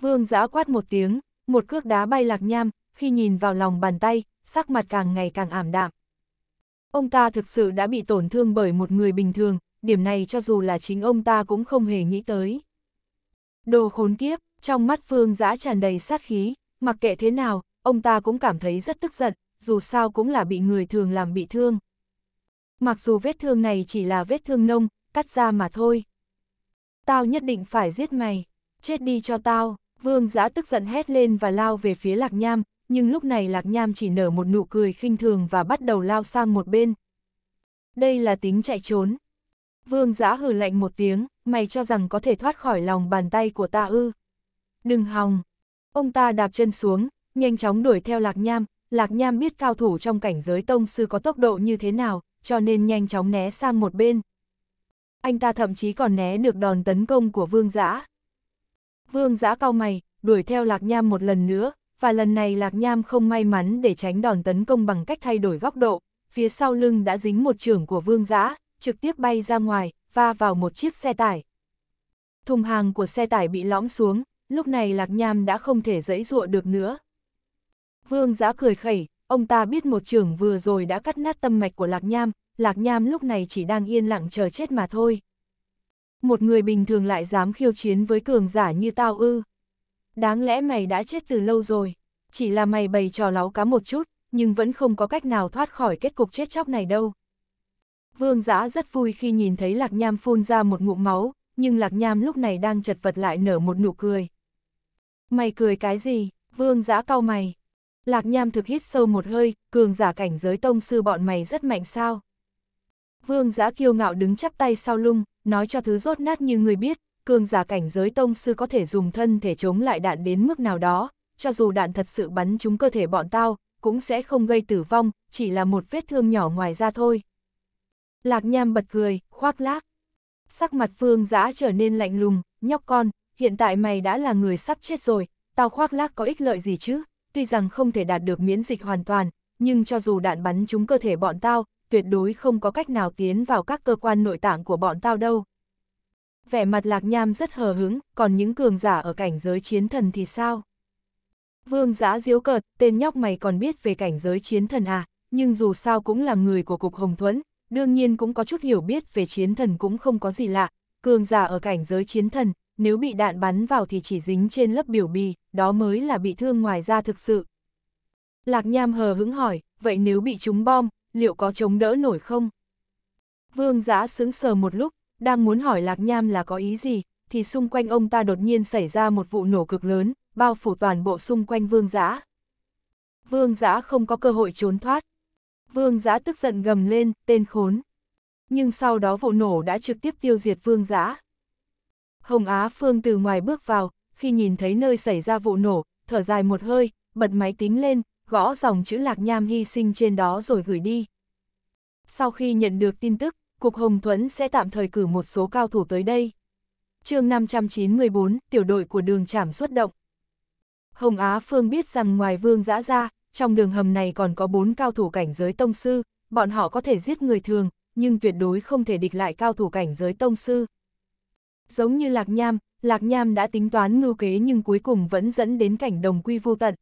Vương giã quát một tiếng, một cước đá bay lạc nham, khi nhìn vào lòng bàn tay, sắc mặt càng ngày càng ảm đạm. Ông ta thực sự đã bị tổn thương bởi một người bình thường, điểm này cho dù là chính ông ta cũng không hề nghĩ tới. Đồ khốn kiếp, trong mắt Phương Dã tràn đầy sát khí, mặc kệ thế nào, ông ta cũng cảm thấy rất tức giận, dù sao cũng là bị người thường làm bị thương. Mặc dù vết thương này chỉ là vết thương nông, cắt ra mà thôi. Tao nhất định phải giết mày, chết đi cho tao. Vương giã tức giận hét lên và lao về phía Lạc Nham, nhưng lúc này Lạc Nham chỉ nở một nụ cười khinh thường và bắt đầu lao sang một bên. Đây là tính chạy trốn. Vương giã hừ lạnh một tiếng, mày cho rằng có thể thoát khỏi lòng bàn tay của ta ư. Đừng hòng. Ông ta đạp chân xuống, nhanh chóng đuổi theo Lạc Nham. Lạc Nham biết cao thủ trong cảnh giới tông sư có tốc độ như thế nào, cho nên nhanh chóng né sang một bên. Anh ta thậm chí còn né được đòn tấn công của vương giã. Vương giã cao mày, đuổi theo Lạc Nham một lần nữa, và lần này Lạc Nham không may mắn để tránh đòn tấn công bằng cách thay đổi góc độ, phía sau lưng đã dính một trường của Vương giã, trực tiếp bay ra ngoài, va vào một chiếc xe tải. Thùng hàng của xe tải bị lõm xuống, lúc này Lạc Nham đã không thể dẫy dụa được nữa. Vương giã cười khẩy, ông ta biết một trường vừa rồi đã cắt nát tâm mạch của Lạc Nham, Lạc Nham lúc này chỉ đang yên lặng chờ chết mà thôi một người bình thường lại dám khiêu chiến với cường giả như tao ư. Đáng lẽ mày đã chết từ lâu rồi, chỉ là mày bày trò láo cá một chút, nhưng vẫn không có cách nào thoát khỏi kết cục chết chóc này đâu. Vương giã rất vui khi nhìn thấy Lạc Nham phun ra một ngụm máu, nhưng Lạc Nham lúc này đang chật vật lại nở một nụ cười. Mày cười cái gì, vương giã cau mày. Lạc Nham thực hít sâu một hơi, cường giả cảnh giới tông sư bọn mày rất mạnh sao. Vương giã kiêu ngạo đứng chắp tay sau lung, nói cho thứ rốt nát như người biết, cường giả cảnh giới tông sư có thể dùng thân thể chống lại đạn đến mức nào đó, cho dù đạn thật sự bắn trúng cơ thể bọn tao, cũng sẽ không gây tử vong, chỉ là một vết thương nhỏ ngoài ra thôi. Lạc nham bật cười, khoác lác. Sắc mặt phương giã trở nên lạnh lùng, nhóc con, hiện tại mày đã là người sắp chết rồi, tao khoác lác có ích lợi gì chứ, tuy rằng không thể đạt được miễn dịch hoàn toàn, nhưng cho dù đạn bắn trúng cơ thể bọn tao, tuyệt đối không có cách nào tiến vào các cơ quan nội tạng của bọn tao đâu. Vẻ mặt lạc nham rất hờ hứng, còn những cường giả ở cảnh giới chiến thần thì sao? Vương giã diếu cợt, tên nhóc mày còn biết về cảnh giới chiến thần à, nhưng dù sao cũng là người của Cục Hồng Thuẫn, đương nhiên cũng có chút hiểu biết về chiến thần cũng không có gì lạ, cường giả ở cảnh giới chiến thần, nếu bị đạn bắn vào thì chỉ dính trên lớp biểu bì, đó mới là bị thương ngoài da thực sự. Lạc Nham hờ hững hỏi, vậy nếu bị trúng bom, liệu có chống đỡ nổi không? Vương giã sững sờ một lúc, đang muốn hỏi Lạc Nham là có ý gì, thì xung quanh ông ta đột nhiên xảy ra một vụ nổ cực lớn, bao phủ toàn bộ xung quanh vương giã. Vương giã không có cơ hội trốn thoát. Vương giã tức giận gầm lên, tên khốn. Nhưng sau đó vụ nổ đã trực tiếp tiêu diệt vương giã. Hồng Á Phương từ ngoài bước vào, khi nhìn thấy nơi xảy ra vụ nổ, thở dài một hơi, bật máy tính lên, gõ dòng chữ lạc nham hy sinh trên đó rồi gửi đi. Sau khi nhận được tin tức, Cục Hồng Thuẫn sẽ tạm thời cử một số cao thủ tới đây. chương 594, tiểu đội của đường trảm xuất động. Hồng Á Phương biết rằng ngoài vương dã ra, trong đường hầm này còn có bốn cao thủ cảnh giới tông sư, bọn họ có thể giết người thường, nhưng tuyệt đối không thể địch lại cao thủ cảnh giới tông sư. Giống như Lạc Nham, Lạc Nham đã tính toán ngưu kế nhưng cuối cùng vẫn dẫn đến cảnh đồng quy vô tận,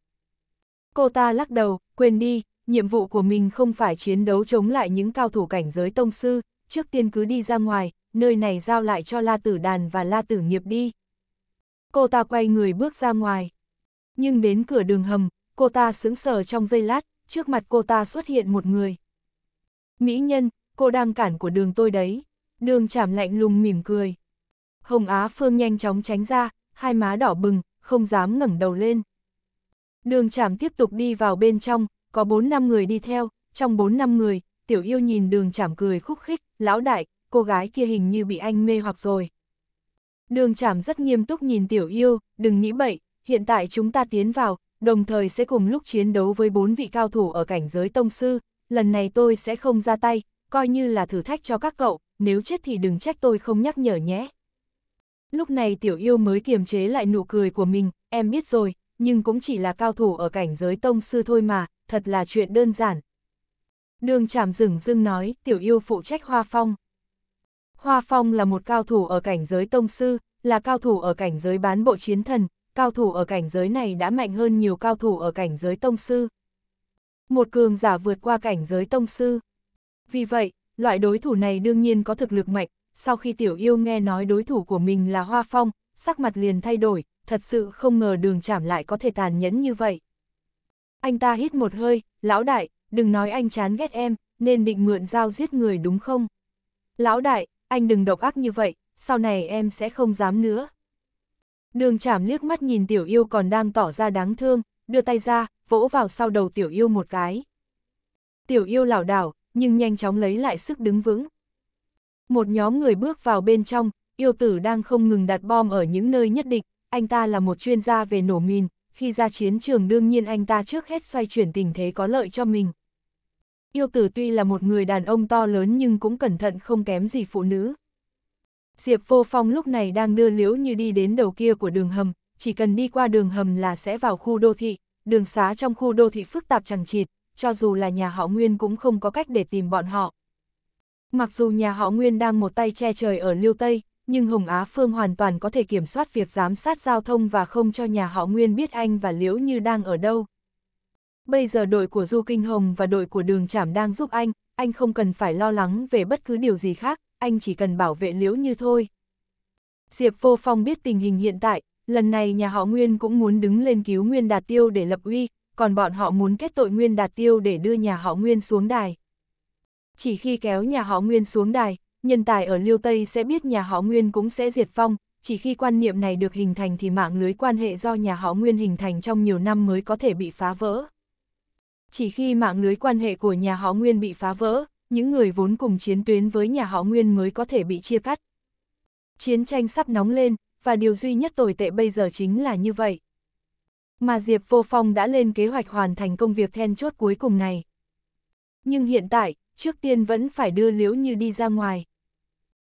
Cô ta lắc đầu, quên đi, nhiệm vụ của mình không phải chiến đấu chống lại những cao thủ cảnh giới tông sư, trước tiên cứ đi ra ngoài, nơi này giao lại cho La Tử Đàn và La Tử Nghiệp đi. Cô ta quay người bước ra ngoài. Nhưng đến cửa đường hầm, cô ta sững sờ trong giây lát, trước mặt cô ta xuất hiện một người. Mỹ nhân, cô đang cản của đường tôi đấy. Đường chảm lạnh lùng mỉm cười. Hồng Á Phương nhanh chóng tránh ra, hai má đỏ bừng, không dám ngẩng đầu lên. Đường chảm tiếp tục đi vào bên trong, có 4 năm người đi theo, trong 4 năm người, tiểu yêu nhìn đường chảm cười khúc khích, lão đại, cô gái kia hình như bị anh mê hoặc rồi. Đường chảm rất nghiêm túc nhìn tiểu yêu, đừng nghĩ bậy, hiện tại chúng ta tiến vào, đồng thời sẽ cùng lúc chiến đấu với bốn vị cao thủ ở cảnh giới tông sư, lần này tôi sẽ không ra tay, coi như là thử thách cho các cậu, nếu chết thì đừng trách tôi không nhắc nhở nhé. Lúc này tiểu yêu mới kiềm chế lại nụ cười của mình, em biết rồi, nhưng cũng chỉ là cao thủ ở cảnh giới tông sư thôi mà, thật là chuyện đơn giản. Đường chảm rừng dưng nói, tiểu yêu phụ trách Hoa Phong. Hoa Phong là một cao thủ ở cảnh giới tông sư, là cao thủ ở cảnh giới bán bộ chiến thần, cao thủ ở cảnh giới này đã mạnh hơn nhiều cao thủ ở cảnh giới tông sư. Một cường giả vượt qua cảnh giới tông sư. Vì vậy, loại đối thủ này đương nhiên có thực lực mạnh, sau khi tiểu yêu nghe nói đối thủ của mình là Hoa Phong, sắc mặt liền thay đổi, thật sự không ngờ đường chảm lại có thể tàn nhẫn như vậy. Anh ta hít một hơi, lão đại, đừng nói anh chán ghét em, nên định mượn dao giết người đúng không? Lão đại, anh đừng độc ác như vậy, sau này em sẽ không dám nữa. Đường chảm liếc mắt nhìn tiểu yêu còn đang tỏ ra đáng thương, đưa tay ra, vỗ vào sau đầu tiểu yêu một cái. Tiểu yêu lảo đảo, nhưng nhanh chóng lấy lại sức đứng vững. Một nhóm người bước vào bên trong, yêu tử đang không ngừng đặt bom ở những nơi nhất định, anh ta là một chuyên gia về nổ mìn, khi ra chiến trường đương nhiên anh ta trước hết xoay chuyển tình thế có lợi cho mình. Yêu tử tuy là một người đàn ông to lớn nhưng cũng cẩn thận không kém gì phụ nữ. Diệp Vô Phong lúc này đang đưa Liễu Như đi đến đầu kia của đường hầm, chỉ cần đi qua đường hầm là sẽ vào khu đô thị, đường xá trong khu đô thị phức tạp chẳng chịt, cho dù là nhà họ Nguyên cũng không có cách để tìm bọn họ. Mặc dù nhà họ Nguyên đang một tay che trời ở Liêu Tây, nhưng Hồng Á Phương hoàn toàn có thể kiểm soát việc giám sát giao thông và không cho nhà họ Nguyên biết anh và Liễu Như đang ở đâu. Bây giờ đội của Du Kinh Hồng và đội của Đường Trảm đang giúp anh, anh không cần phải lo lắng về bất cứ điều gì khác, anh chỉ cần bảo vệ Liễu Như thôi. Diệp Vô Phong biết tình hình hiện tại, lần này nhà họ Nguyên cũng muốn đứng lên cứu Nguyên Đạt Tiêu để lập uy, còn bọn họ muốn kết tội Nguyên Đạt Tiêu để đưa nhà họ Nguyên xuống đài. Chỉ khi kéo nhà họ Nguyên xuống đài, nhân tài ở Liêu Tây sẽ biết nhà họ Nguyên cũng sẽ diệt phong, chỉ khi quan niệm này được hình thành thì mạng lưới quan hệ do nhà họ Nguyên hình thành trong nhiều năm mới có thể bị phá vỡ. Chỉ khi mạng lưới quan hệ của nhà họ Nguyên bị phá vỡ, những người vốn cùng chiến tuyến với nhà họ Nguyên mới có thể bị chia cắt. Chiến tranh sắp nóng lên, và điều duy nhất tồi tệ bây giờ chính là như vậy. Mà Diệp Vô Phong đã lên kế hoạch hoàn thành công việc then chốt cuối cùng này. Nhưng hiện tại, trước tiên vẫn phải đưa Liễu Như đi ra ngoài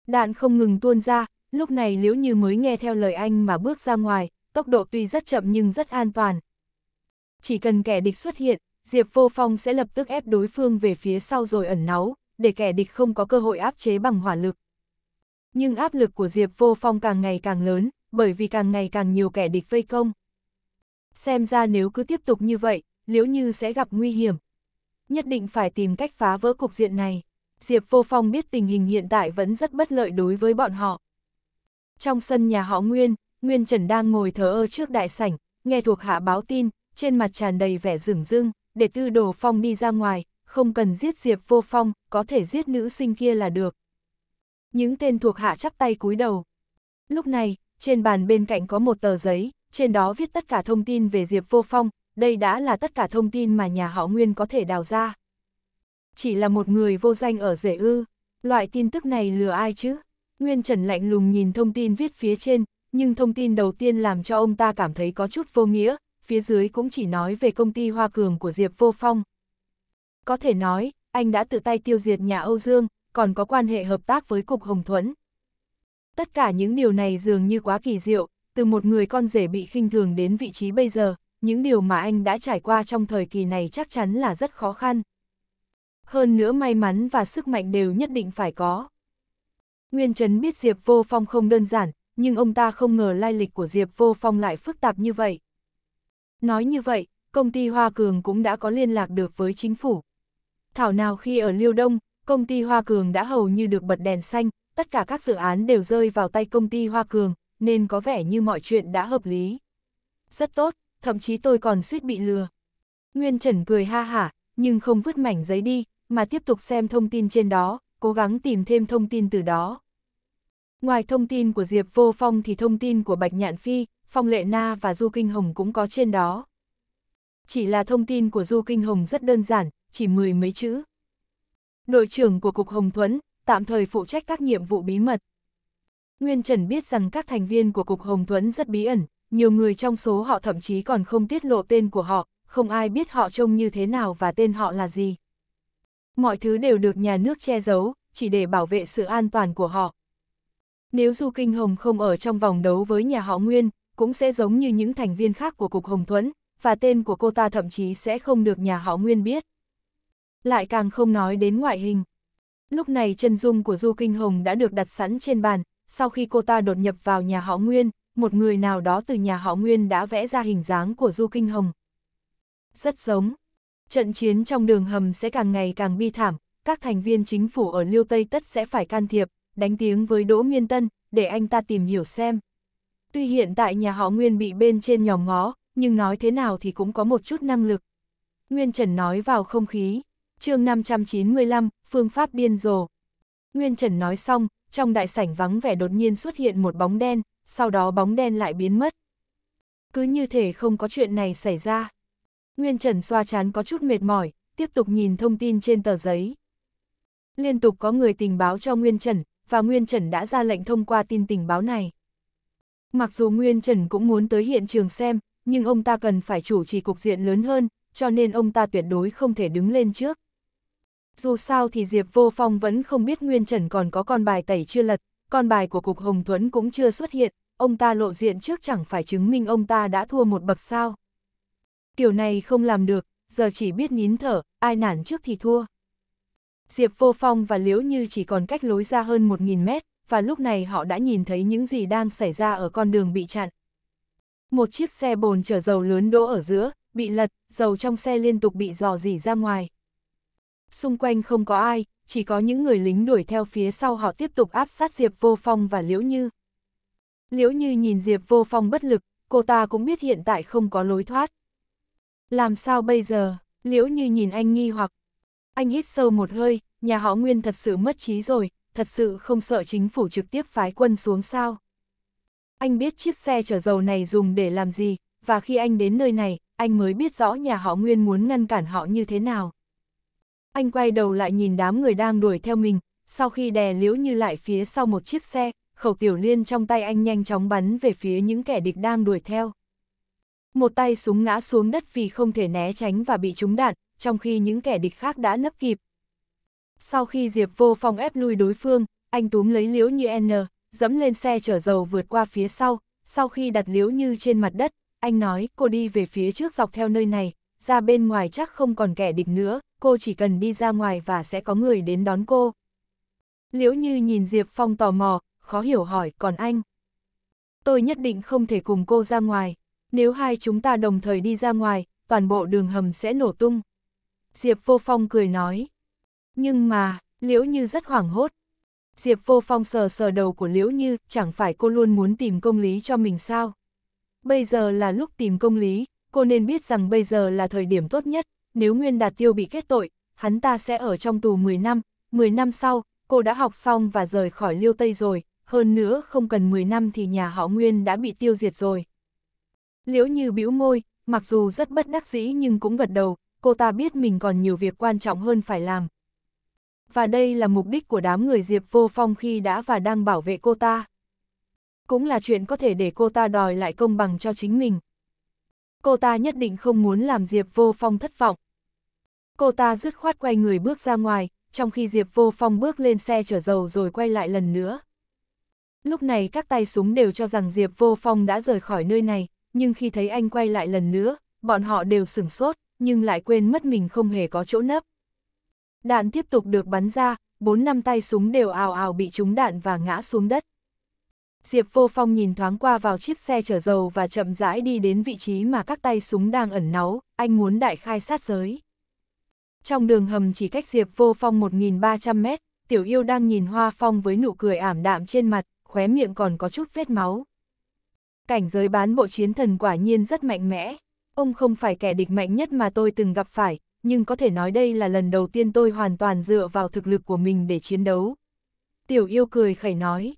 đạn không ngừng tuôn ra, lúc này liễu như mới nghe theo lời anh mà bước ra ngoài, tốc độ tuy rất chậm nhưng rất an toàn. Chỉ cần kẻ địch xuất hiện, Diệp Vô Phong sẽ lập tức ép đối phương về phía sau rồi ẩn náu, để kẻ địch không có cơ hội áp chế bằng hỏa lực. Nhưng áp lực của Diệp Vô Phong càng ngày càng lớn, bởi vì càng ngày càng nhiều kẻ địch vây công. Xem ra nếu cứ tiếp tục như vậy, Liễu Như sẽ gặp nguy hiểm. Nhất định phải tìm cách phá vỡ cục diện này. Diệp Vô Phong biết tình hình hiện tại vẫn rất bất lợi đối với bọn họ. Trong sân nhà họ Nguyên, Nguyên Trần đang ngồi thờ ơ trước đại sảnh, nghe thuộc hạ báo tin, trên mặt tràn đầy vẻ rừng rưng, để tư đồ phong đi ra ngoài, không cần giết Diệp Vô Phong, có thể giết nữ sinh kia là được. Những tên thuộc hạ chắp tay cúi đầu. Lúc này, trên bàn bên cạnh có một tờ giấy, trên đó viết tất cả thông tin về Diệp Vô Phong, đây đã là tất cả thông tin mà nhà họ Nguyên có thể đào ra chỉ là một người vô danh ở rể ư. Loại tin tức này lừa ai chứ? Nguyên Trần lạnh lùng nhìn thông tin viết phía trên, nhưng thông tin đầu tiên làm cho ông ta cảm thấy có chút vô nghĩa, phía dưới cũng chỉ nói về công ty Hoa Cường của Diệp Vô Phong. Có thể nói, anh đã tự tay tiêu diệt nhà Âu Dương, còn có quan hệ hợp tác với Cục Hồng Thuẫn. Tất cả những điều này dường như quá kỳ diệu, từ một người con rể bị khinh thường đến vị trí bây giờ, những điều mà anh đã trải qua trong thời kỳ này chắc chắn là rất khó khăn hơn nữa may mắn và sức mạnh đều nhất định phải có. Nguyên Trấn biết Diệp Vô Phong không đơn giản, nhưng ông ta không ngờ lai lịch của Diệp Vô Phong lại phức tạp như vậy. Nói như vậy, công ty Hoa Cường cũng đã có liên lạc được với chính phủ. Thảo nào khi ở Liêu Đông, công ty Hoa Cường đã hầu như được bật đèn xanh, tất cả các dự án đều rơi vào tay công ty Hoa Cường, nên có vẻ như mọi chuyện đã hợp lý. Rất tốt, thậm chí tôi còn suýt bị lừa. Nguyên Trần cười ha hả, nhưng không vứt mảnh giấy đi, mà tiếp tục xem thông tin trên đó, cố gắng tìm thêm thông tin từ đó. Ngoài thông tin của Diệp Vô Phong thì thông tin của Bạch Nhạn Phi, Phong Lệ Na và Du Kinh Hồng cũng có trên đó. Chỉ là thông tin của Du Kinh Hồng rất đơn giản, chỉ mười mấy chữ. Đội trưởng của Cục Hồng Thuẫn, tạm thời phụ trách các nhiệm vụ bí mật. Nguyên Trần biết rằng các thành viên của Cục Hồng Thuẫn rất bí ẩn, nhiều người trong số họ thậm chí còn không tiết lộ tên của họ, không ai biết họ trông như thế nào và tên họ là gì mọi thứ đều được nhà nước che giấu, chỉ để bảo vệ sự an toàn của họ. Nếu Du Kinh Hồng không ở trong vòng đấu với nhà họ Nguyên, cũng sẽ giống như những thành viên khác của Cục Hồng Thuẫn, và tên của cô ta thậm chí sẽ không được nhà họ Nguyên biết. Lại càng không nói đến ngoại hình. Lúc này chân dung của Du Kinh Hồng đã được đặt sẵn trên bàn, sau khi cô ta đột nhập vào nhà họ Nguyên, một người nào đó từ nhà họ Nguyên đã vẽ ra hình dáng của Du Kinh Hồng. Rất giống. Trận chiến trong đường hầm sẽ càng ngày càng bi thảm, các thành viên chính phủ ở Liêu Tây tất sẽ phải can thiệp, đánh tiếng với Đỗ Nguyên Tân, để anh ta tìm hiểu xem. Tuy hiện tại nhà họ Nguyên bị bên trên nhòm ngó, nhưng nói thế nào thì cũng có một chút năng lực. Nguyên Trần nói vào không khí, chương 595, phương pháp điên rồ. Nguyên Trần nói xong, trong đại sảnh vắng vẻ đột nhiên xuất hiện một bóng đen, sau đó bóng đen lại biến mất. Cứ như thể không có chuyện này xảy ra. Nguyên Trần xoa chán có chút mệt mỏi, tiếp tục nhìn thông tin trên tờ giấy. Liên tục có người tình báo cho Nguyên Trần, và Nguyên Trần đã ra lệnh thông qua tin tình báo này. Mặc dù Nguyên Trần cũng muốn tới hiện trường xem, nhưng ông ta cần phải chủ trì cục diện lớn hơn, cho nên ông ta tuyệt đối không thể đứng lên trước. Dù sao thì Diệp Vô Phong vẫn không biết Nguyên Trần còn có con bài tẩy chưa lật, con bài của Cục Hồng Thuẫn cũng chưa xuất hiện, ông ta lộ diện trước chẳng phải chứng minh ông ta đã thua một bậc sao kiểu này không làm được, giờ chỉ biết nín thở, ai nản trước thì thua. Diệp Vô Phong và Liễu Như chỉ còn cách lối ra hơn 1.000 mét, và lúc này họ đã nhìn thấy những gì đang xảy ra ở con đường bị chặn. Một chiếc xe bồn chở dầu lớn đỗ ở giữa, bị lật, dầu trong xe liên tục bị dò dỉ ra ngoài. Xung quanh không có ai, chỉ có những người lính đuổi theo phía sau họ tiếp tục áp sát Diệp Vô Phong và Liễu Như. Liễu Như nhìn Diệp Vô Phong bất lực, cô ta cũng biết hiện tại không có lối thoát. Làm sao bây giờ, liễu như nhìn anh nghi hoặc. Anh hít sâu một hơi, nhà họ Nguyên thật sự mất trí rồi, thật sự không sợ chính phủ trực tiếp phái quân xuống sao. Anh biết chiếc xe chở dầu này dùng để làm gì, và khi anh đến nơi này, anh mới biết rõ nhà họ Nguyên muốn ngăn cản họ như thế nào. Anh quay đầu lại nhìn đám người đang đuổi theo mình, sau khi đè liễu như lại phía sau một chiếc xe, khẩu tiểu liên trong tay anh nhanh chóng bắn về phía những kẻ địch đang đuổi theo. Một tay súng ngã xuống đất vì không thể né tránh và bị trúng đạn, trong khi những kẻ địch khác đã nấp kịp. Sau khi Diệp vô phong ép lui đối phương, anh túm lấy liễu như N, dẫm lên xe chở dầu vượt qua phía sau, sau khi đặt liễu như trên mặt đất, anh nói cô đi về phía trước dọc theo nơi này, ra bên ngoài chắc không còn kẻ địch nữa, cô chỉ cần đi ra ngoài và sẽ có người đến đón cô. Liễu như nhìn Diệp Phong tò mò, khó hiểu hỏi còn anh. Tôi nhất định không thể cùng cô ra ngoài. Nếu hai chúng ta đồng thời đi ra ngoài, toàn bộ đường hầm sẽ nổ tung. Diệp Vô Phong cười nói. Nhưng mà, Liễu Như rất hoảng hốt. Diệp Vô Phong sờ sờ đầu của Liễu Như, chẳng phải cô luôn muốn tìm công lý cho mình sao? Bây giờ là lúc tìm công lý, cô nên biết rằng bây giờ là thời điểm tốt nhất, nếu Nguyên Đạt Tiêu bị kết tội, hắn ta sẽ ở trong tù 10 năm, 10 năm sau, cô đã học xong và rời khỏi Liêu Tây rồi, hơn nữa không cần 10 năm thì nhà họ Nguyên đã bị tiêu diệt rồi. Liễu Như biểu môi, mặc dù rất bất đắc dĩ nhưng cũng gật đầu, cô ta biết mình còn nhiều việc quan trọng hơn phải làm. Và đây là mục đích của đám người Diệp Vô Phong khi đã và đang bảo vệ cô ta. Cũng là chuyện có thể để cô ta đòi lại công bằng cho chính mình. Cô ta nhất định không muốn làm Diệp Vô Phong thất vọng. Cô ta dứt khoát quay người bước ra ngoài, trong khi Diệp Vô Phong bước lên xe chở dầu rồi quay lại lần nữa. Lúc này các tay súng đều cho rằng Diệp Vô Phong đã rời khỏi nơi này, nhưng khi thấy anh quay lại lần nữa, bọn họ đều sửng sốt, nhưng lại quên mất mình không hề có chỗ nấp. Đạn tiếp tục được bắn ra, bốn năm tay súng đều ào ào bị trúng đạn và ngã xuống đất. Diệp Vô Phong nhìn thoáng qua vào chiếc xe chở dầu và chậm rãi đi đến vị trí mà các tay súng đang ẩn náu, anh muốn đại khai sát giới. Trong đường hầm chỉ cách Diệp Vô Phong 1.300 mét, Tiểu Yêu đang nhìn Hoa Phong với nụ cười ảm đạm trên mặt, khóe miệng còn có chút vết máu. Cảnh giới bán bộ chiến thần quả nhiên rất mạnh mẽ. Ông không phải kẻ địch mạnh nhất mà tôi từng gặp phải, nhưng có thể nói đây là lần đầu tiên tôi hoàn toàn dựa vào thực lực của mình để chiến đấu. Tiểu yêu cười khẩy nói.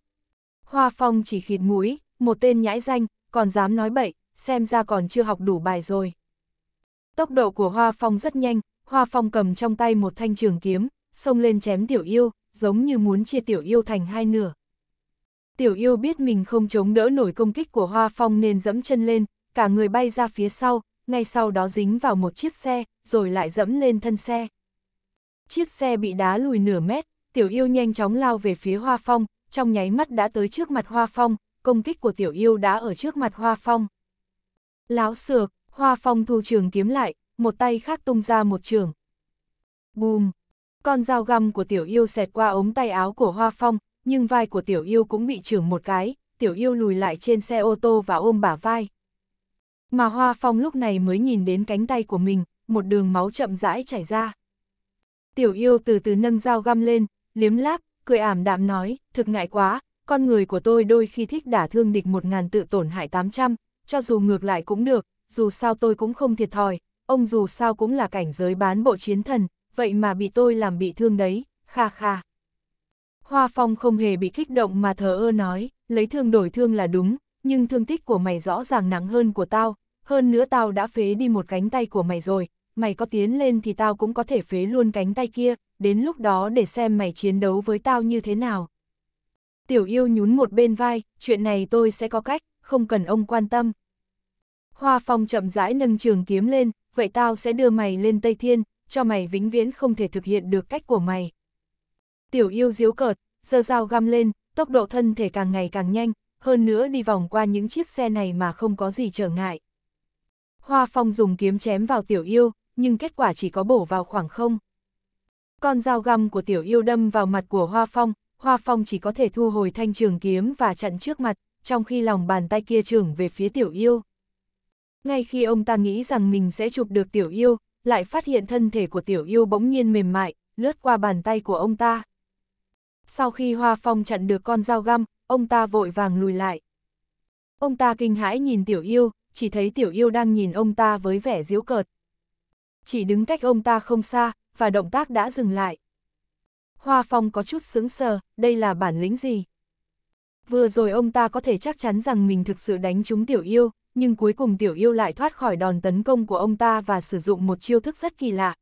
Hoa Phong chỉ khịt mũi, một tên nhãi danh, còn dám nói bậy, xem ra còn chưa học đủ bài rồi. Tốc độ của Hoa Phong rất nhanh, Hoa Phong cầm trong tay một thanh trường kiếm, xông lên chém tiểu yêu, giống như muốn chia tiểu yêu thành hai nửa tiểu yêu biết mình không chống đỡ nổi công kích của Hoa Phong nên dẫm chân lên, cả người bay ra phía sau, ngay sau đó dính vào một chiếc xe, rồi lại dẫm lên thân xe. Chiếc xe bị đá lùi nửa mét, tiểu yêu nhanh chóng lao về phía Hoa Phong, trong nháy mắt đã tới trước mặt Hoa Phong, công kích của tiểu yêu đã ở trước mặt Hoa Phong. Láo sược, Hoa Phong thu trường kiếm lại, một tay khác tung ra một trường. Bùm! Con dao găm của tiểu yêu xẹt qua ống tay áo của Hoa Phong, nhưng vai của tiểu yêu cũng bị trưởng một cái, tiểu yêu lùi lại trên xe ô tô và ôm bả vai. Mà Hoa Phong lúc này mới nhìn đến cánh tay của mình, một đường máu chậm rãi chảy ra. Tiểu yêu từ từ nâng dao găm lên, liếm láp, cười ảm đạm nói, thực ngại quá, con người của tôi đôi khi thích đả thương địch một ngàn tự tổn hại tám trăm, cho dù ngược lại cũng được, dù sao tôi cũng không thiệt thòi, ông dù sao cũng là cảnh giới bán bộ chiến thần, vậy mà bị tôi làm bị thương đấy, kha kha. Hoa Phong không hề bị kích động mà thờ ơ nói, lấy thương đổi thương là đúng, nhưng thương tích của mày rõ ràng nặng hơn của tao, hơn nữa tao đã phế đi một cánh tay của mày rồi, mày có tiến lên thì tao cũng có thể phế luôn cánh tay kia, đến lúc đó để xem mày chiến đấu với tao như thế nào. Tiểu yêu nhún một bên vai, chuyện này tôi sẽ có cách, không cần ông quan tâm. Hoa Phong chậm rãi nâng trường kiếm lên, vậy tao sẽ đưa mày lên Tây Thiên, cho mày vĩnh viễn không thể thực hiện được cách của mày. Tiểu yêu diếu cợt, giờ dao găm lên, tốc độ thân thể càng ngày càng nhanh, hơn nữa đi vòng qua những chiếc xe này mà không có gì trở ngại. Hoa Phong dùng kiếm chém vào tiểu yêu, nhưng kết quả chỉ có bổ vào khoảng không. Con dao găm của tiểu yêu đâm vào mặt của Hoa Phong, Hoa Phong chỉ có thể thu hồi thanh trường kiếm và chặn trước mặt, trong khi lòng bàn tay kia trưởng về phía tiểu yêu. Ngay khi ông ta nghĩ rằng mình sẽ chụp được tiểu yêu, lại phát hiện thân thể của tiểu yêu bỗng nhiên mềm mại, lướt qua bàn tay của ông ta sau khi Hoa Phong chặn được con dao găm, ông ta vội vàng lùi lại. Ông ta kinh hãi nhìn Tiểu Yêu, chỉ thấy Tiểu Yêu đang nhìn ông ta với vẻ diễu cợt. Chỉ đứng cách ông ta không xa, và động tác đã dừng lại. Hoa Phong có chút sững sờ, đây là bản lĩnh gì? Vừa rồi ông ta có thể chắc chắn rằng mình thực sự đánh trúng Tiểu Yêu, nhưng cuối cùng Tiểu Yêu lại thoát khỏi đòn tấn công của ông ta và sử dụng một chiêu thức rất kỳ lạ.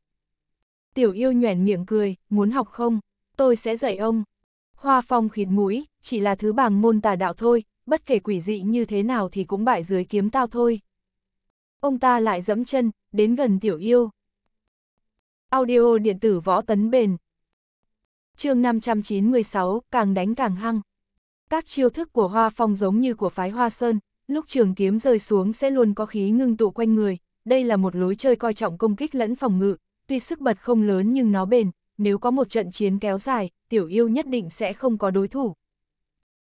Tiểu Yêu nhoẻn miệng cười, muốn học không? Tôi sẽ dạy ông, Hoa phong khịt mũi, chỉ là thứ bảng môn tà đạo thôi, bất kể quỷ dị như thế nào thì cũng bại dưới kiếm tao thôi. Ông ta lại dẫm chân, đến gần tiểu yêu. Audio điện tử võ tấn bền. chương 596, càng đánh càng hăng. Các chiêu thức của hoa phong giống như của phái hoa sơn, lúc trường kiếm rơi xuống sẽ luôn có khí ngưng tụ quanh người. Đây là một lối chơi coi trọng công kích lẫn phòng ngự, tuy sức bật không lớn nhưng nó bền, nếu có một trận chiến kéo dài, tiểu yêu nhất định sẽ không có đối thủ.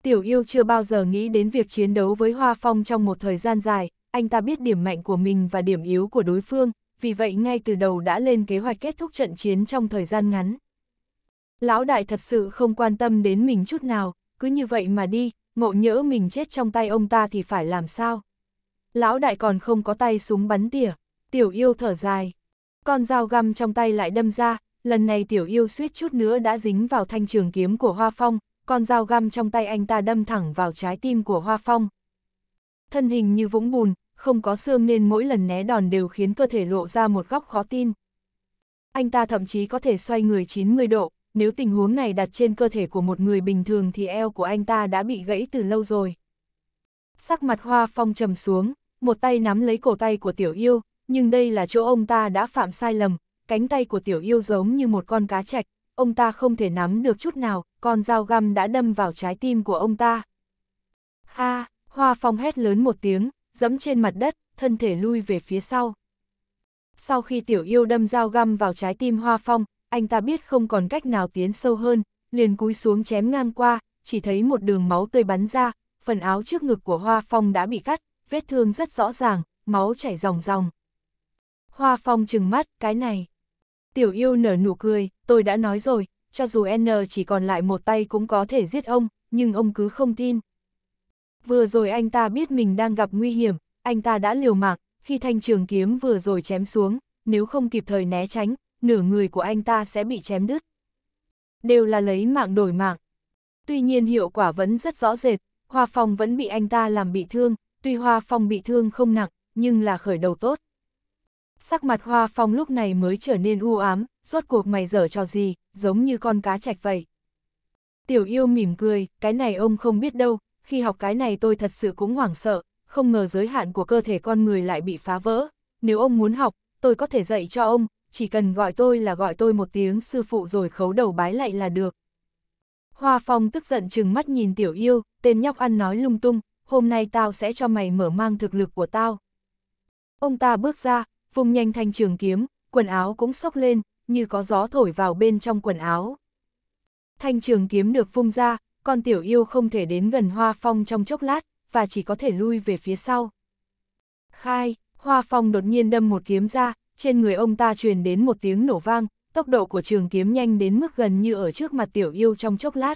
Tiểu yêu chưa bao giờ nghĩ đến việc chiến đấu với Hoa Phong trong một thời gian dài, anh ta biết điểm mạnh của mình và điểm yếu của đối phương, vì vậy ngay từ đầu đã lên kế hoạch kết thúc trận chiến trong thời gian ngắn. Lão đại thật sự không quan tâm đến mình chút nào, cứ như vậy mà đi, ngộ nhỡ mình chết trong tay ông ta thì phải làm sao? Lão đại còn không có tay súng bắn tỉa, tiểu yêu thở dài. Con dao găm trong tay lại đâm ra, lần này tiểu yêu suýt chút nữa đã dính vào thanh trường kiếm của Hoa Phong, con dao găm trong tay anh ta đâm thẳng vào trái tim của Hoa Phong. Thân hình như vũng bùn, không có xương nên mỗi lần né đòn đều khiến cơ thể lộ ra một góc khó tin. Anh ta thậm chí có thể xoay người 90 độ, nếu tình huống này đặt trên cơ thể của một người bình thường thì eo của anh ta đã bị gãy từ lâu rồi. Sắc mặt Hoa Phong trầm xuống, một tay nắm lấy cổ tay của tiểu yêu, nhưng đây là chỗ ông ta đã phạm sai lầm, cánh tay của tiểu yêu giống như một con cá chạch, ông ta không thể nắm được chút nào, con dao găm đã đâm vào trái tim của ông ta. Ha, à, Hoa Phong hét lớn một tiếng, giẫm trên mặt đất, thân thể lui về phía sau. Sau khi tiểu yêu đâm dao găm vào trái tim Hoa Phong, anh ta biết không còn cách nào tiến sâu hơn, liền cúi xuống chém ngang qua, chỉ thấy một đường máu tươi bắn ra, phần áo trước ngực của Hoa Phong đã bị cắt, vết thương rất rõ ràng, máu chảy ròng ròng. Hoa Phong trừng mắt, cái này. Tiểu yêu nở nụ cười, tôi đã nói rồi, cho dù N chỉ còn lại một tay cũng có thể giết ông, nhưng ông cứ không tin. Vừa rồi anh ta biết mình đang gặp nguy hiểm, anh ta đã liều mạng, khi thanh trường kiếm vừa rồi chém xuống, nếu không kịp thời né tránh, nửa người của anh ta sẽ bị chém đứt. Đều là lấy mạng đổi mạng. Tuy nhiên hiệu quả vẫn rất rõ rệt, Hoa Phong vẫn bị anh ta làm bị thương, tuy Hoa Phong bị thương không nặng, nhưng là khởi đầu tốt. Sắc mặt hoa phong lúc này mới trở nên u ám, rốt cuộc mày dở cho gì, giống như con cá chạch vậy. Tiểu yêu mỉm cười, cái này ông không biết đâu, khi học cái này tôi thật sự cũng hoảng sợ, không ngờ giới hạn của cơ thể con người lại bị phá vỡ. Nếu ông muốn học, tôi có thể dạy cho ông, chỉ cần gọi tôi là gọi tôi một tiếng sư phụ rồi khấu đầu bái lại là được. Hoa Phong tức giận chừng mắt nhìn tiểu yêu, tên nhóc ăn nói lung tung, hôm nay tao sẽ cho mày mở mang thực lực của tao. Ông ta bước ra, vùng nhanh thanh trường kiếm, quần áo cũng sốc lên, như có gió thổi vào bên trong quần áo. Thanh trường kiếm được vung ra, con tiểu yêu không thể đến gần hoa phong trong chốc lát, và chỉ có thể lui về phía sau. Khai, hoa phong đột nhiên đâm một kiếm ra, trên người ông ta truyền đến một tiếng nổ vang, tốc độ của trường kiếm nhanh đến mức gần như ở trước mặt tiểu yêu trong chốc lát.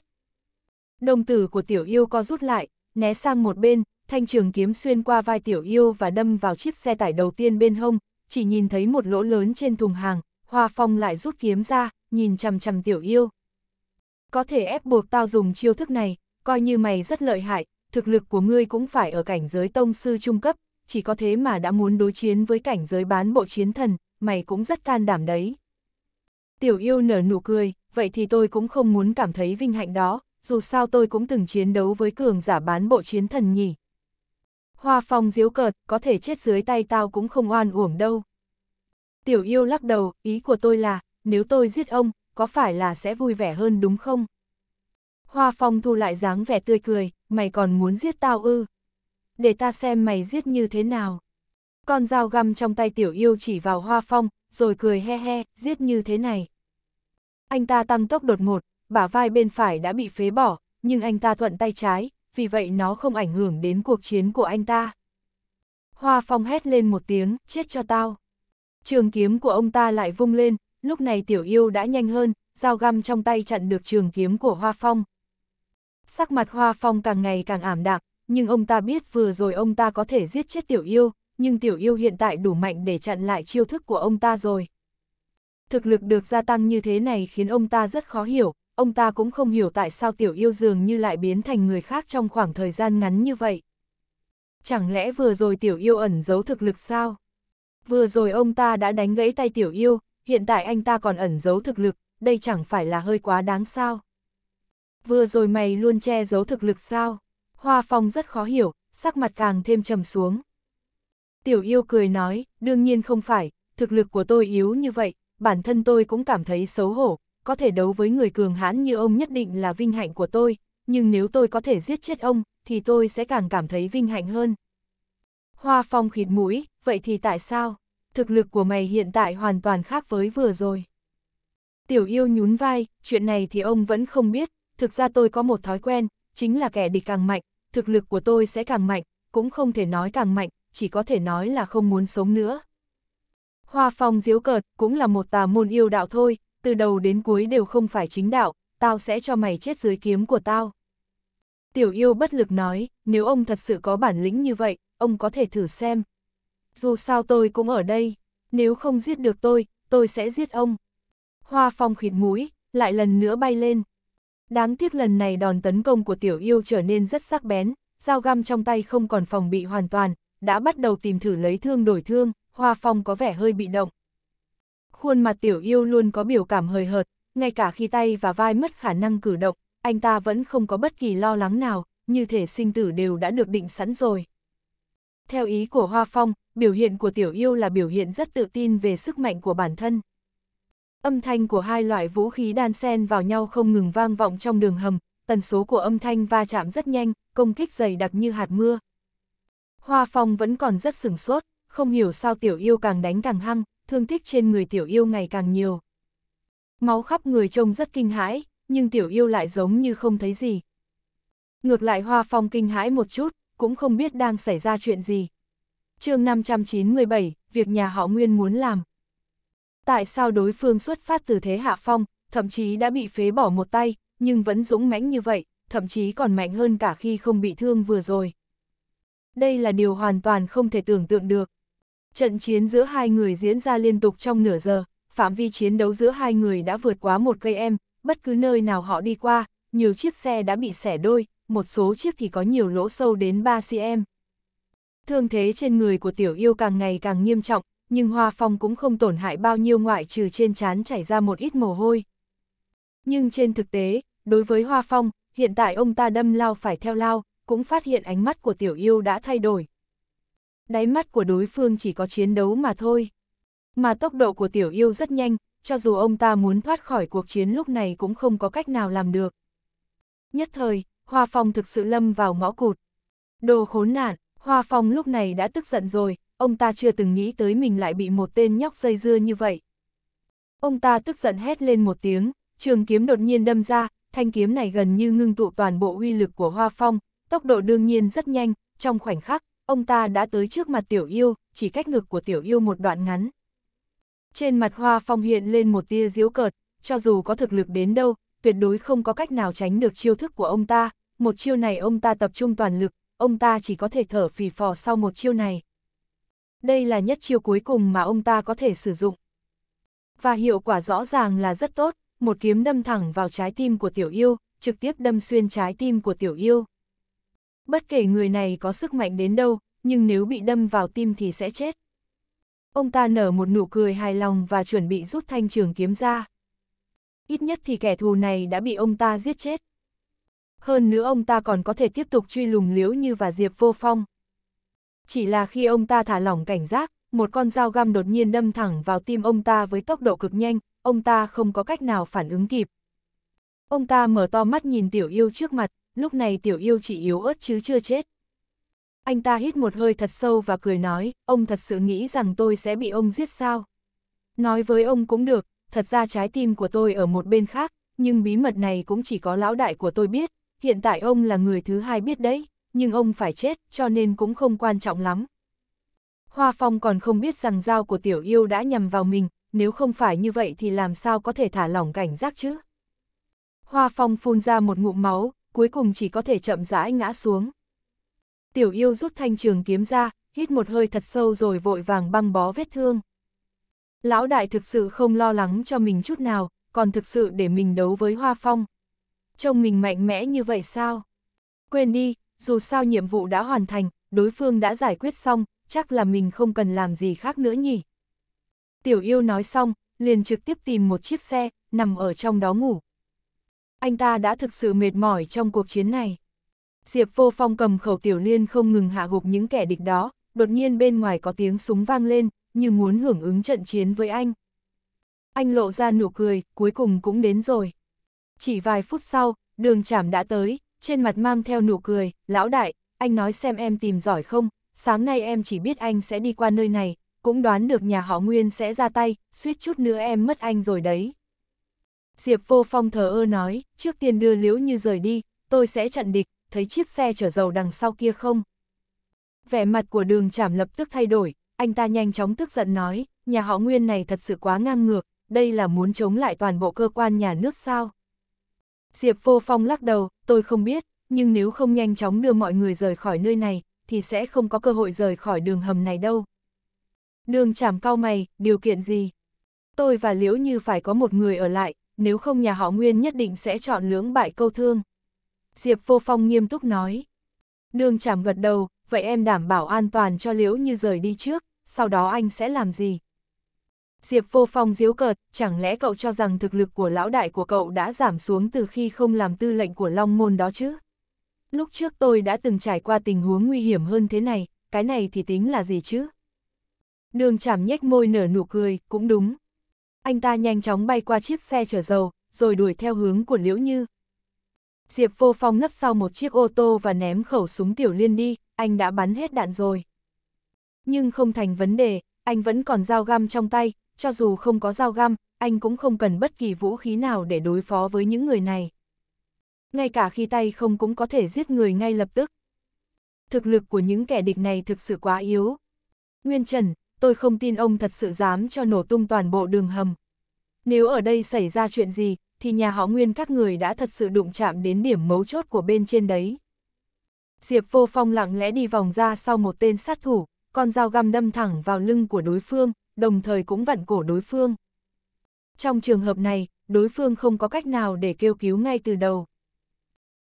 Đồng tử của tiểu yêu co rút lại, né sang một bên, thanh trường kiếm xuyên qua vai tiểu yêu và đâm vào chiếc xe tải đầu tiên bên hông, chỉ nhìn thấy một lỗ lớn trên thùng hàng, Hoa Phong lại rút kiếm ra, nhìn chằm chằm tiểu yêu. Có thể ép buộc tao dùng chiêu thức này, coi như mày rất lợi hại, thực lực của ngươi cũng phải ở cảnh giới tông sư trung cấp, chỉ có thế mà đã muốn đối chiến với cảnh giới bán bộ chiến thần, mày cũng rất can đảm đấy. Tiểu yêu nở nụ cười, vậy thì tôi cũng không muốn cảm thấy vinh hạnh đó, dù sao tôi cũng từng chiến đấu với cường giả bán bộ chiến thần nhỉ. Hoa Phong diếu cợt, có thể chết dưới tay tao cũng không oan uổng đâu. Tiểu yêu lắc đầu, ý của tôi là, nếu tôi giết ông, có phải là sẽ vui vẻ hơn đúng không? Hoa Phong thu lại dáng vẻ tươi cười, mày còn muốn giết tao ư? Để ta xem mày giết như thế nào. Con dao găm trong tay tiểu yêu chỉ vào Hoa Phong, rồi cười he he, giết như thế này. Anh ta tăng tốc đột ngột, bả vai bên phải đã bị phế bỏ, nhưng anh ta thuận tay trái, vì vậy nó không ảnh hưởng đến cuộc chiến của anh ta. Hoa Phong hét lên một tiếng, chết cho tao. Trường kiếm của ông ta lại vung lên, lúc này tiểu yêu đã nhanh hơn, dao găm trong tay chặn được trường kiếm của Hoa Phong. Sắc mặt Hoa Phong càng ngày càng ảm đạm, nhưng ông ta biết vừa rồi ông ta có thể giết chết tiểu yêu, nhưng tiểu yêu hiện tại đủ mạnh để chặn lại chiêu thức của ông ta rồi. Thực lực được gia tăng như thế này khiến ông ta rất khó hiểu, ông ta cũng không hiểu tại sao tiểu yêu dường như lại biến thành người khác trong khoảng thời gian ngắn như vậy. Chẳng lẽ vừa rồi tiểu yêu ẩn giấu thực lực sao? Vừa rồi ông ta đã đánh gãy tay tiểu yêu, hiện tại anh ta còn ẩn giấu thực lực, đây chẳng phải là hơi quá đáng sao? Vừa rồi mày luôn che giấu thực lực sao? Hoa Phong rất khó hiểu, sắc mặt càng thêm trầm xuống. Tiểu yêu cười nói, đương nhiên không phải, thực lực của tôi yếu như vậy, bản thân tôi cũng cảm thấy xấu hổ, có thể đấu với người cường hãn như ông nhất định là vinh hạnh của tôi, nhưng nếu tôi có thể giết chết ông, thì tôi sẽ càng cảm thấy vinh hạnh hơn. Hoa Phong khịt mũi, vậy thì tại sao? Thực lực của mày hiện tại hoàn toàn khác với vừa rồi. Tiểu yêu nhún vai, chuyện này thì ông vẫn không biết, thực ra tôi có một thói quen, chính là kẻ địch càng mạnh, thực lực của tôi sẽ càng mạnh, cũng không thể nói càng mạnh, chỉ có thể nói là không muốn sống nữa. Hoa Phong diếu cợt cũng là một tà môn yêu đạo thôi, từ đầu đến cuối đều không phải chính đạo, tao sẽ cho mày chết dưới kiếm của tao. Tiểu yêu bất lực nói, nếu ông thật sự có bản lĩnh như vậy, ông có thể thử xem. Dù sao tôi cũng ở đây, nếu không giết được tôi, tôi sẽ giết ông. Hoa phong khịt mũi, lại lần nữa bay lên. Đáng tiếc lần này đòn tấn công của tiểu yêu trở nên rất sắc bén, dao găm trong tay không còn phòng bị hoàn toàn, đã bắt đầu tìm thử lấy thương đổi thương, hoa phong có vẻ hơi bị động khuôn mặt tiểu yêu luôn có biểu cảm hời hợt, ngay cả khi tay và vai mất khả năng cử động, anh ta vẫn không có bất kỳ lo lắng nào, như thể sinh tử đều đã được định sẵn rồi. Theo ý của Hoa Phong, biểu hiện của tiểu yêu là biểu hiện rất tự tin về sức mạnh của bản thân. Âm thanh của hai loại vũ khí đan xen vào nhau không ngừng vang vọng trong đường hầm, tần số của âm thanh va chạm rất nhanh, công kích dày đặc như hạt mưa. Hoa Phong vẫn còn rất sửng sốt, không hiểu sao tiểu yêu càng đánh càng hăng, thương tích trên người tiểu yêu ngày càng nhiều. Máu khắp người trông rất kinh hãi, nhưng tiểu yêu lại giống như không thấy gì. Ngược lại hoa phong kinh hãi một chút, cũng không biết đang xảy ra chuyện gì. chương 597, việc nhà họ Nguyên muốn làm. Tại sao đối phương xuất phát từ thế hạ phong, thậm chí đã bị phế bỏ một tay, nhưng vẫn dũng mãnh như vậy, thậm chí còn mạnh hơn cả khi không bị thương vừa rồi. Đây là điều hoàn toàn không thể tưởng tượng được. Trận chiến giữa hai người diễn ra liên tục trong nửa giờ, phạm vi chiến đấu giữa hai người đã vượt quá một cây em, bất cứ nơi nào họ đi qua, nhiều chiếc xe đã bị xẻ đôi, một số chiếc thì có nhiều lỗ sâu đến 3 cm. Thương thế trên người của tiểu yêu càng ngày càng nghiêm trọng, nhưng Hoa Phong cũng không tổn hại bao nhiêu ngoại trừ trên trán chảy ra một ít mồ hôi. Nhưng trên thực tế, đối với Hoa Phong, hiện tại ông ta đâm lao phải theo lao, cũng phát hiện ánh mắt của tiểu yêu đã thay đổi, đáy mắt của đối phương chỉ có chiến đấu mà thôi. Mà tốc độ của tiểu yêu rất nhanh, cho dù ông ta muốn thoát khỏi cuộc chiến lúc này cũng không có cách nào làm được. Nhất thời, Hoa Phong thực sự lâm vào ngõ cụt. Đồ khốn nạn, Hoa Phong lúc này đã tức giận rồi, ông ta chưa từng nghĩ tới mình lại bị một tên nhóc dây dưa như vậy. Ông ta tức giận hét lên một tiếng, trường kiếm đột nhiên đâm ra, thanh kiếm này gần như ngưng tụ toàn bộ uy lực của Hoa Phong, tốc độ đương nhiên rất nhanh, trong khoảnh khắc, ông ta đã tới trước mặt tiểu yêu, chỉ cách ngực của tiểu yêu một đoạn ngắn. Trên mặt hoa phong hiện lên một tia diễu cợt, cho dù có thực lực đến đâu, tuyệt đối không có cách nào tránh được chiêu thức của ông ta, một chiêu này ông ta tập trung toàn lực, ông ta chỉ có thể thở phì phò sau một chiêu này. Đây là nhất chiêu cuối cùng mà ông ta có thể sử dụng. Và hiệu quả rõ ràng là rất tốt, một kiếm đâm thẳng vào trái tim của tiểu yêu, trực tiếp đâm xuyên trái tim của tiểu yêu bất kể người này có sức mạnh đến đâu, nhưng nếu bị đâm vào tim thì sẽ chết. Ông ta nở một nụ cười hài lòng và chuẩn bị rút thanh trường kiếm ra. Ít nhất thì kẻ thù này đã bị ông ta giết chết. Hơn nữa ông ta còn có thể tiếp tục truy lùng liễu như và Diệp vô phong. Chỉ là khi ông ta thả lỏng cảnh giác, một con dao găm đột nhiên đâm thẳng vào tim ông ta với tốc độ cực nhanh, ông ta không có cách nào phản ứng kịp. Ông ta mở to mắt nhìn tiểu yêu trước mặt, lúc này tiểu yêu chỉ yếu ớt chứ chưa chết. Anh ta hít một hơi thật sâu và cười nói, ông thật sự nghĩ rằng tôi sẽ bị ông giết sao? Nói với ông cũng được, thật ra trái tim của tôi ở một bên khác, nhưng bí mật này cũng chỉ có lão đại của tôi biết, hiện tại ông là người thứ hai biết đấy, nhưng ông phải chết, cho nên cũng không quan trọng lắm. Hoa Phong còn không biết rằng dao của tiểu yêu đã nhằm vào mình, nếu không phải như vậy thì làm sao có thể thả lỏng cảnh giác chứ? Hoa Phong phun ra một ngụm máu, cuối cùng chỉ có thể chậm rãi ngã xuống. Tiểu yêu rút thanh trường kiếm ra, hít một hơi thật sâu rồi vội vàng băng bó vết thương. Lão đại thực sự không lo lắng cho mình chút nào, còn thực sự để mình đấu với Hoa Phong. Trông mình mạnh mẽ như vậy sao? Quên đi, dù sao nhiệm vụ đã hoàn thành, đối phương đã giải quyết xong, chắc là mình không cần làm gì khác nữa nhỉ. Tiểu yêu nói xong, liền trực tiếp tìm một chiếc xe, nằm ở trong đó ngủ anh ta đã thực sự mệt mỏi trong cuộc chiến này. Diệp vô phong cầm khẩu tiểu liên không ngừng hạ gục những kẻ địch đó, đột nhiên bên ngoài có tiếng súng vang lên, như muốn hưởng ứng trận chiến với anh. Anh lộ ra nụ cười, cuối cùng cũng đến rồi. Chỉ vài phút sau, đường chảm đã tới, trên mặt mang theo nụ cười, lão đại, anh nói xem em tìm giỏi không, sáng nay em chỉ biết anh sẽ đi qua nơi này, cũng đoán được nhà họ Nguyên sẽ ra tay, suýt chút nữa em mất anh rồi đấy. Diệp Vô Phong thờ ơ nói, trước tiên đưa Liễu Như rời đi, tôi sẽ chặn địch, thấy chiếc xe chở dầu đằng sau kia không? Vẻ mặt của đường trảm lập tức thay đổi, anh ta nhanh chóng tức giận nói, nhà họ Nguyên này thật sự quá ngang ngược, đây là muốn chống lại toàn bộ cơ quan nhà nước sao? Diệp Vô Phong lắc đầu, tôi không biết, nhưng nếu không nhanh chóng đưa mọi người rời khỏi nơi này, thì sẽ không có cơ hội rời khỏi đường hầm này đâu. Đường trảm cao mày, điều kiện gì? Tôi và Liễu Như phải có một người ở lại, nếu không nhà họ Nguyên nhất định sẽ chọn lưỡng bại câu thương. Diệp Vô Phong nghiêm túc nói. Đường chảm gật đầu, vậy em đảm bảo an toàn cho Liễu Như rời đi trước, sau đó anh sẽ làm gì? Diệp Vô Phong diếu cợt, chẳng lẽ cậu cho rằng thực lực của lão đại của cậu đã giảm xuống từ khi không làm tư lệnh của Long Môn đó chứ? Lúc trước tôi đã từng trải qua tình huống nguy hiểm hơn thế này, cái này thì tính là gì chứ? Đường chảm nhếch môi nở nụ cười, cũng đúng, anh ta nhanh chóng bay qua chiếc xe chở dầu, rồi đuổi theo hướng của Liễu Như. Diệp vô phong nấp sau một chiếc ô tô và ném khẩu súng tiểu liên đi, anh đã bắn hết đạn rồi. Nhưng không thành vấn đề, anh vẫn còn dao găm trong tay, cho dù không có dao găm, anh cũng không cần bất kỳ vũ khí nào để đối phó với những người này. Ngay cả khi tay không cũng có thể giết người ngay lập tức. Thực lực của những kẻ địch này thực sự quá yếu. Nguyên Trần, tôi không tin ông thật sự dám cho nổ tung toàn bộ đường hầm. Nếu ở đây xảy ra chuyện gì, thì nhà họ Nguyên các người đã thật sự đụng chạm đến điểm mấu chốt của bên trên đấy. Diệp Vô Phong lặng lẽ đi vòng ra sau một tên sát thủ, con dao găm đâm thẳng vào lưng của đối phương, đồng thời cũng vặn cổ đối phương. Trong trường hợp này, đối phương không có cách nào để kêu cứu ngay từ đầu.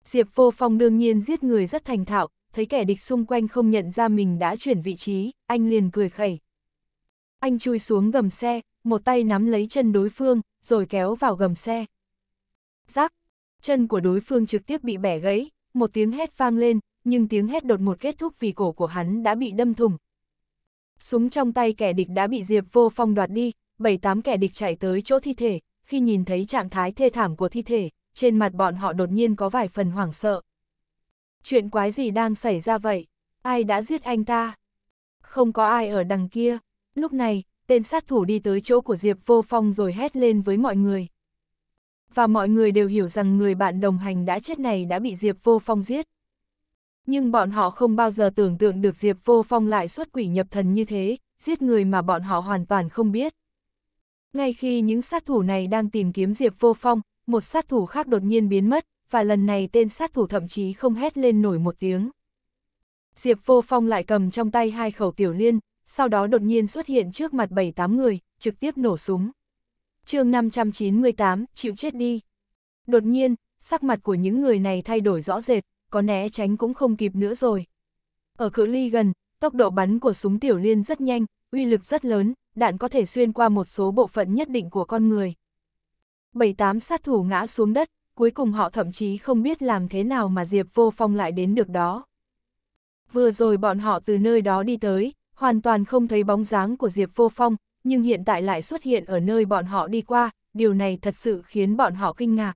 Diệp Vô Phong đương nhiên giết người rất thành thạo, thấy kẻ địch xung quanh không nhận ra mình đã chuyển vị trí, anh liền cười khẩy. Anh chui xuống gầm xe, một tay nắm lấy chân đối phương, rồi kéo vào gầm xe. Rắc! Chân của đối phương trực tiếp bị bẻ gãy, một tiếng hét vang lên, nhưng tiếng hét đột một kết thúc vì cổ của hắn đã bị đâm thủng. Súng trong tay kẻ địch đã bị Diệp Vô Phong đoạt đi, bảy tám kẻ địch chạy tới chỗ thi thể, khi nhìn thấy trạng thái thê thảm của thi thể, trên mặt bọn họ đột nhiên có vài phần hoảng sợ. Chuyện quái gì đang xảy ra vậy? Ai đã giết anh ta? Không có ai ở đằng kia. Lúc này, tên sát thủ đi tới chỗ của Diệp Vô Phong rồi hét lên với mọi người. Và mọi người đều hiểu rằng người bạn đồng hành đã chết này đã bị Diệp Vô Phong giết. Nhưng bọn họ không bao giờ tưởng tượng được Diệp Vô Phong lại xuất quỷ nhập thần như thế, giết người mà bọn họ hoàn toàn không biết. Ngay khi những sát thủ này đang tìm kiếm Diệp Vô Phong, một sát thủ khác đột nhiên biến mất, và lần này tên sát thủ thậm chí không hét lên nổi một tiếng. Diệp Vô Phong lại cầm trong tay hai khẩu tiểu liên, sau đó đột nhiên xuất hiện trước mặt 7-8 người, trực tiếp nổ súng. chương 598, chịu chết đi. Đột nhiên, sắc mặt của những người này thay đổi rõ rệt, có né tránh cũng không kịp nữa rồi. Ở cự ly gần, tốc độ bắn của súng tiểu liên rất nhanh, uy lực rất lớn, đạn có thể xuyên qua một số bộ phận nhất định của con người. 7-8 sát thủ ngã xuống đất, cuối cùng họ thậm chí không biết làm thế nào mà Diệp Vô Phong lại đến được đó. Vừa rồi bọn họ từ nơi đó đi tới, hoàn toàn không thấy bóng dáng của Diệp Vô Phong, nhưng hiện tại lại xuất hiện ở nơi bọn họ đi qua, điều này thật sự khiến bọn họ kinh ngạc.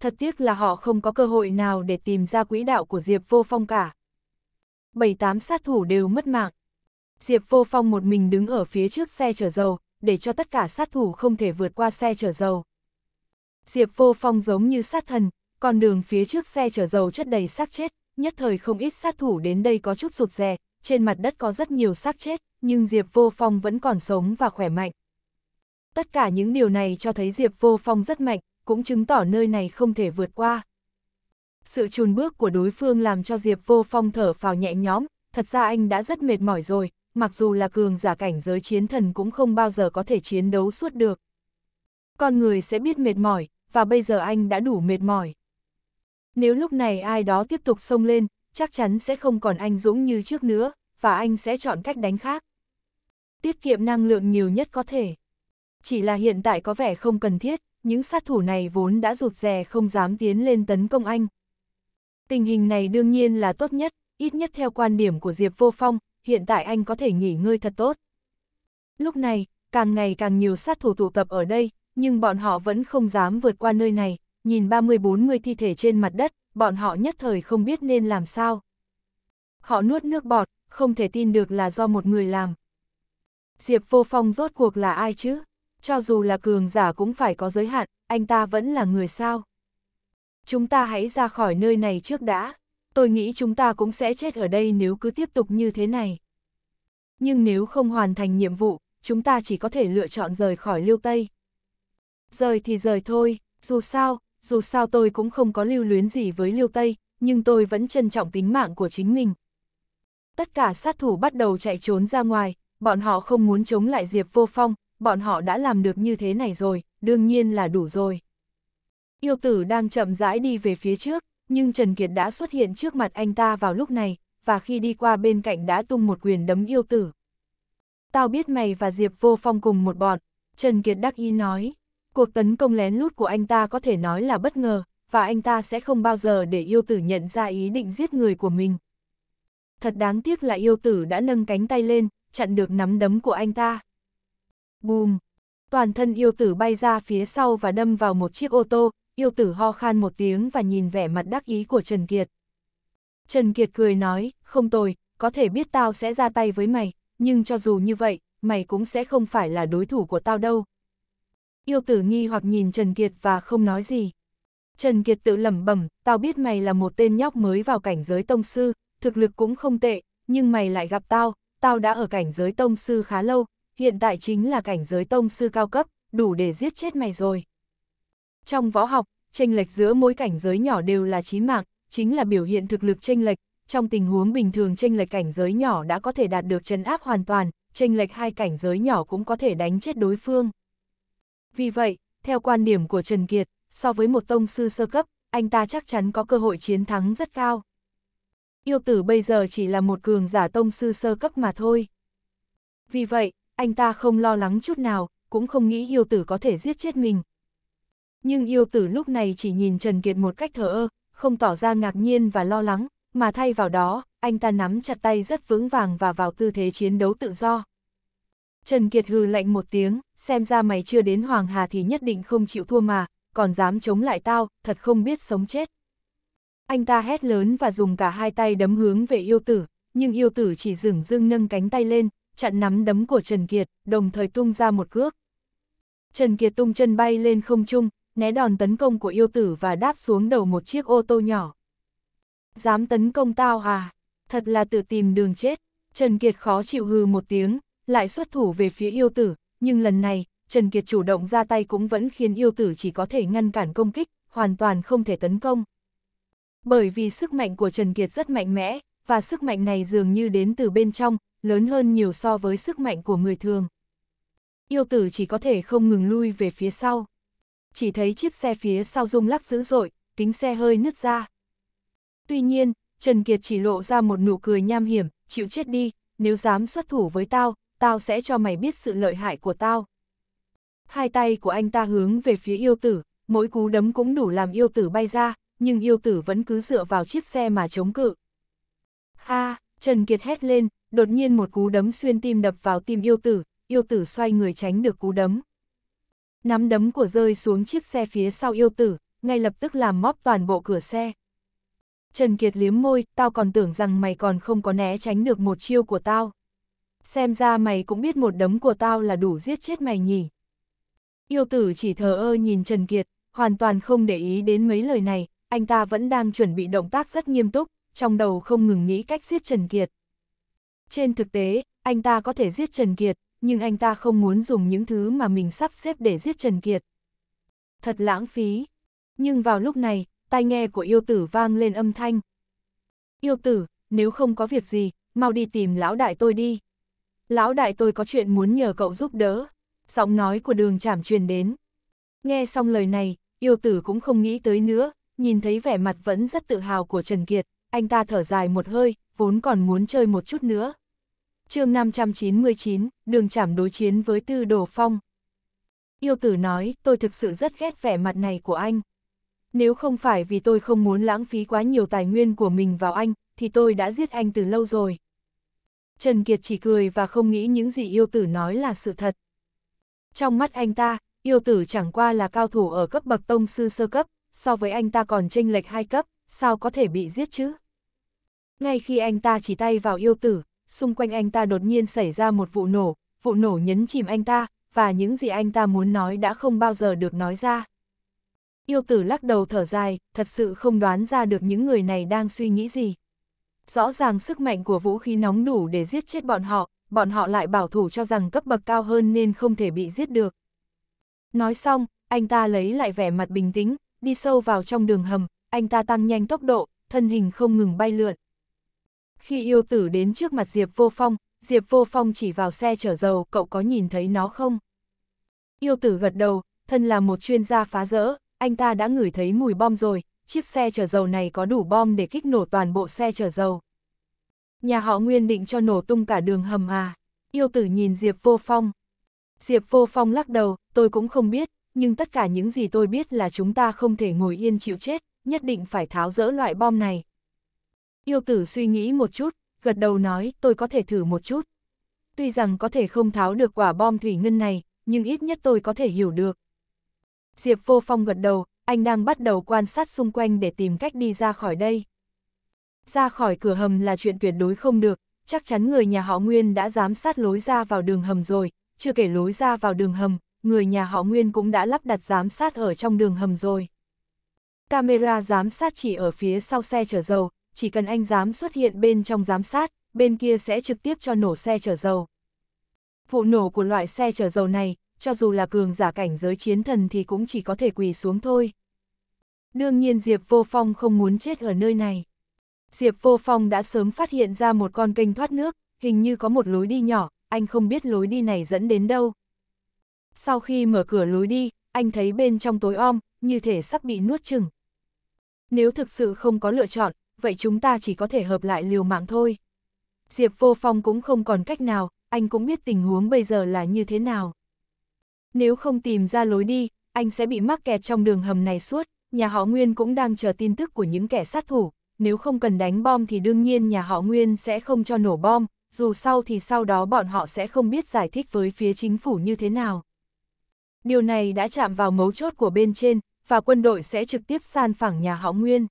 Thật tiếc là họ không có cơ hội nào để tìm ra quỹ đạo của Diệp Vô Phong cả. Bảy tám sát thủ đều mất mạng. Diệp Vô Phong một mình đứng ở phía trước xe chở dầu, để cho tất cả sát thủ không thể vượt qua xe chở dầu. Diệp Vô Phong giống như sát thần, con đường phía trước xe chở dầu chất đầy xác chết, nhất thời không ít sát thủ đến đây có chút rụt rè, trên mặt đất có rất nhiều xác chết, nhưng Diệp Vô Phong vẫn còn sống và khỏe mạnh. Tất cả những điều này cho thấy Diệp Vô Phong rất mạnh, cũng chứng tỏ nơi này không thể vượt qua. Sự chùn bước của đối phương làm cho Diệp Vô Phong thở phào nhẹ nhõm, thật ra anh đã rất mệt mỏi rồi, mặc dù là cường giả cảnh giới chiến thần cũng không bao giờ có thể chiến đấu suốt được. Con người sẽ biết mệt mỏi, và bây giờ anh đã đủ mệt mỏi. Nếu lúc này ai đó tiếp tục xông lên, chắc chắn sẽ không còn anh dũng như trước nữa, và anh sẽ chọn cách đánh khác. Tiết kiệm năng lượng nhiều nhất có thể. Chỉ là hiện tại có vẻ không cần thiết, những sát thủ này vốn đã rụt rè không dám tiến lên tấn công anh. Tình hình này đương nhiên là tốt nhất, ít nhất theo quan điểm của Diệp Vô Phong, hiện tại anh có thể nghỉ ngơi thật tốt. Lúc này, càng ngày càng nhiều sát thủ tụ tập ở đây, nhưng bọn họ vẫn không dám vượt qua nơi này, nhìn 30 người thi thể trên mặt đất, bọn họ nhất thời không biết nên làm sao. Họ nuốt nước bọt, không thể tin được là do một người làm. Diệp Vô Phong rốt cuộc là ai chứ? Cho dù là cường giả cũng phải có giới hạn, anh ta vẫn là người sao? Chúng ta hãy ra khỏi nơi này trước đã. Tôi nghĩ chúng ta cũng sẽ chết ở đây nếu cứ tiếp tục như thế này. Nhưng nếu không hoàn thành nhiệm vụ, chúng ta chỉ có thể lựa chọn rời khỏi Liêu Tây. Rời thì rời thôi, dù sao, dù sao tôi cũng không có lưu luyến gì với Liêu Tây, nhưng tôi vẫn trân trọng tính mạng của chính mình. Tất cả sát thủ bắt đầu chạy trốn ra ngoài, bọn họ không muốn chống lại Diệp Vô Phong, bọn họ đã làm được như thế này rồi, đương nhiên là đủ rồi. Yêu tử đang chậm rãi đi về phía trước, nhưng Trần Kiệt đã xuất hiện trước mặt anh ta vào lúc này, và khi đi qua bên cạnh đã tung một quyền đấm yêu tử. Tao biết mày và Diệp Vô Phong cùng một bọn, Trần Kiệt đắc ý nói. Cuộc tấn công lén lút của anh ta có thể nói là bất ngờ, và anh ta sẽ không bao giờ để yêu tử nhận ra ý định giết người của mình. Thật đáng tiếc là yêu tử đã nâng cánh tay lên, chặn được nắm đấm của anh ta. Bùm! Toàn thân yêu tử bay ra phía sau và đâm vào một chiếc ô tô, yêu tử ho khan một tiếng và nhìn vẻ mặt đắc ý của Trần Kiệt. Trần Kiệt cười nói, không tồi, có thể biết tao sẽ ra tay với mày, nhưng cho dù như vậy, mày cũng sẽ không phải là đối thủ của tao đâu. Yêu tử nghi hoặc nhìn Trần Kiệt và không nói gì. Trần Kiệt tự lẩm bẩm, tao biết mày là một tên nhóc mới vào cảnh giới tông sư, thực lực cũng không tệ, nhưng mày lại gặp tao, tao đã ở cảnh giới tông sư khá lâu, hiện tại chính là cảnh giới tông sư cao cấp, đủ để giết chết mày rồi. Trong võ học, tranh lệch giữa mỗi cảnh giới nhỏ đều là chí mạng, chính là biểu hiện thực lực tranh lệch, trong tình huống bình thường tranh lệch cảnh giới nhỏ đã có thể đạt được trấn áp hoàn toàn, tranh lệch hai cảnh giới nhỏ cũng có thể đánh chết đối phương. Vì vậy, theo quan điểm của Trần Kiệt, so với một tông sư sơ cấp, anh ta chắc chắn có cơ hội chiến thắng rất cao. Yêu tử bây giờ chỉ là một cường giả tông sư sơ cấp mà thôi. Vì vậy, anh ta không lo lắng chút nào, cũng không nghĩ yêu tử có thể giết chết mình. Nhưng yêu tử lúc này chỉ nhìn Trần Kiệt một cách thờ ơ, không tỏ ra ngạc nhiên và lo lắng, mà thay vào đó, anh ta nắm chặt tay rất vững vàng và vào tư thế chiến đấu tự do. Trần Kiệt hừ lạnh một tiếng, xem ra mày chưa đến Hoàng Hà thì nhất định không chịu thua mà, còn dám chống lại tao, thật không biết sống chết. Anh ta hét lớn và dùng cả hai tay đấm hướng về yêu tử, nhưng yêu tử chỉ dửng dưng nâng cánh tay lên, chặn nắm đấm của Trần Kiệt, đồng thời tung ra một cước. Trần Kiệt tung chân bay lên không trung, né đòn tấn công của yêu tử và đáp xuống đầu một chiếc ô tô nhỏ. Dám tấn công tao à? Thật là tự tìm đường chết. Trần Kiệt khó chịu hừ một tiếng, lại xuất thủ về phía yêu tử, nhưng lần này, Trần Kiệt chủ động ra tay cũng vẫn khiến yêu tử chỉ có thể ngăn cản công kích, hoàn toàn không thể tấn công. Bởi vì sức mạnh của Trần Kiệt rất mạnh mẽ, và sức mạnh này dường như đến từ bên trong, lớn hơn nhiều so với sức mạnh của người thường. Yêu tử chỉ có thể không ngừng lui về phía sau. Chỉ thấy chiếc xe phía sau rung lắc dữ dội, kính xe hơi nứt ra. Tuy nhiên, Trần Kiệt chỉ lộ ra một nụ cười nham hiểm, chịu chết đi, nếu dám xuất thủ với tao, tao sẽ cho mày biết sự lợi hại của tao. Hai tay của anh ta hướng về phía yêu tử, mỗi cú đấm cũng đủ làm yêu tử bay ra, nhưng yêu tử vẫn cứ dựa vào chiếc xe mà chống cự. Ha, Trần Kiệt hét lên, đột nhiên một cú đấm xuyên tim đập vào tim yêu tử, yêu tử xoay người tránh được cú đấm. Nắm đấm của rơi xuống chiếc xe phía sau yêu tử, ngay lập tức làm móp toàn bộ cửa xe. Trần Kiệt liếm môi, tao còn tưởng rằng mày còn không có né tránh được một chiêu của tao xem ra mày cũng biết một đấm của tao là đủ giết chết mày nhỉ. Yêu tử chỉ thờ ơ nhìn Trần Kiệt, hoàn toàn không để ý đến mấy lời này, anh ta vẫn đang chuẩn bị động tác rất nghiêm túc, trong đầu không ngừng nghĩ cách giết Trần Kiệt. Trên thực tế, anh ta có thể giết Trần Kiệt, nhưng anh ta không muốn dùng những thứ mà mình sắp xếp để giết Trần Kiệt. Thật lãng phí. Nhưng vào lúc này, tai nghe của yêu tử vang lên âm thanh. Yêu tử, nếu không có việc gì, mau đi tìm lão đại tôi đi lão đại tôi có chuyện muốn nhờ cậu giúp đỡ. Giọng nói của đường chảm truyền đến. Nghe xong lời này, yêu tử cũng không nghĩ tới nữa, nhìn thấy vẻ mặt vẫn rất tự hào của Trần Kiệt, anh ta thở dài một hơi, vốn còn muốn chơi một chút nữa. chương 599, đường chảm đối chiến với tư đồ phong. Yêu tử nói, tôi thực sự rất ghét vẻ mặt này của anh. Nếu không phải vì tôi không muốn lãng phí quá nhiều tài nguyên của mình vào anh, thì tôi đã giết anh từ lâu rồi. Trần Kiệt chỉ cười và không nghĩ những gì yêu tử nói là sự thật. Trong mắt anh ta, yêu tử chẳng qua là cao thủ ở cấp bậc tông sư sơ cấp, so với anh ta còn chênh lệch hai cấp, sao có thể bị giết chứ? Ngay khi anh ta chỉ tay vào yêu tử, xung quanh anh ta đột nhiên xảy ra một vụ nổ, vụ nổ nhấn chìm anh ta, và những gì anh ta muốn nói đã không bao giờ được nói ra. Yêu tử lắc đầu thở dài, thật sự không đoán ra được những người này đang suy nghĩ gì rõ ràng sức mạnh của vũ khí nóng đủ để giết chết bọn họ, bọn họ lại bảo thủ cho rằng cấp bậc cao hơn nên không thể bị giết được. Nói xong, anh ta lấy lại vẻ mặt bình tĩnh, đi sâu vào trong đường hầm, anh ta tăng nhanh tốc độ, thân hình không ngừng bay lượn. Khi yêu tử đến trước mặt Diệp Vô Phong, Diệp Vô Phong chỉ vào xe chở dầu, cậu có nhìn thấy nó không? Yêu tử gật đầu, thân là một chuyên gia phá rỡ, anh ta đã ngửi thấy mùi bom rồi, chiếc xe chở dầu này có đủ bom để kích nổ toàn bộ xe chở dầu. Nhà họ Nguyên định cho nổ tung cả đường hầm à? Yêu tử nhìn Diệp Vô Phong. Diệp Vô Phong lắc đầu, tôi cũng không biết, nhưng tất cả những gì tôi biết là chúng ta không thể ngồi yên chịu chết, nhất định phải tháo dỡ loại bom này. Yêu tử suy nghĩ một chút, gật đầu nói, tôi có thể thử một chút. Tuy rằng có thể không tháo được quả bom thủy ngân này, nhưng ít nhất tôi có thể hiểu được. Diệp Vô Phong gật đầu, anh đang bắt đầu quan sát xung quanh để tìm cách đi ra khỏi đây. Ra khỏi cửa hầm là chuyện tuyệt đối không được, chắc chắn người nhà họ Nguyên đã giám sát lối ra vào đường hầm rồi, chưa kể lối ra vào đường hầm, người nhà họ Nguyên cũng đã lắp đặt giám sát ở trong đường hầm rồi. Camera giám sát chỉ ở phía sau xe chở dầu, chỉ cần anh dám xuất hiện bên trong giám sát, bên kia sẽ trực tiếp cho nổ xe chở dầu. Vụ nổ của loại xe chở dầu này cho dù là cường giả cảnh giới chiến thần thì cũng chỉ có thể quỳ xuống thôi. Đương nhiên Diệp Vô Phong không muốn chết ở nơi này. Diệp Vô Phong đã sớm phát hiện ra một con kênh thoát nước, hình như có một lối đi nhỏ, anh không biết lối đi này dẫn đến đâu. Sau khi mở cửa lối đi, anh thấy bên trong tối om, như thể sắp bị nuốt chừng. Nếu thực sự không có lựa chọn, vậy chúng ta chỉ có thể hợp lại liều mạng thôi. Diệp Vô Phong cũng không còn cách nào, anh cũng biết tình huống bây giờ là như thế nào. Nếu không tìm ra lối đi, anh sẽ bị mắc kẹt trong đường hầm này suốt, nhà họ Nguyên cũng đang chờ tin tức của những kẻ sát thủ, nếu không cần đánh bom thì đương nhiên nhà họ Nguyên sẽ không cho nổ bom, dù sau thì sau đó bọn họ sẽ không biết giải thích với phía chính phủ như thế nào. Điều này đã chạm vào mấu chốt của bên trên, và quân đội sẽ trực tiếp san phẳng nhà họ Nguyên.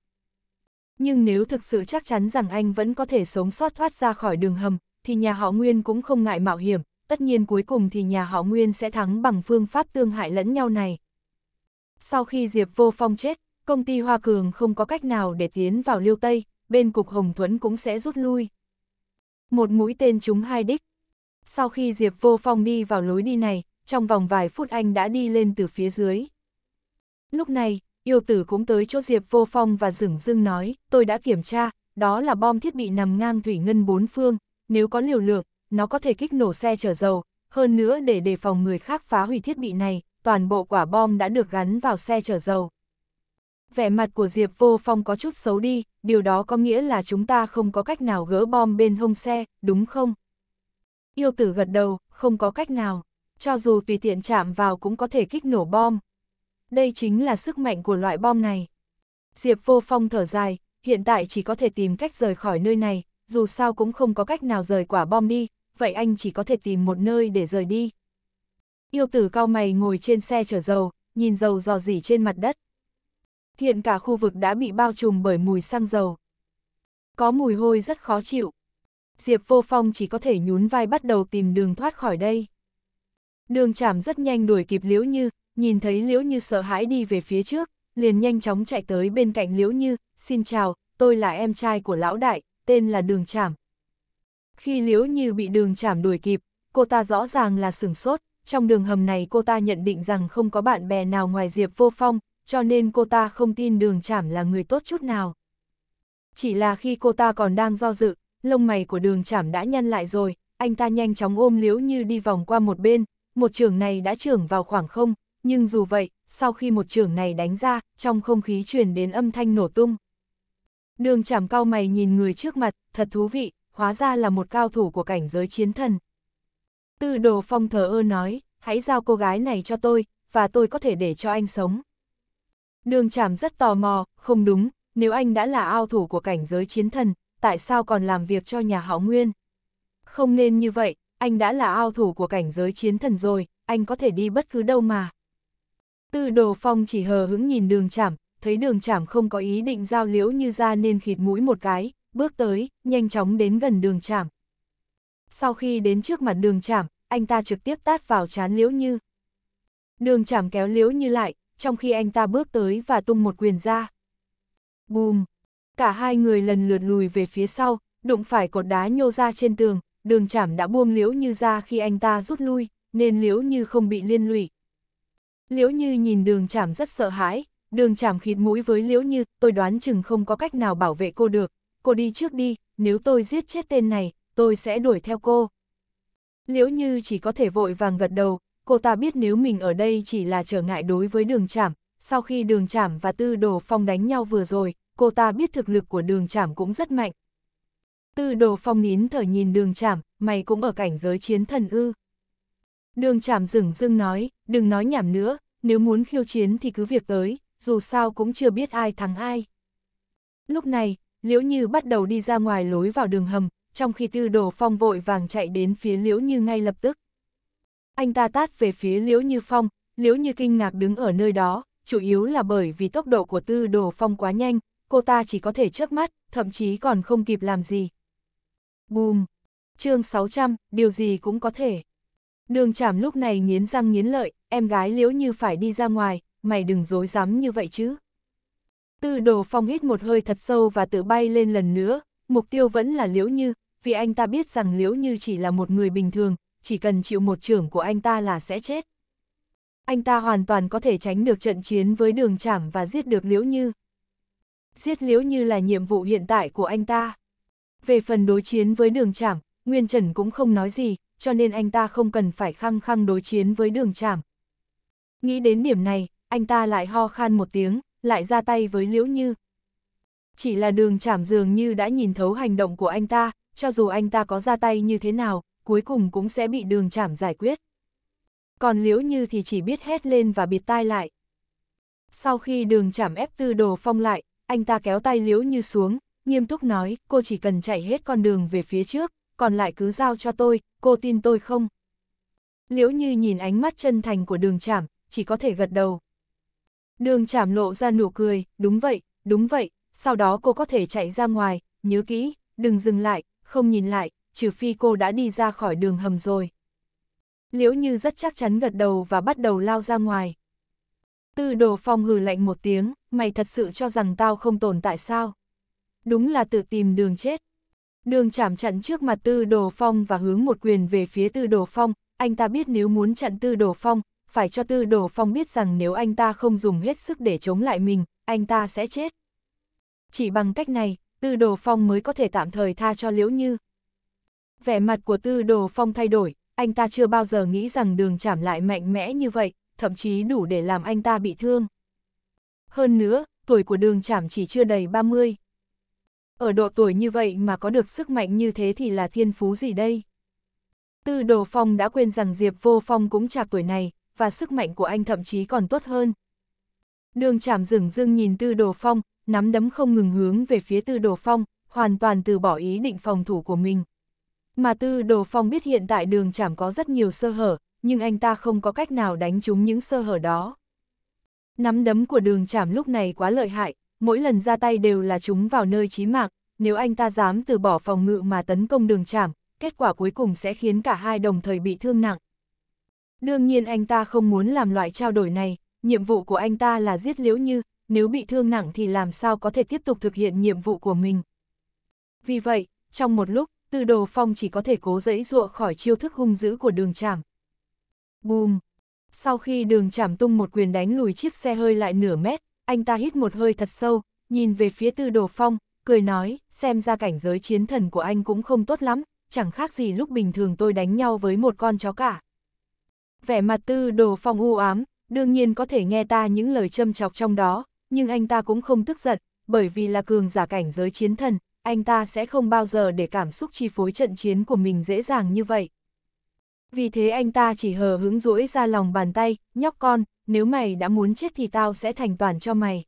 Nhưng nếu thực sự chắc chắn rằng anh vẫn có thể sống sót thoát ra khỏi đường hầm, thì nhà họ Nguyên cũng không ngại mạo hiểm, tất nhiên cuối cùng thì nhà họ Nguyên sẽ thắng bằng phương pháp tương hại lẫn nhau này. Sau khi Diệp Vô Phong chết, công ty Hoa Cường không có cách nào để tiến vào Liêu Tây, bên cục Hồng Thuẫn cũng sẽ rút lui. Một mũi tên chúng hai đích. Sau khi Diệp Vô Phong đi vào lối đi này, trong vòng vài phút anh đã đi lên từ phía dưới. Lúc này, yêu tử cũng tới chỗ Diệp Vô Phong và dửng dưng nói, tôi đã kiểm tra, đó là bom thiết bị nằm ngang thủy ngân bốn phương, nếu có liều lượng, nó có thể kích nổ xe chở dầu, hơn nữa để đề phòng người khác phá hủy thiết bị này, toàn bộ quả bom đã được gắn vào xe chở dầu. Vẻ mặt của Diệp Vô Phong có chút xấu đi, điều đó có nghĩa là chúng ta không có cách nào gỡ bom bên hông xe, đúng không? Yêu tử gật đầu, không có cách nào, cho dù tùy tiện chạm vào cũng có thể kích nổ bom. Đây chính là sức mạnh của loại bom này. Diệp Vô Phong thở dài, hiện tại chỉ có thể tìm cách rời khỏi nơi này, dù sao cũng không có cách nào rời quả bom đi, vậy anh chỉ có thể tìm một nơi để rời đi. Yêu tử cao mày ngồi trên xe chở dầu, nhìn dầu dò dỉ trên mặt đất. Hiện cả khu vực đã bị bao trùm bởi mùi xăng dầu. Có mùi hôi rất khó chịu. Diệp vô phong chỉ có thể nhún vai bắt đầu tìm đường thoát khỏi đây. Đường chảm rất nhanh đuổi kịp Liễu Như, nhìn thấy Liễu Như sợ hãi đi về phía trước, liền nhanh chóng chạy tới bên cạnh Liễu Như, xin chào, tôi là em trai của lão đại, tên là Đường Chảm, khi liễu như bị đường chảm đuổi kịp, cô ta rõ ràng là sửng sốt, trong đường hầm này cô ta nhận định rằng không có bạn bè nào ngoài Diệp Vô Phong, cho nên cô ta không tin đường chảm là người tốt chút nào. Chỉ là khi cô ta còn đang do dự, lông mày của đường chảm đã nhăn lại rồi, anh ta nhanh chóng ôm liễu như đi vòng qua một bên, một trường này đã trưởng vào khoảng không, nhưng dù vậy, sau khi một trường này đánh ra, trong không khí truyền đến âm thanh nổ tung. Đường chảm cao mày nhìn người trước mặt, thật thú vị, hóa ra là một cao thủ của cảnh giới chiến thần. Tư đồ phong thờ ơ nói, hãy giao cô gái này cho tôi, và tôi có thể để cho anh sống. Đường chảm rất tò mò, không đúng, nếu anh đã là ao thủ của cảnh giới chiến thần, tại sao còn làm việc cho nhà họ Nguyên? Không nên như vậy, anh đã là ao thủ của cảnh giới chiến thần rồi, anh có thể đi bất cứ đâu mà. Tư đồ phong chỉ hờ hững nhìn đường chảm, thấy đường chảm không có ý định giao liễu như ra nên khịt mũi một cái, bước tới, nhanh chóng đến gần đường chạm. Sau khi đến trước mặt đường chạm, anh ta trực tiếp tát vào chán Liễu Như. Đường chạm kéo Liễu Như lại, trong khi anh ta bước tới và tung một quyền ra. Bùm! Cả hai người lần lượt lùi về phía sau, đụng phải cột đá nhô ra trên tường, đường chạm đã buông Liễu Như ra khi anh ta rút lui, nên Liễu Như không bị liên lụy. Liễu Như nhìn đường chạm rất sợ hãi, đường chạm khịt mũi với Liễu Như, tôi đoán chừng không có cách nào bảo vệ cô được, cô đi trước đi, nếu tôi giết chết tên này, tôi sẽ đuổi theo cô. Liễu Như chỉ có thể vội vàng gật đầu, cô ta biết nếu mình ở đây chỉ là trở ngại đối với đường trảm. sau khi đường trảm và tư đồ phong đánh nhau vừa rồi, cô ta biết thực lực của đường trảm cũng rất mạnh. Tư đồ phong nín thở nhìn đường trảm, mày cũng ở cảnh giới chiến thần ư. Đường trảm rừng rưng nói, đừng nói nhảm nữa, nếu muốn khiêu chiến thì cứ việc tới, dù sao cũng chưa biết ai thắng ai. Lúc này, Liễu Như bắt đầu đi ra ngoài lối vào đường hầm, trong khi Tư Đồ Phong vội vàng chạy đến phía Liễu Như ngay lập tức. Anh ta tát về phía Liễu Như Phong, Liễu Như kinh ngạc đứng ở nơi đó, chủ yếu là bởi vì tốc độ của Tư Đồ Phong quá nhanh, cô ta chỉ có thể chớp mắt, thậm chí còn không kịp làm gì. Bùm! chương 600, điều gì cũng có thể. Đường chảm lúc này nghiến răng nghiến lợi, em gái Liễu Như phải đi ra ngoài, mày đừng dối rắm như vậy chứ. Tư đồ phong hít một hơi thật sâu và tự bay lên lần nữa, mục tiêu vẫn là Liễu Như, vì anh ta biết rằng Liễu Như chỉ là một người bình thường, chỉ cần chịu một trưởng của anh ta là sẽ chết. Anh ta hoàn toàn có thể tránh được trận chiến với đường chảm và giết được Liễu Như. Giết Liễu Như là nhiệm vụ hiện tại của anh ta. Về phần đối chiến với đường chảm, Nguyên Trần cũng không nói gì, cho nên anh ta không cần phải khăng khăng đối chiến với đường chảm. Nghĩ đến điểm này, anh ta lại ho khan một tiếng, lại ra tay với Liễu Như. Chỉ là đường chảm dường như đã nhìn thấu hành động của anh ta, cho dù anh ta có ra tay như thế nào, cuối cùng cũng sẽ bị đường chảm giải quyết. Còn Liễu Như thì chỉ biết hét lên và bịt tai lại. Sau khi đường chảm ép tư đồ phong lại, anh ta kéo tay Liễu Như xuống, nghiêm túc nói cô chỉ cần chạy hết con đường về phía trước, còn lại cứ giao cho tôi, cô tin tôi không? Liễu Như nhìn ánh mắt chân thành của đường chảm, chỉ có thể gật đầu. Đường chảm lộ ra nụ cười, đúng vậy, đúng vậy, sau đó cô có thể chạy ra ngoài, nhớ kỹ, đừng dừng lại, không nhìn lại, trừ phi cô đã đi ra khỏi đường hầm rồi. Liễu Như rất chắc chắn gật đầu và bắt đầu lao ra ngoài. Tư đồ phong hừ lạnh một tiếng, mày thật sự cho rằng tao không tồn tại sao? Đúng là tự tìm đường chết. Đường chạm chặn trước mặt tư đồ phong và hướng một quyền về phía tư đồ phong, anh ta biết nếu muốn chặn tư đồ phong, phải cho tư đồ phong biết rằng nếu anh ta không dùng hết sức để chống lại mình, anh ta sẽ chết. Chỉ bằng cách này, tư đồ phong mới có thể tạm thời tha cho liễu như. Vẻ mặt của tư đồ phong thay đổi, anh ta chưa bao giờ nghĩ rằng đường chảm lại mạnh mẽ như vậy, thậm chí đủ để làm anh ta bị thương. Hơn nữa, tuổi của đường chảm chỉ chưa đầy 30. Ở độ tuổi như vậy mà có được sức mạnh như thế thì là thiên phú gì đây? Tư Đồ Phong đã quên rằng Diệp Vô Phong cũng chạc tuổi này, và sức mạnh của anh thậm chí còn tốt hơn. Đường chảm rừng dưng nhìn tư đồ phong, nắm đấm không ngừng hướng về phía tư đồ phong, hoàn toàn từ bỏ ý định phòng thủ của mình. Mà tư đồ phong biết hiện tại đường chảm có rất nhiều sơ hở, nhưng anh ta không có cách nào đánh trúng những sơ hở đó. Nắm đấm của đường chảm lúc này quá lợi hại, mỗi lần ra tay đều là trúng vào nơi chí mạng, nếu anh ta dám từ bỏ phòng ngự mà tấn công đường chảm, kết quả cuối cùng sẽ khiến cả hai đồng thời bị thương nặng. Đương nhiên anh ta không muốn làm loại trao đổi này, nhiệm vụ của anh ta là giết Liễu Như, nếu bị thương nặng thì làm sao có thể tiếp tục thực hiện nhiệm vụ của mình. Vì vậy, trong một lúc, Tư Đồ Phong chỉ có thể cố dẫy dụa khỏi chiêu thức hung dữ của đường chảm. Bùm! Sau khi đường chảm tung một quyền đánh lùi chiếc xe hơi lại nửa mét, anh ta hít một hơi thật sâu, nhìn về phía Tư Đồ Phong, cười nói, xem ra cảnh giới chiến thần của anh cũng không tốt lắm, chẳng khác gì lúc bình thường tôi đánh nhau với một con chó cả. Vẻ mặt tư đồ phong u ám, đương nhiên có thể nghe ta những lời châm chọc trong đó, nhưng anh ta cũng không tức giận, bởi vì là cường giả cảnh giới chiến thần, anh ta sẽ không bao giờ để cảm xúc chi phối trận chiến của mình dễ dàng như vậy. Vì thế anh ta chỉ hờ hứng rỗi ra lòng bàn tay, nhóc con, nếu mày đã muốn chết thì tao sẽ thành toàn cho mày.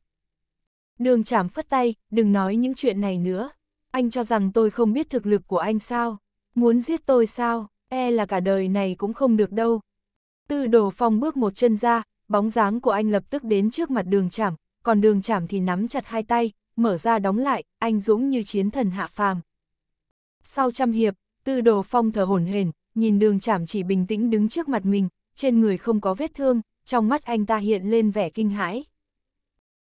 Đường chảm phất tay, đừng nói những chuyện này nữa. Anh cho rằng tôi không biết thực lực của anh sao? Muốn giết tôi sao? E là cả đời này cũng không được đâu, Tư đồ phong bước một chân ra, bóng dáng của anh lập tức đến trước mặt đường chảm, còn đường chảm thì nắm chặt hai tay, mở ra đóng lại, anh dũng như chiến thần hạ phàm. Sau trăm hiệp, tư đồ phong thở hổn hển, nhìn đường chảm chỉ bình tĩnh đứng trước mặt mình, trên người không có vết thương, trong mắt anh ta hiện lên vẻ kinh hãi.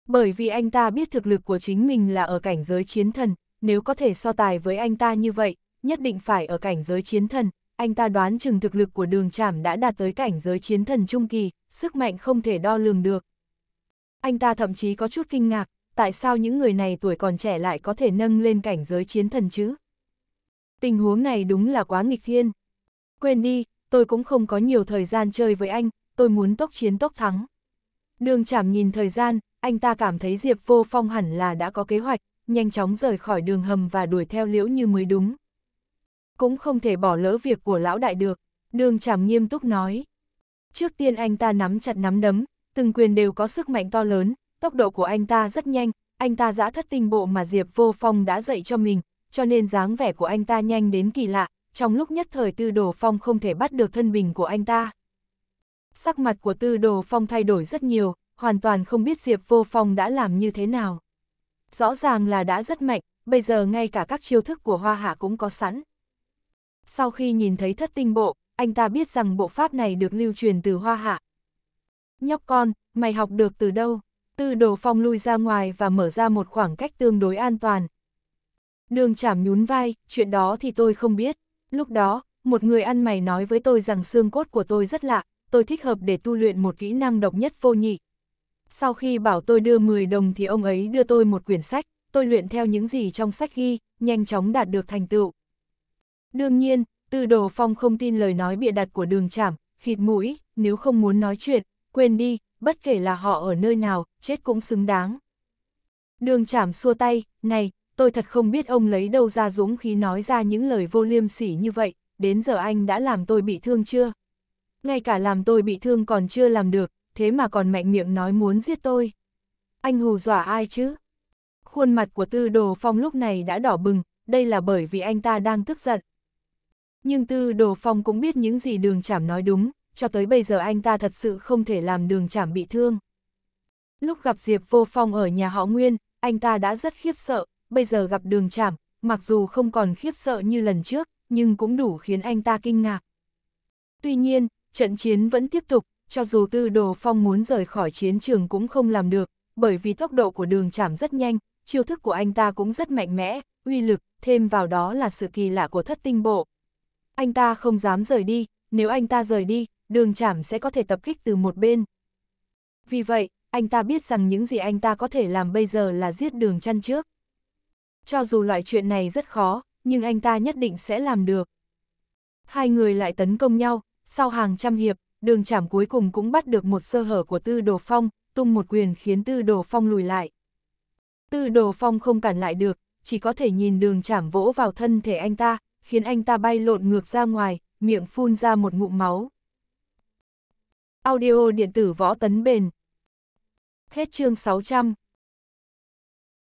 Bởi vì anh ta biết thực lực của chính mình là ở cảnh giới chiến thần, nếu có thể so tài với anh ta như vậy, nhất định phải ở cảnh giới chiến thần, anh ta đoán chừng thực lực của đường trảm đã đạt tới cảnh giới chiến thần trung kỳ, sức mạnh không thể đo lường được. Anh ta thậm chí có chút kinh ngạc, tại sao những người này tuổi còn trẻ lại có thể nâng lên cảnh giới chiến thần chứ? Tình huống này đúng là quá nghịch thiên. Quên đi, tôi cũng không có nhiều thời gian chơi với anh, tôi muốn tốc chiến tốc thắng. Đường chảm nhìn thời gian, anh ta cảm thấy Diệp Vô Phong hẳn là đã có kế hoạch, nhanh chóng rời khỏi đường hầm và đuổi theo Liễu Như mới đúng cũng không thể bỏ lỡ việc của lão đại được, đường chảm nghiêm túc nói. Trước tiên anh ta nắm chặt nắm đấm, từng quyền đều có sức mạnh to lớn, tốc độ của anh ta rất nhanh, anh ta giã thất tinh bộ mà Diệp Vô Phong đã dạy cho mình, cho nên dáng vẻ của anh ta nhanh đến kỳ lạ, trong lúc nhất thời Tư Đồ Phong không thể bắt được thân bình của anh ta. Sắc mặt của Tư Đồ Phong thay đổi rất nhiều, hoàn toàn không biết Diệp Vô Phong đã làm như thế nào. Rõ ràng là đã rất mạnh, bây giờ ngay cả các chiêu thức của Hoa Hạ cũng có sẵn sau khi nhìn thấy thất tinh bộ, anh ta biết rằng bộ pháp này được lưu truyền từ hoa hạ. Nhóc con, mày học được từ đâu? Tư đồ phong lui ra ngoài và mở ra một khoảng cách tương đối an toàn. Đường chảm nhún vai, chuyện đó thì tôi không biết. Lúc đó, một người ăn mày nói với tôi rằng xương cốt của tôi rất lạ, tôi thích hợp để tu luyện một kỹ năng độc nhất vô nhị. Sau khi bảo tôi đưa 10 đồng thì ông ấy đưa tôi một quyển sách, tôi luyện theo những gì trong sách ghi, nhanh chóng đạt được thành tựu. Đương nhiên, Tư Đồ Phong không tin lời nói bịa đặt của đường chảm, khịt mũi, nếu không muốn nói chuyện, quên đi, bất kể là họ ở nơi nào, chết cũng xứng đáng. Đường chảm xua tay, này, tôi thật không biết ông lấy đâu ra dũng khí nói ra những lời vô liêm sỉ như vậy, đến giờ anh đã làm tôi bị thương chưa? Ngay cả làm tôi bị thương còn chưa làm được, thế mà còn mạnh miệng nói muốn giết tôi. Anh hù dọa ai chứ? Khuôn mặt của tư đồ phong lúc này đã đỏ bừng, đây là bởi vì anh ta đang tức giận, nhưng tư đồ phong cũng biết những gì đường chảm nói đúng, cho tới bây giờ anh ta thật sự không thể làm đường chảm bị thương. Lúc gặp Diệp Vô Phong ở nhà họ Nguyên, anh ta đã rất khiếp sợ, bây giờ gặp đường chảm, mặc dù không còn khiếp sợ như lần trước, nhưng cũng đủ khiến anh ta kinh ngạc. Tuy nhiên, trận chiến vẫn tiếp tục, cho dù tư đồ phong muốn rời khỏi chiến trường cũng không làm được, bởi vì tốc độ của đường chảm rất nhanh, chiêu thức của anh ta cũng rất mạnh mẽ, uy lực, thêm vào đó là sự kỳ lạ của thất tinh bộ, anh ta không dám rời đi, nếu anh ta rời đi, đường chảm sẽ có thể tập kích từ một bên. Vì vậy, anh ta biết rằng những gì anh ta có thể làm bây giờ là giết đường chăn trước. Cho dù loại chuyện này rất khó, nhưng anh ta nhất định sẽ làm được. Hai người lại tấn công nhau, sau hàng trăm hiệp, đường chảm cuối cùng cũng bắt được một sơ hở của tư đồ phong, tung một quyền khiến tư đồ phong lùi lại. Tư đồ phong không cản lại được, chỉ có thể nhìn đường chảm vỗ vào thân thể anh ta, khiến anh ta bay lộn ngược ra ngoài, miệng phun ra một ngụm máu. Audio điện tử võ tấn bền. Hết chương 600.